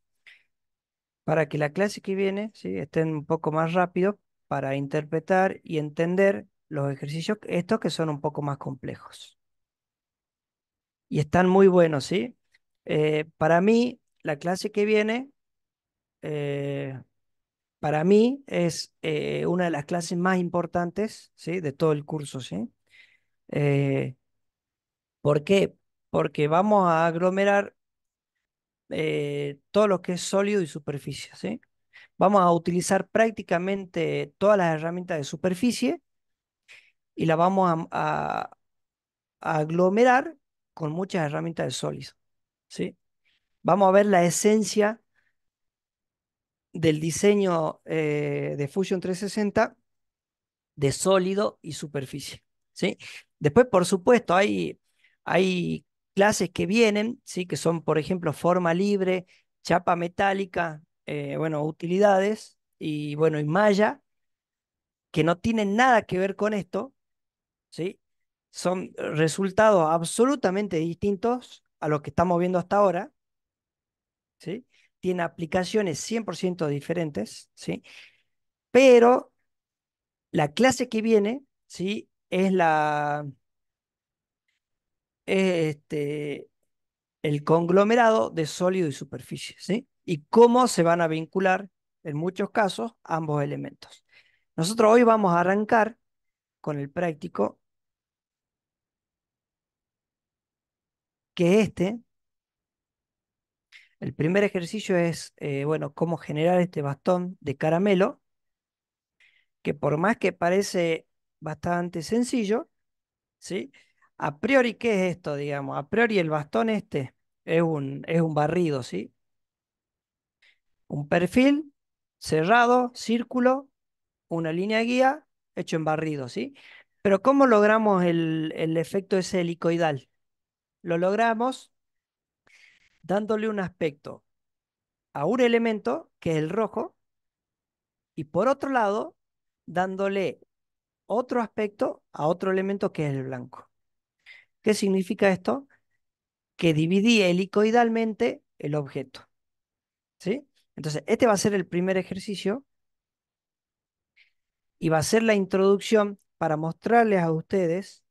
para que la clase que viene ¿sí? estén un poco más rápido para interpretar y entender los ejercicios, estos que son un poco más complejos. Y están muy buenos, ¿sí? Eh, para mí, la clase que viene, eh, para mí es una de las clases más importantes, ¿sí? De todo el curso, ¿sí? ¿Por qué? Porque vamos a aglomerar eh, todo lo que es sólido y superficie. ¿sí? Vamos a utilizar prácticamente todas las herramientas de superficie y las vamos a, aglomerar con muchas herramientas de sólido. ¿sí? Vamos a ver la esencia del diseño eh, de Fusion 360 de sólido y superficie. ¿sí? Después, por supuesto, hay hay clases que vienen, ¿sí? que son, por ejemplo, forma libre, chapa metálica, eh, bueno, utilidades y, bueno, y malla, que no tienen nada que ver con esto, ¿sí? son resultados absolutamente distintos a los que estamos viendo hasta ahora, ¿sí? tiene aplicaciones 100% diferentes, ¿sí? pero la clase que viene ¿sí? es la es este, el conglomerado de sólido y superficie, ¿sí? Y cómo se van a vincular, en muchos casos, ambos elementos. Nosotros hoy vamos a arrancar con el práctico, que este, el primer ejercicio es, eh, bueno, cómo generar este bastón de caramelo, que por más que parece bastante sencillo, ¿sí? A priori, ¿qué es esto, digamos? A priori el bastón este es un, es un barrido, ¿sí? Un perfil cerrado, círculo, una línea guía hecho en barrido, ¿sí? Pero ¿cómo logramos el, el efecto ese helicoidal? Lo logramos dándole un aspecto a un elemento, que es el rojo, y por otro lado, dándole otro aspecto a otro elemento, que es el blanco. ¿Qué significa esto? Que dividí helicoidalmente el objeto. ¿Sí? Entonces, este va a ser el primer ejercicio y va a ser la introducción para mostrarles a ustedes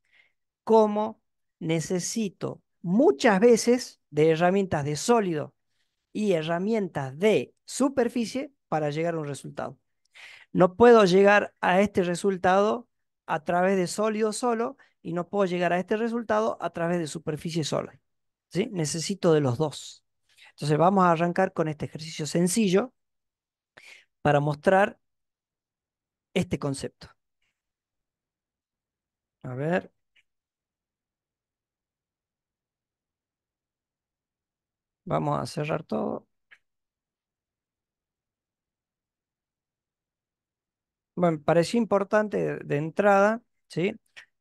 cómo necesito muchas veces de herramientas de sólido y herramientas de superficie para llegar a un resultado. No puedo llegar a este resultado a través de sólido solo, y no puedo llegar a este resultado a través de superficie sola. ¿sí? Necesito de los dos. Entonces vamos a arrancar con este ejercicio sencillo para mostrar este concepto. A ver. Vamos a cerrar todo. Bueno, pareció importante de entrada, ¿sí?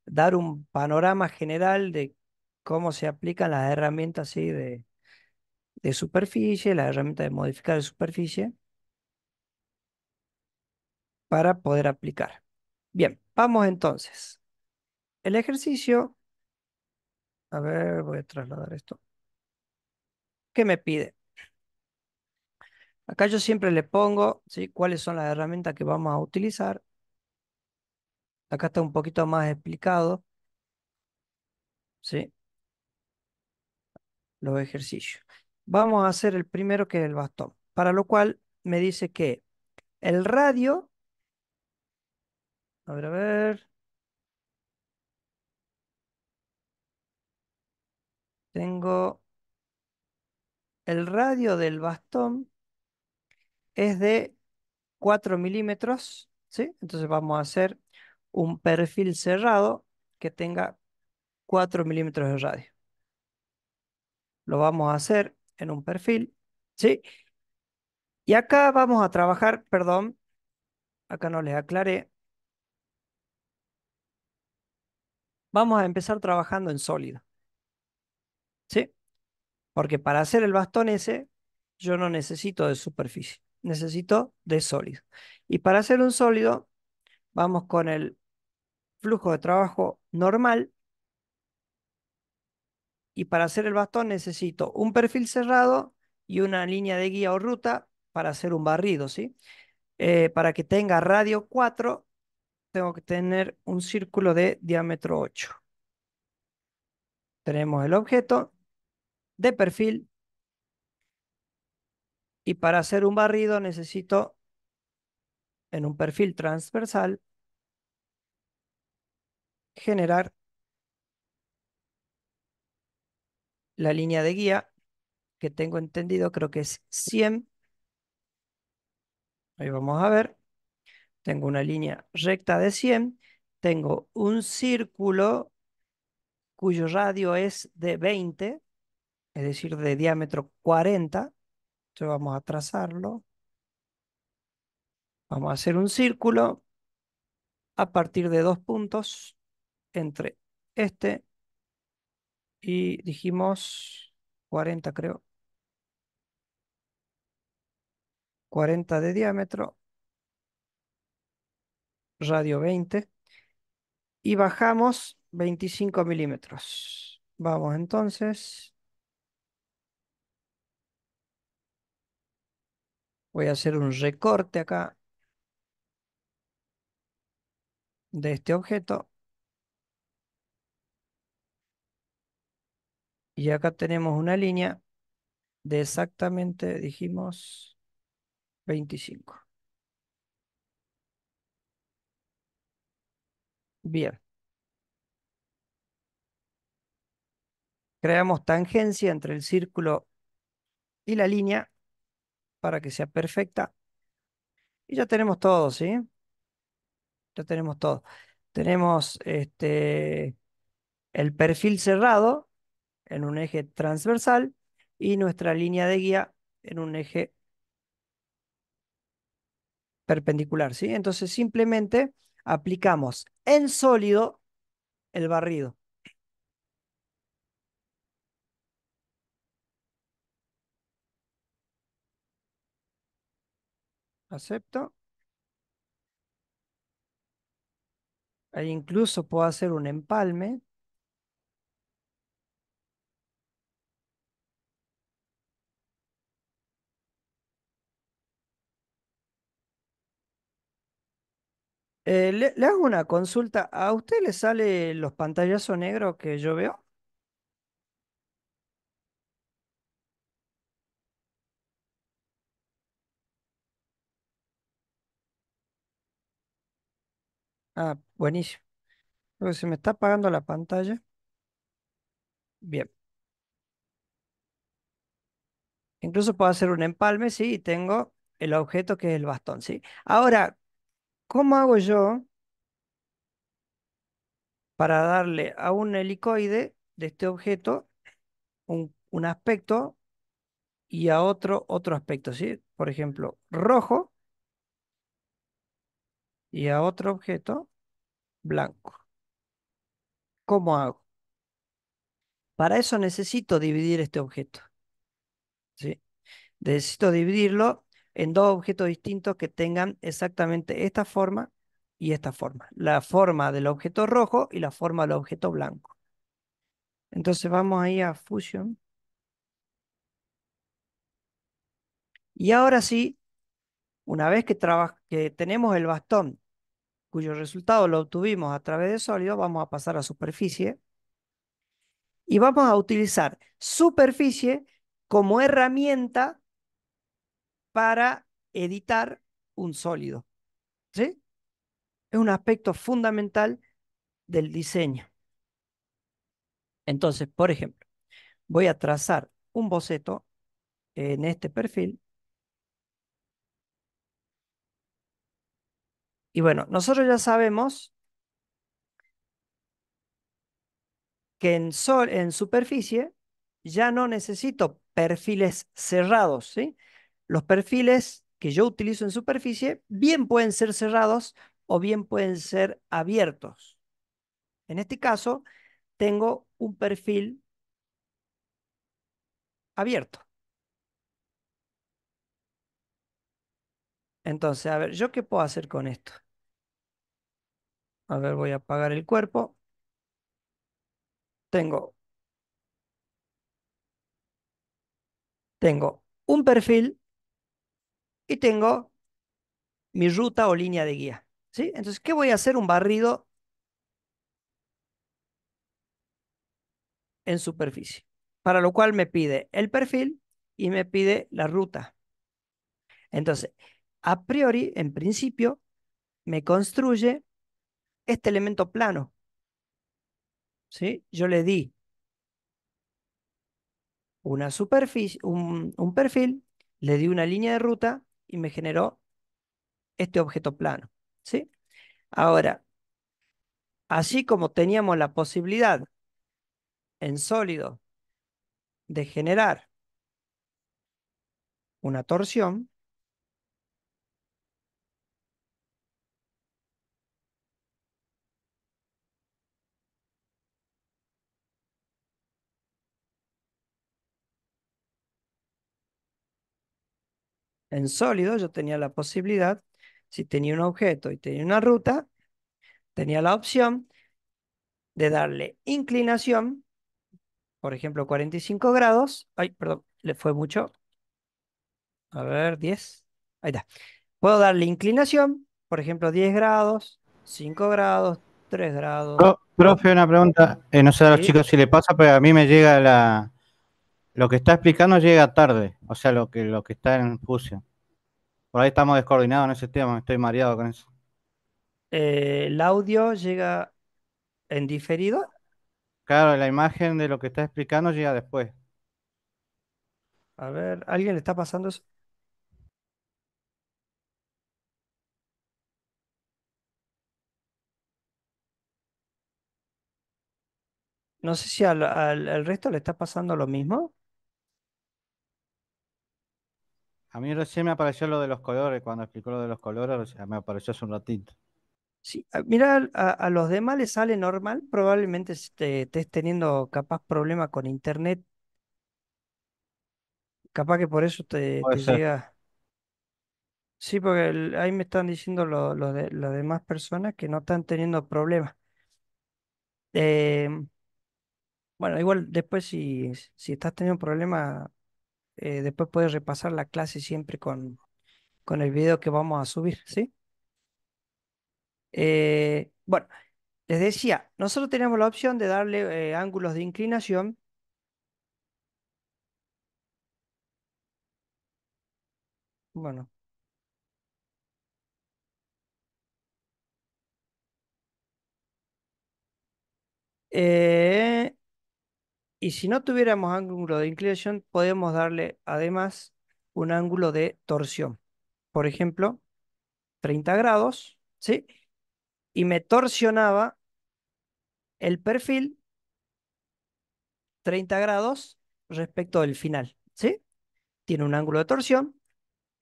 dar un panorama general de cómo se aplican las herramientas de, superficie, las herramientas de modificar de superficie, para poder aplicar. Bien, vamos entonces. El ejercicio, a ver, voy a trasladar esto. ¿Qué me pide? Acá yo siempre le pongo ¿sí? cuáles son las herramientas que vamos a utilizar. Acá está un poquito más explicado. ¿Sí? Los ejercicios. Vamos a hacer el primero que es el bastón. Para lo cual me dice que el radio. A ver, a ver. Tengo el radio del bastón es de 4 milímetros, ¿sí? Entonces vamos a hacer un perfil cerrado que tenga 4 milímetros de radio. Lo vamos a hacer en un perfil, ¿sí? Y acá vamos a trabajar, perdón, acá no les aclaré. Vamos a empezar trabajando en sólido. ¿Sí? Porque para hacer el bastón ese, yo no necesito de superficie, necesito de sólido. Y para hacer un sólido, vamos con el flujo de trabajo normal. Y para hacer el bastón necesito un perfil cerrado y una línea de guía o ruta para hacer un barrido, ¿sí? Eh, para que tenga radio 4, tengo que tener un círculo de diámetro 8. Tenemos el objeto de perfil. Y para hacer un barrido necesito en un perfil transversal generar la línea de guía, que tengo entendido, creo que es 100. Ahí vamos a ver. Tengo una línea recta de 100. Tengo un círculo cuyo radio es de 20, es decir, de diámetro 40. Entonces vamos a trazarlo. Vamos a hacer un círculo a partir de dos puntos entre este y dijimos 40 creo. 40 de diámetro, radio 20 y bajamos 25 milímetros. Vamos entonces. Voy a hacer un recorte acá de este objeto. Y acá tenemos una línea de exactamente, dijimos, 25. Bien. Creamos tangencia entre el círculo y la línea para que sea perfecta. Y ya tenemos todo, ¿sí? Ya tenemos todo. Tenemos este, el perfil cerrado, en un eje transversal y nuestra línea de guía en un eje perpendicular. ¿sí? Entonces simplemente aplicamos en sólido el barrido. Acepto. Ahí incluso puedo hacer un empalme Eh, le, hago una consulta. ¿A usted le sale los pantallazos negros que yo veo? Ah, buenísimo. Porque se me está apagando la pantalla. Bien. Incluso puedo hacer un empalme, sí, y tengo el objeto que es el bastón, sí. Ahora, ¿Cómo hago yo para darle a un helicoide de este objeto un, un aspecto y a otro otro aspecto? ¿sí? Por ejemplo, rojo y a otro objeto blanco. ¿Cómo hago? Para eso necesito dividir este objeto. ¿sí? Necesito dividirlo en dos objetos distintos que tengan exactamente esta forma y esta forma. La forma del objeto rojo y la forma del objeto blanco. Entonces vamos ahí a Fusion. Y ahora sí, una vez que, que tenemos el bastón cuyo resultado lo obtuvimos a través de sólido, vamos a pasar a superficie y vamos a utilizar superficie como herramienta para editar un sólido. ¿Sí? Es un aspecto fundamental del diseño. Entonces, por ejemplo, voy a trazar un boceto en este perfil. Y bueno, nosotros ya sabemos que en, sol, en superficie ya no necesito perfiles cerrados, ¿sí? Los perfiles que yo utilizo en superficie bien pueden ser cerrados o bien pueden ser abiertos. En este caso, tengo un perfil abierto. Entonces, a ver, ¿yo qué puedo hacer con esto? A ver, voy a apagar el cuerpo. Tengo, tengo un perfil y tengo mi ruta o línea de guía. ¿sí? Entonces, ¿qué voy a hacer? Un barrido en superficie, para lo cual me pide el perfil y me pide la ruta. Entonces, a priori, en principio, me construye este elemento plano. ¿Sí? Yo le di una superficie, un perfil, le di una línea de ruta y me generó este objeto plano. ¿sí? Ahora, así como teníamos la posibilidad en sólido de generar una torsión, En sólido yo tenía la posibilidad, si tenía un objeto y tenía una ruta, tenía la opción de darle inclinación, por ejemplo 45 grados, ay, perdón, le fue mucho, a ver, 10, ahí está. Puedo darle inclinación, por ejemplo 10 grados, 5 grados, 3 grados. profe, una pregunta, eh, no sé a los chicos si le pasa, pero a mí me llega la lo que está explicando llega tarde, o sea, lo que, lo que está en Fusion. Por ahí estamos descoordinados en ese tema, estoy mareado con eso. Eh, el audio llega en diferido. Claro, la imagen de lo que está explicando llega después. A ver, ¿alguien le está pasando eso? No sé si al resto le está pasando lo mismo. A mí recién me apareció lo de los colores, cuando explicó lo de los colores, me apareció hace un ratito. Sí, mira, a, los demás les sale normal, probablemente estés teniendo capaz problemas con internet. Capaz que por eso te, llega. Sí, porque ahí me están diciendo lo, de, las demás personas que no están teniendo problemas. Eh, bueno, igual después si, si estás teniendo problemas, eh, después puedes repasar la clase siempre con, el video que vamos a subir, ¿sí? Eh, bueno, les decía, nosotros tenemos la opción de darle eh, ángulos de inclinación. Bueno. Eh, y si no tuviéramos ángulo de inclinación, podemos darle además un ángulo de torsión. Por ejemplo, 30 grados, ¿sí? Y me torsionaba el perfil 30 grados respecto del final, ¿sí? Tiene un ángulo de torsión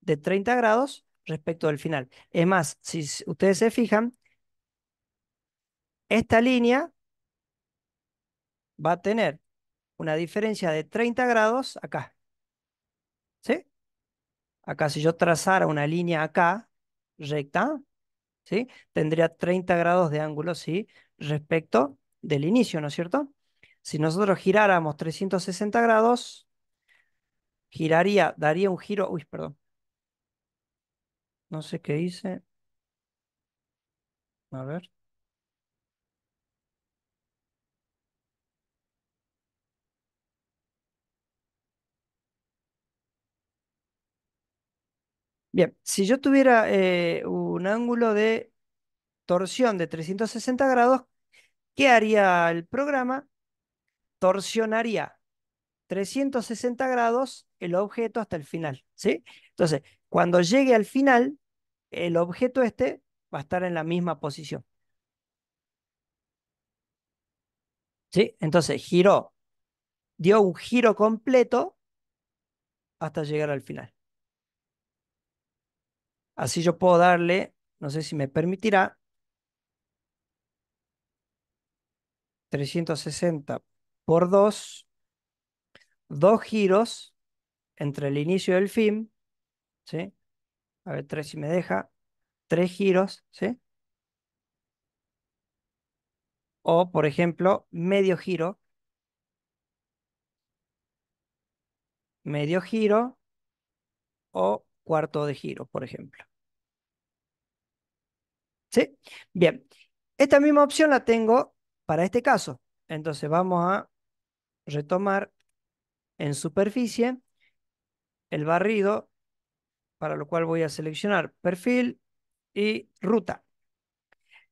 de 30 grados respecto del final. Es más, si ustedes se fijan, esta línea va a tener una diferencia de 30 grados acá. ¿Sí? Acá si yo trazara una línea acá, recta, ¿sí? Tendría 30 grados de ángulo, ¿sí? Respecto del inicio, ¿no es cierto? Si nosotros giráramos 360 grados, giraría, daría un giro, uy, perdón. No sé qué hice. A ver. Bien, si yo tuviera eh, un ángulo de torsión de 360 grados, ¿qué haría el programa? Torsionaría 360 grados el objeto hasta el final, ¿sí? Entonces, cuando llegue al final, el objeto este va a estar en la misma posición. ¿Sí? Entonces, giró, dio un giro completo hasta llegar al final. Así yo puedo darle, no sé si me permitirá, 360 por 2, dos giros entre el inicio y el fin, ¿sí? A ver, 3 si me deja, tres giros, ¿sí? O, por ejemplo, medio giro, medio giro o cuarto de giro, por ejemplo. ¿Sí? Bien. Esta misma opción la tengo para este caso. Entonces vamos a retomar en superficie el barrido, para lo cual voy a seleccionar perfil y ruta.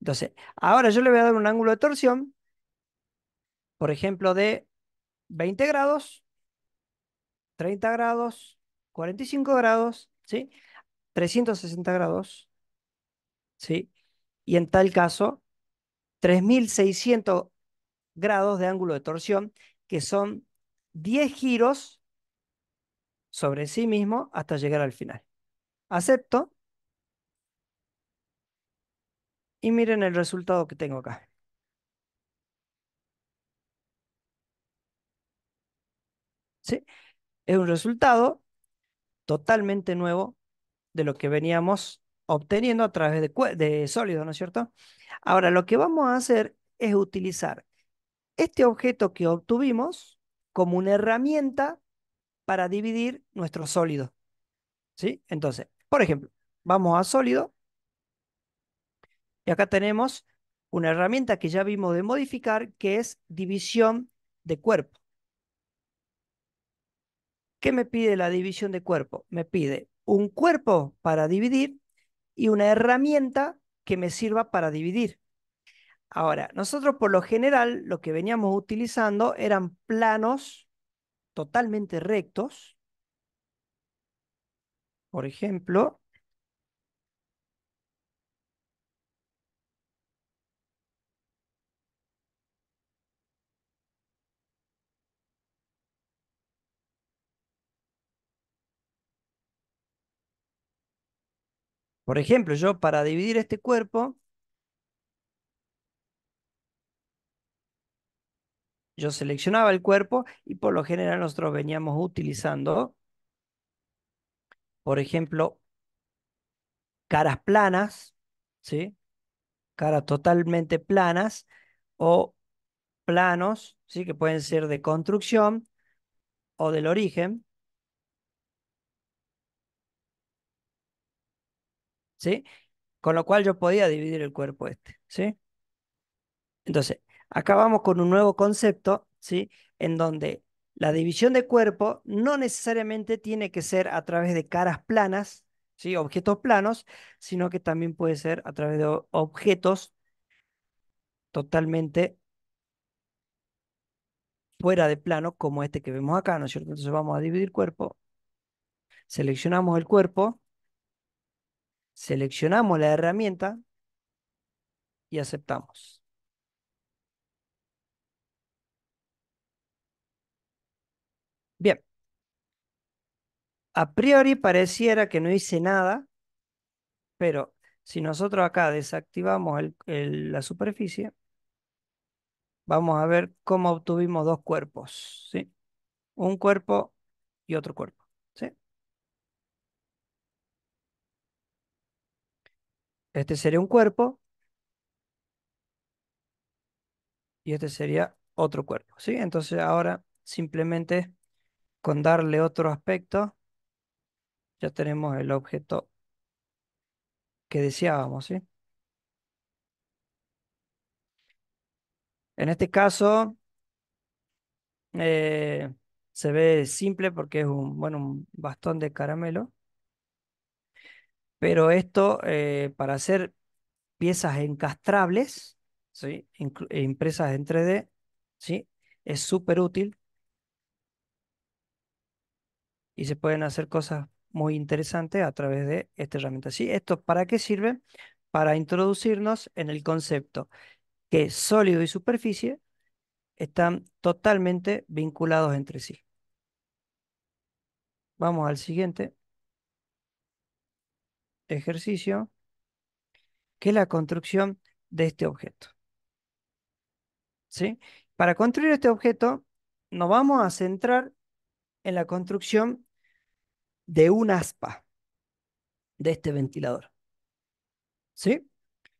Entonces, ahora yo le voy a dar un ángulo de torsión, por ejemplo, de 20 grados, 30 grados, 45 grados ¿sí? 360 grados, ¿sí? Y en tal caso, 3600 grados de ángulo de torsión, que son 10 giros sobre sí mismo hasta llegar al final. Acepto. Y miren el resultado que tengo acá. ¿Sí? Es un resultado totalmente nuevo de lo que veníamos obteniendo a través de, sólido, ¿no es cierto? Ahora, lo que vamos a hacer es utilizar este objeto que obtuvimos como una herramienta para dividir nuestro sólido. ¿Sí? Entonces, por ejemplo, vamos a sólido y acá tenemos una herramienta que ya vimos de modificar que es división de cuerpo. ¿Qué me pide la división de cuerpo? Me pide un cuerpo para dividir y una herramienta que me sirva para dividir. Ahora, nosotros por lo general lo que veníamos utilizando eran planos totalmente rectos. Por ejemplo, Por ejemplo, yo para dividir este cuerpo, yo seleccionaba el cuerpo y por lo general nosotros veníamos utilizando, por ejemplo, caras planas, ¿sí? caras totalmente planas o planos, ¿sí? que pueden ser de construcción o del origen. Con lo cual yo podía dividir el cuerpo este, ¿sí? Entonces, acá vamos con un nuevo concepto, ¿sí? En donde la división de cuerpo no necesariamente tiene que ser a través de caras planas, ¿sí? Objetos planos, sino que también puede ser a través de objetos totalmente fuera de plano, como este que vemos acá, ¿no es cierto? Entonces vamos a dividir cuerpo, seleccionamos el cuerpo, Seleccionamos la herramienta y aceptamos. Bien. A priori pareciera que no hice nada, pero si nosotros acá desactivamos la superficie, vamos a ver cómo obtuvimos dos cuerpos, Un cuerpo y otro cuerpo. Este sería un cuerpo. Y este sería otro cuerpo. ¿sí? Entonces ahora simplemente con darle otro aspecto, ya tenemos el objeto que deseábamos. ¿sí? En este caso, eh, se ve simple porque es un, bueno, un bastón de caramelo. Pero esto, eh, para hacer piezas encastrables, ¿sí? Eh, impresas en 3D, ¿sí? es súper útil. Y se pueden hacer cosas muy interesantes a través de esta herramienta. ¿Sí? ¿Esto para qué sirve? Para introducirnos en el concepto que sólido y superficie están totalmente vinculados entre sí. Vamos al siguiente ejercicio, que es la construcción de este objeto. ¿Sí? Para construir este objeto, nos vamos a centrar en la construcción de un aspa de este ventilador. ¿Sí?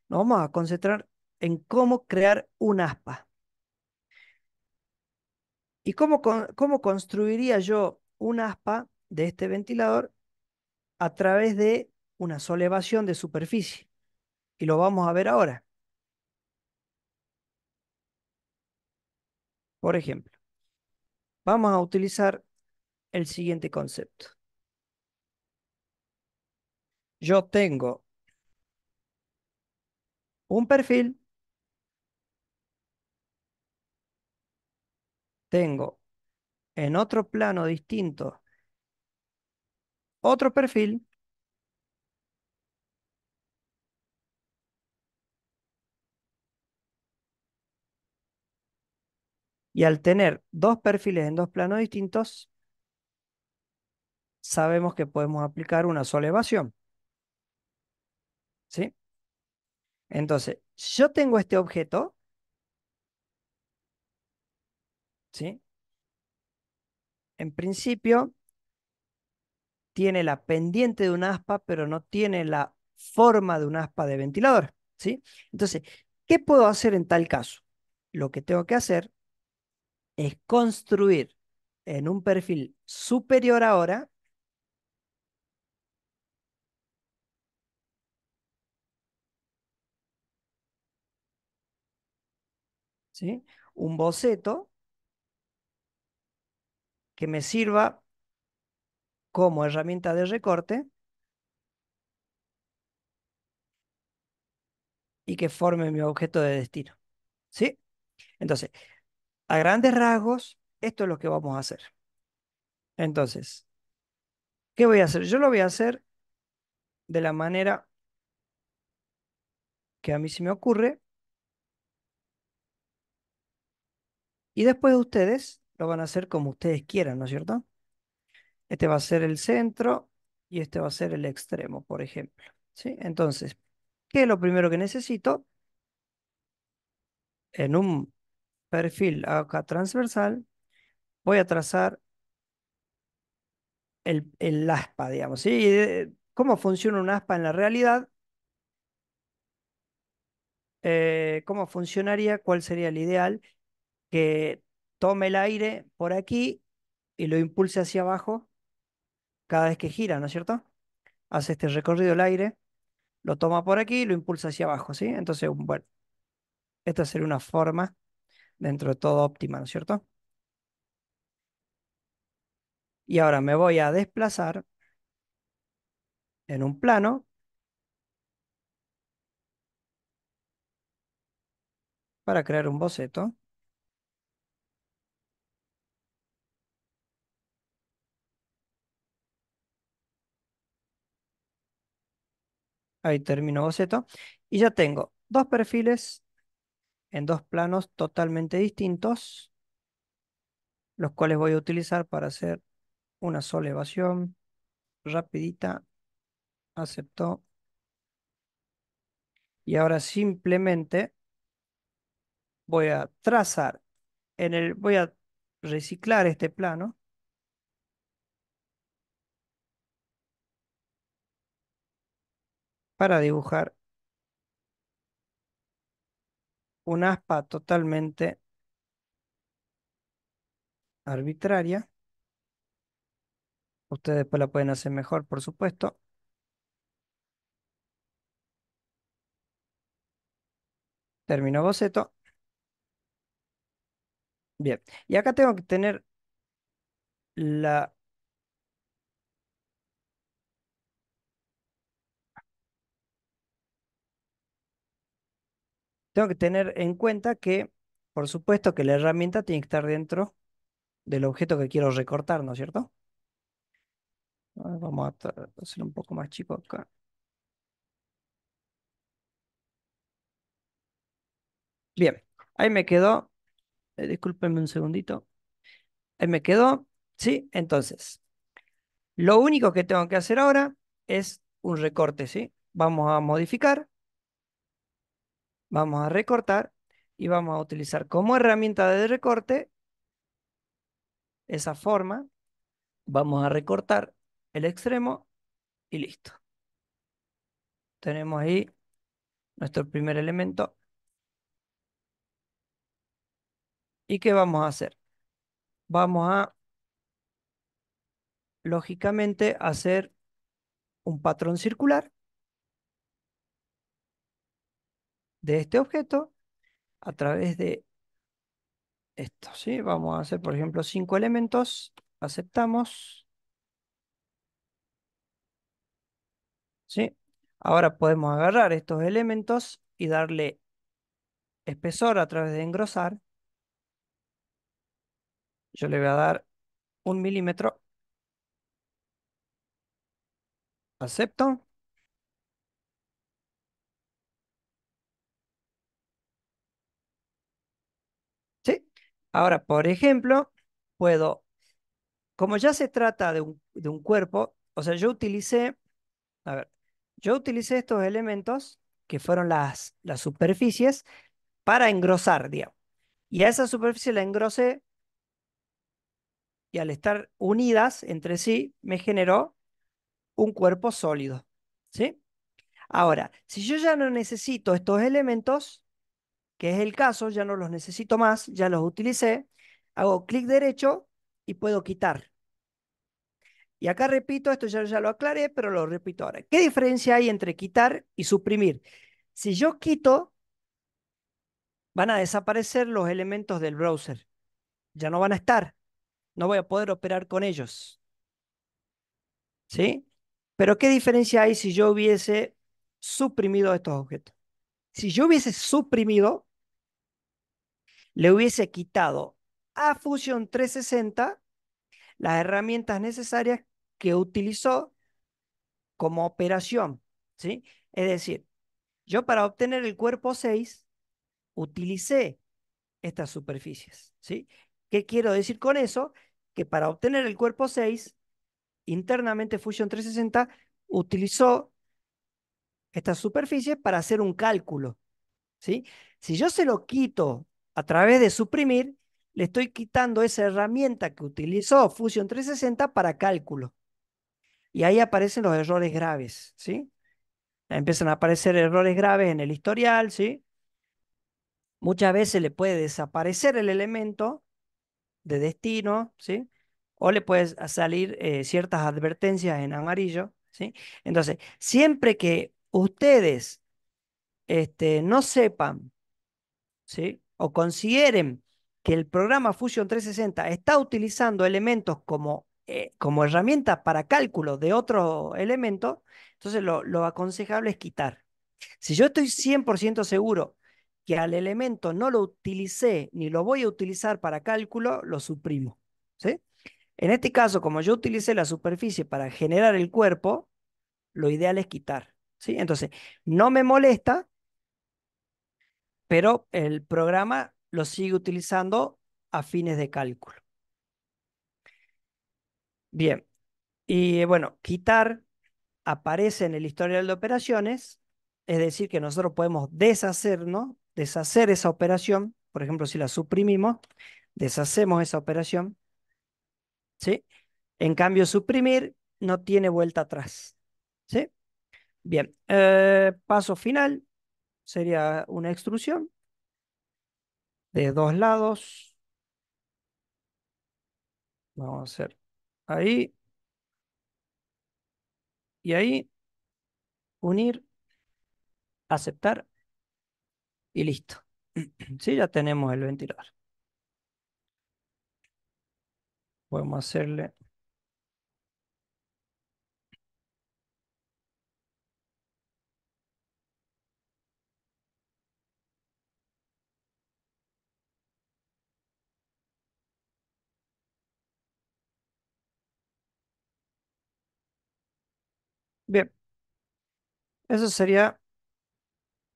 Nos vamos a concentrar en cómo crear un aspa. ¿Y cómo, cómo construiría yo un aspa de este ventilador? A través de una solevación de superficie. Y lo vamos a ver ahora. Por ejemplo, vamos a utilizar el siguiente concepto. Yo tengo un perfil, tengo en otro plano distinto otro perfil Y al tener dos perfiles en dos planos distintos, sabemos que podemos aplicar una sola evasión. ¿Sí? Entonces, yo tengo este objeto. ¿Sí? En principio, tiene la pendiente de un aspa, pero no tiene la forma de un aspa de ventilador. ¿Sí? Entonces, ¿qué puedo hacer en tal caso? Lo que tengo que hacer es construir en un perfil superior ahora ¿sí? un boceto que me sirva como herramienta de recorte y que forme mi objeto de destino. ¿Sí? Entonces, a grandes rasgos, esto es lo que vamos a hacer. Entonces, ¿qué voy a hacer? Yo lo voy a hacer de la manera que a mí se me ocurre. Y después de ustedes lo van a hacer como ustedes quieran, ¿no es cierto? Este va a ser el centro y este va a ser el extremo, por ejemplo. ¿sí? Entonces, ¿qué es lo primero que necesito? En un perfil acá transversal, voy a trazar el, aspa, digamos. ¿sí? Eh, ¿Cómo funciona un aspa en la realidad? Eh, ¿Cómo funcionaría? ¿Cuál sería el ideal? Que tome el aire por aquí y lo impulse hacia abajo cada vez que gira, ¿no es cierto? Hace este recorrido el aire, lo toma por aquí y lo impulsa hacia abajo, ¿sí? Entonces, bueno, esta sería una forma dentro de todo óptima, ¿no es cierto? Y ahora me voy a desplazar en un plano para crear un boceto. Ahí termino boceto. Y ya tengo dos perfiles en dos planos totalmente distintos, los cuales voy a utilizar para hacer una sola rapidita. Acepto. Y ahora simplemente voy a trazar en el voy a reciclar este plano. para dibujar una aspa totalmente arbitraria. Ustedes después la pueden hacer mejor, por supuesto. Termino boceto. Bien, y acá tengo que tener la tengo que tener en cuenta que, por supuesto, que la herramienta tiene que estar dentro del objeto que quiero recortar, ¿no es cierto? Vamos a hacer un poco más chico acá. Bien, ahí me quedó. Eh, discúlpenme un segundito. Ahí me quedó. Sí, entonces. Lo único que tengo que hacer ahora es un recorte, ¿sí? Vamos a modificar. Vamos a recortar y vamos a utilizar como herramienta de recorte esa forma. Vamos a recortar el extremo y listo. Tenemos ahí nuestro primer elemento. ¿Y qué vamos a hacer? Vamos a, lógicamente, hacer un patrón circular de este objeto a través de esto. ¿sí? Vamos a hacer, por ejemplo, cinco elementos. Aceptamos. ¿Sí? Ahora podemos agarrar estos elementos y darle espesor a través de engrosar. Yo le voy a dar un milímetro. Acepto. Ahora, por ejemplo, puedo, como ya se trata de un, cuerpo, o sea, yo utilicé, a ver, yo utilicé estos elementos que fueron las, superficies para engrosar, digamos. Y a esa superficie la engrosé y al estar unidas entre sí me generó un cuerpo sólido. ¿sí? Ahora, si yo ya no necesito estos elementos, que es el caso, ya no los necesito más, ya los utilicé, hago clic derecho y puedo quitar. Y acá repito, esto ya, ya lo aclaré, pero lo repito ahora. ¿Qué diferencia hay entre quitar y suprimir? Si yo quito, van a desaparecer los elementos del browser. Ya no van a estar. No voy a poder operar con ellos. ¿Sí? Pero ¿qué diferencia hay si yo hubiese suprimido estos objetos? Si yo hubiese suprimido, le hubiese quitado a Fusion 360 las herramientas necesarias que utilizó como operación. ¿sí? Es decir, yo para obtener el cuerpo 6 utilicé estas superficies. ¿sí? ¿Qué quiero decir con eso? Que para obtener el cuerpo 6, internamente Fusion 360 utilizó estas superficies para hacer un cálculo. ¿sí? Si yo se lo quito a través de suprimir, le estoy quitando esa herramienta que utilizó Fusion 360 para cálculo. Y ahí aparecen los errores graves, ¿sí? Empiezan a aparecer errores graves en el historial, ¿sí? Muchas veces le puede desaparecer el elemento de destino, ¿sí? O le puede salir eh, ciertas advertencias en amarillo, ¿sí? Entonces, siempre que ustedes este, no sepan, ¿sí? o consideren que el programa Fusion 360 está utilizando elementos como, eh, como herramienta para cálculo de otro elemento, entonces lo, lo aconsejable es quitar. Si yo estoy 100% seguro que al elemento no lo utilicé ni lo voy a utilizar para cálculo, lo suprimo. En este caso, como yo utilicé la superficie para generar el cuerpo, lo ideal es quitar. ¿sí? Entonces, no me molesta pero el programa lo sigue utilizando a fines de cálculo. Bien, y bueno, quitar aparece en el historial de operaciones, es decir, que nosotros podemos deshacernos, deshacer esa operación, por ejemplo, si la suprimimos, deshacemos esa operación, ¿sí? En cambio, suprimir no tiene vuelta atrás, ¿sí? Bien, eh, paso final, sería una extrusión de dos lados. Vamos a hacer ahí y ahí unir, aceptar y listo. Sí, ya tenemos el ventilador. Podemos hacerle Bien, eso sería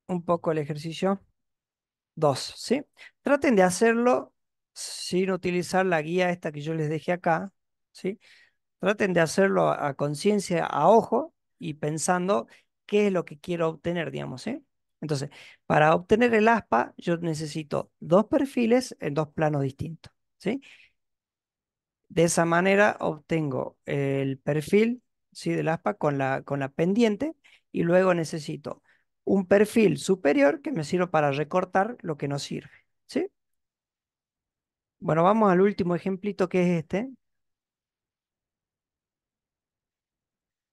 un poco el ejercicio 2, ¿sí? Traten de hacerlo sin utilizar la guía esta que yo les dejé acá, ¿sí? Traten de hacerlo a, conciencia, a ojo y pensando qué es lo que quiero obtener, digamos, ¿sí? ¿eh? Entonces, para obtener el aspa, yo necesito dos perfiles en dos planos distintos, ¿sí? De esa manera obtengo el perfil ¿sí? del aspa con la, pendiente y luego necesito un perfil superior que me sirva para recortar lo que no sirve. Bueno, vamos al último ejemplito que es este.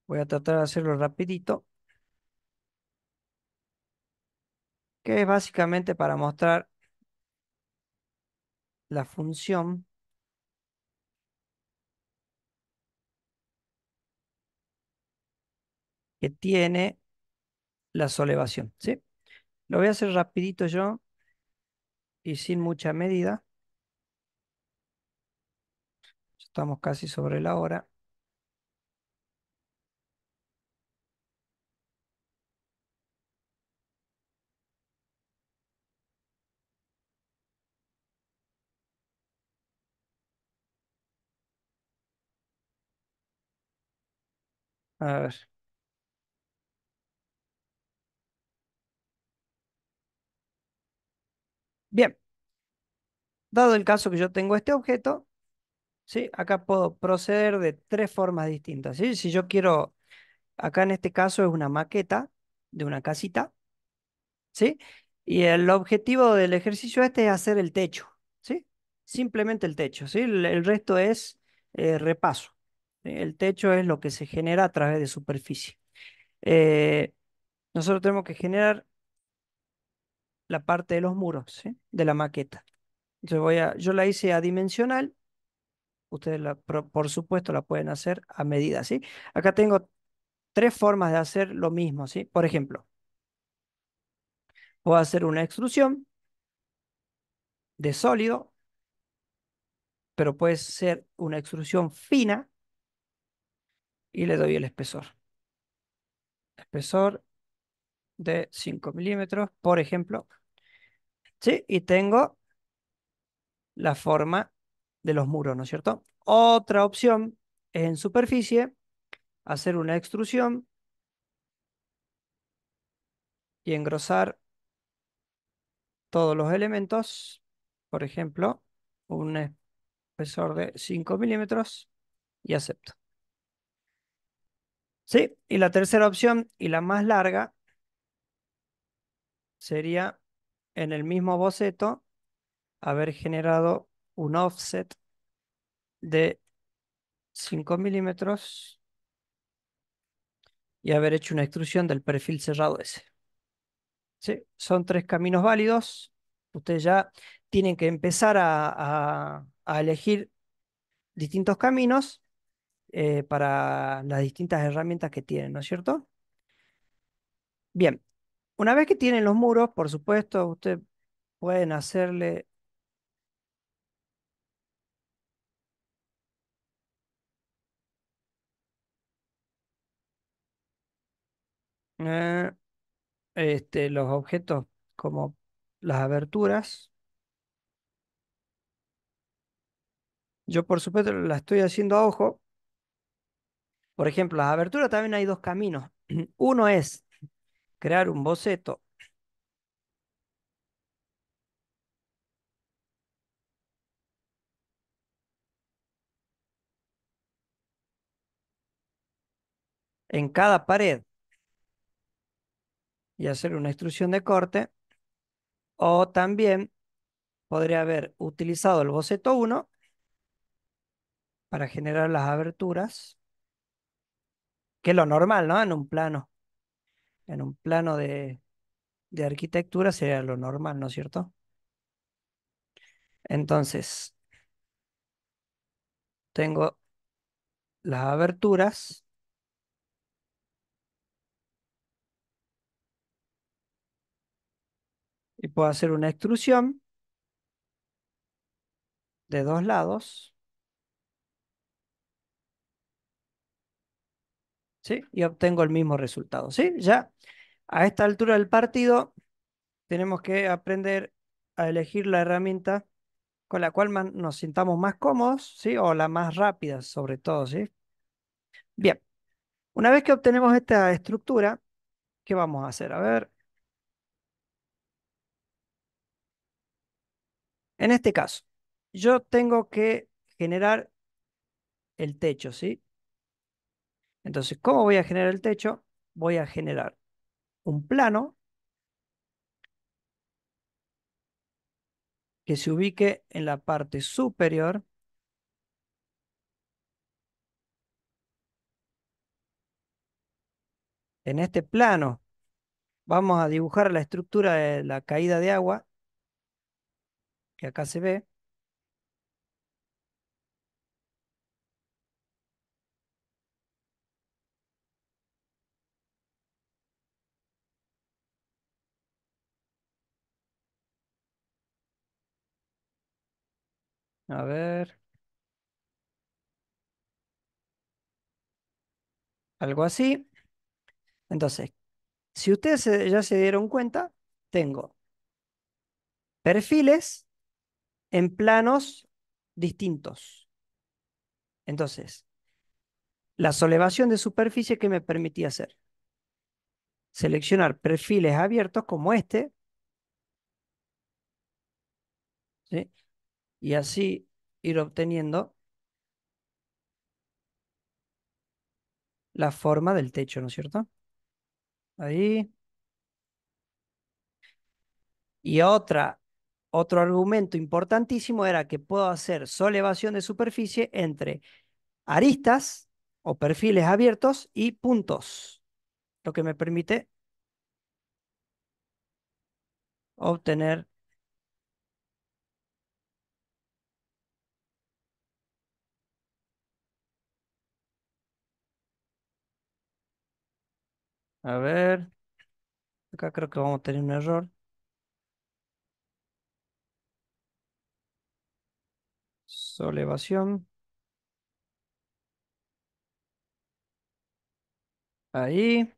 Voy a tratar de hacerlo rapidito. Que es básicamente para mostrar la función tiene la solevación. ¿sí? Lo voy a hacer rapidito yo y sin mucha medida. Estamos casi sobre la hora. A ver. Bien, dado el caso que yo tengo este objeto, ¿sí? acá puedo proceder de tres formas distintas. Si yo quiero, acá en este caso es una maqueta de una casita, ¿sí? y el objetivo del ejercicio este es hacer el techo, ¿sí? simplemente el techo, ¿sí? el, resto es eh, repaso. El techo es lo que se genera a través de superficie. Eh, nosotros tenemos que generar la parte de los muros, de la maqueta. Yo, voy a, yo la hice a dimensional, ustedes la, por supuesto la pueden hacer a medida. ¿sí? Acá tengo tres formas de hacer lo mismo. ¿sí? Por ejemplo, puedo hacer una extrusión de sólido, pero puede ser una extrusión fina y le doy el espesor. Espesor de 5 milímetros, por ejemplo. ¿Sí? Y tengo la forma de los muros, ¿no es cierto? Otra opción es en superficie hacer una extrusión y engrosar todos los elementos, por ejemplo, un espesor de 5 milímetros y acepto. ¿Sí? Y la tercera opción y la más larga sería en el mismo boceto haber generado un offset de 5 milímetros y haber hecho una extrusión del perfil cerrado ese. Son tres caminos válidos. Ustedes ya tienen que empezar a, elegir distintos caminos eh, para las distintas herramientas que tienen, ¿no es cierto? Bien, una vez que tienen los muros, por supuesto, ustedes pueden hacerle eh, este, los objetos como las aberturas. Yo, por supuesto, la estoy haciendo a ojo. Por ejemplo, las aberturas también hay dos caminos. Uno es crear un boceto en cada pared y hacer una instrucción de corte o también podría haber utilizado el boceto 1 para generar las aberturas, que es lo normal, ¿no? En un plano en un plano de, arquitectura sería lo normal, ¿no es cierto? Entonces, tengo las aberturas. Y puedo hacer una extrusión de dos lados. ¿sí? Y obtengo el mismo resultado, ¿sí? Ya a esta altura del partido tenemos que aprender a elegir la herramienta con la cual nos sintamos más cómodos, ¿sí? O la más rápida, sobre todo, ¿sí? Bien, una vez que obtenemos esta estructura, ¿qué vamos a hacer? A ver. En este caso, yo tengo que generar el techo, ¿sí? Entonces, ¿cómo voy a generar el techo? Voy a generar un plano que se ubique en la parte superior En este plano vamos a dibujar la estructura de la caída de agua, que acá se ve. A ver, algo así. Entonces, si ustedes ya se dieron cuenta, tengo perfiles en planos distintos. Entonces, la solevación de superficie que me permitía hacer. Seleccionar perfiles abiertos como este. ¿sí? y así ir obteniendo la forma del techo, ¿no es cierto? Ahí. Y otra, otro argumento importantísimo era que puedo hacer solevación de superficie entre aristas o perfiles abiertos y puntos, lo que me permite obtener A ver. Acá creo que vamos a tener un error. Solevación. Ahí.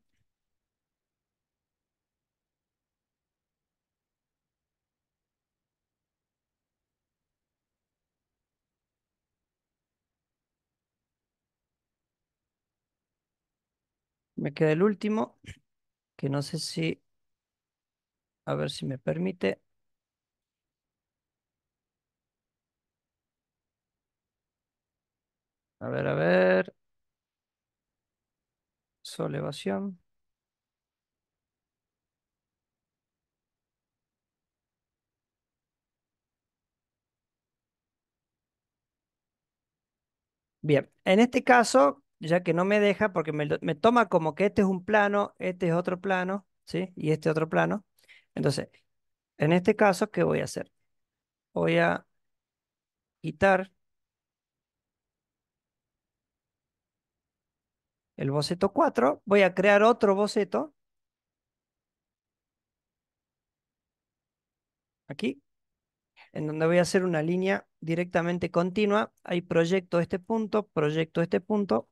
Me queda el último, que no sé si, a ver si me permite. A ver, a ver. Solevación. Bien, en este caso, ya que no me deja porque me, toma como que este es un plano, este es otro plano, ¿sí? Y este otro plano. Entonces, en este caso, ¿qué voy a hacer? Voy a quitar el boceto 4, voy a crear otro boceto. Aquí, en donde voy a hacer una línea directamente continua. Hay proyecto este punto, proyecto este punto,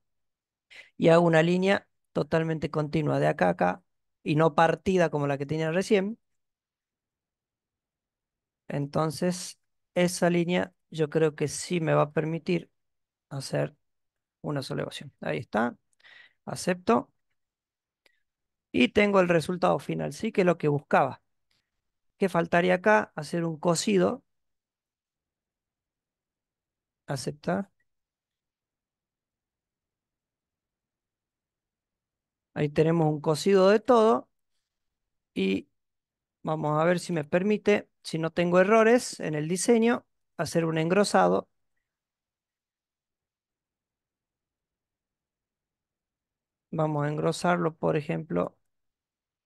y hago una línea totalmente continua de acá a acá y no partida como la que tenía recién, entonces esa línea yo creo que sí me va a permitir hacer una elevación Ahí está. Acepto. Y tengo el resultado final, sí, que es lo que buscaba. ¿Qué faltaría acá? Hacer un cosido. Aceptar. Ahí tenemos un cosido de todo. Y vamos a ver si me permite, si no tengo errores en el diseño, hacer un engrosado. Vamos a engrosarlo, por ejemplo,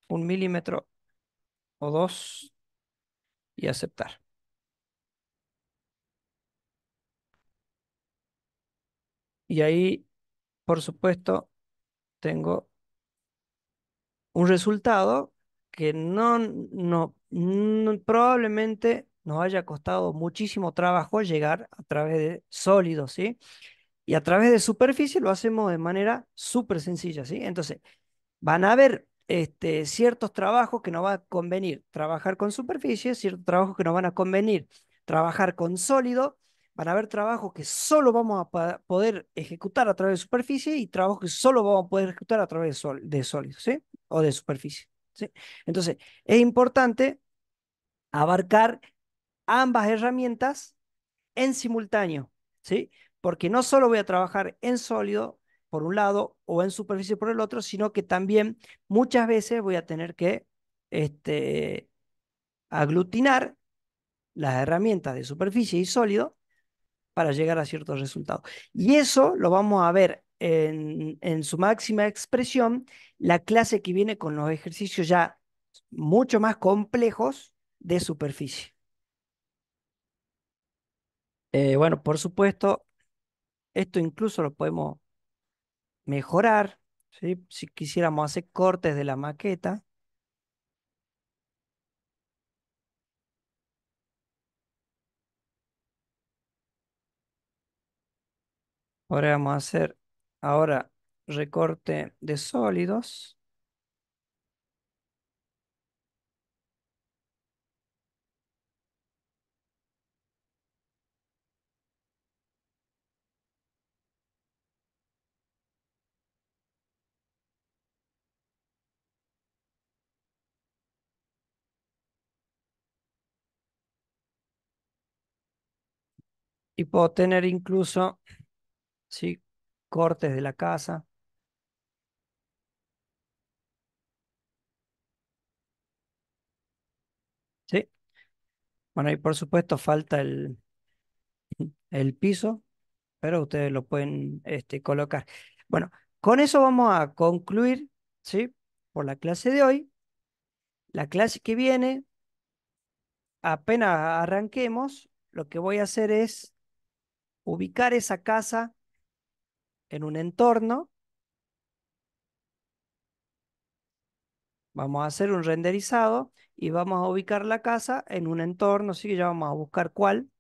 un milímetro o dos y aceptar. Y ahí, por supuesto, tengo un resultado que no, no, probablemente nos haya costado muchísimo trabajo llegar a través de sólidos, ¿sí? Y a través de superficie lo hacemos de manera súper sencilla, ¿sí? Entonces, van a haber este, ciertos trabajos que nos va a convenir trabajar con superficie, ciertos trabajos que nos van a convenir trabajar con sólido, para ver haber trabajos que solo vamos a poder ejecutar a través de superficie y trabajos que solo vamos a poder ejecutar a través de, sol sólidos, ¿sí? O de superficie, ¿sí? Entonces, es importante abarcar ambas herramientas en simultáneo, ¿sí? Porque no solo voy a trabajar en sólido por un lado o en superficie por el otro, sino que también muchas veces voy a tener que este, aglutinar las herramientas de superficie y sólido para llegar a ciertos resultados. Y eso lo vamos a ver en, su máxima expresión, la clase que viene con los ejercicios ya mucho más complejos de superficie. Eh, bueno, por supuesto, esto incluso lo podemos mejorar, si quisiéramos hacer cortes de la maqueta. Ahora vamos a hacer ahora recorte de sólidos. Y puedo tener incluso ¿sí? cortes de la casa. ¿Sí? Bueno, y por supuesto falta el, el piso, pero ustedes lo pueden este, colocar. Bueno, con eso vamos a concluir, ¿sí? Por la clase de hoy. La clase que viene, apenas arranquemos, lo que voy a hacer es ubicar esa casa en un entorno. Vamos a hacer un renderizado y vamos a ubicar la casa en un entorno, así que ya vamos a buscar cuál.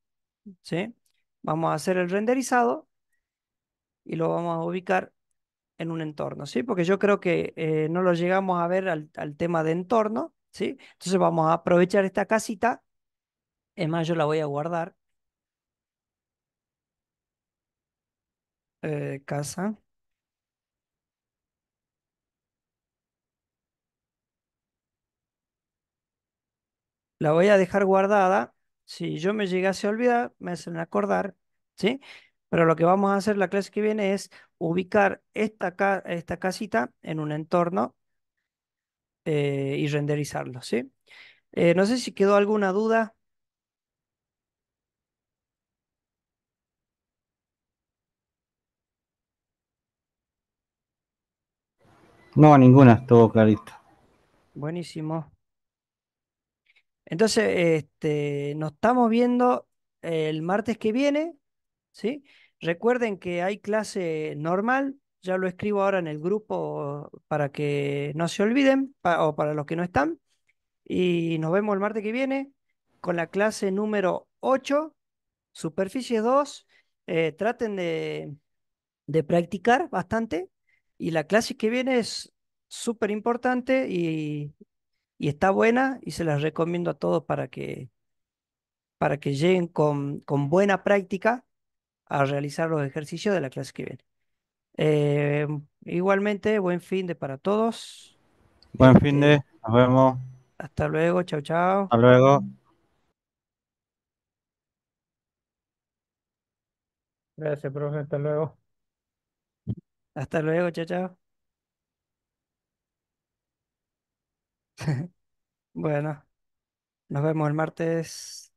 ¿sí? Vamos a hacer el renderizado y lo vamos a ubicar en un entorno, ¿sí? Porque yo creo que eh, no lo llegamos a ver al, tema de entorno, ¿sí? Entonces vamos a aprovechar esta casita. Es más, yo la voy a guardar Eh, casa. La voy a dejar guardada. Si yo me llegase a olvidar, me hacen acordar, ¿sí? Pero lo que vamos a hacer la clase que viene es ubicar esta, esta casita en un entorno eh, y renderizarlo, ¿sí? Eh, no sé si quedó alguna duda. No, ninguna, todo clarito. Buenísimo. Entonces, este, nos estamos viendo eh, el martes que viene, ¿sí? Recuerden que hay clase normal, ya lo escribo ahora en el grupo para que no se olviden, o para los que no están. Y nos vemos el martes que viene con la clase número 8, superficie 2. Eh, traten de, de practicar bastante, y la clase que viene es súper importante y, está buena y se las recomiendo a todos para que, para que lleguen con, buena práctica a realizar los ejercicios de la clase que viene. Eh, igualmente, buen fin de para todos. Buen fin este, de, nos vemos. Hasta luego, chao, chao. Hasta luego. Gracias, profe, hasta luego. Hasta luego, chao, chao. Bueno, nos vemos el martes.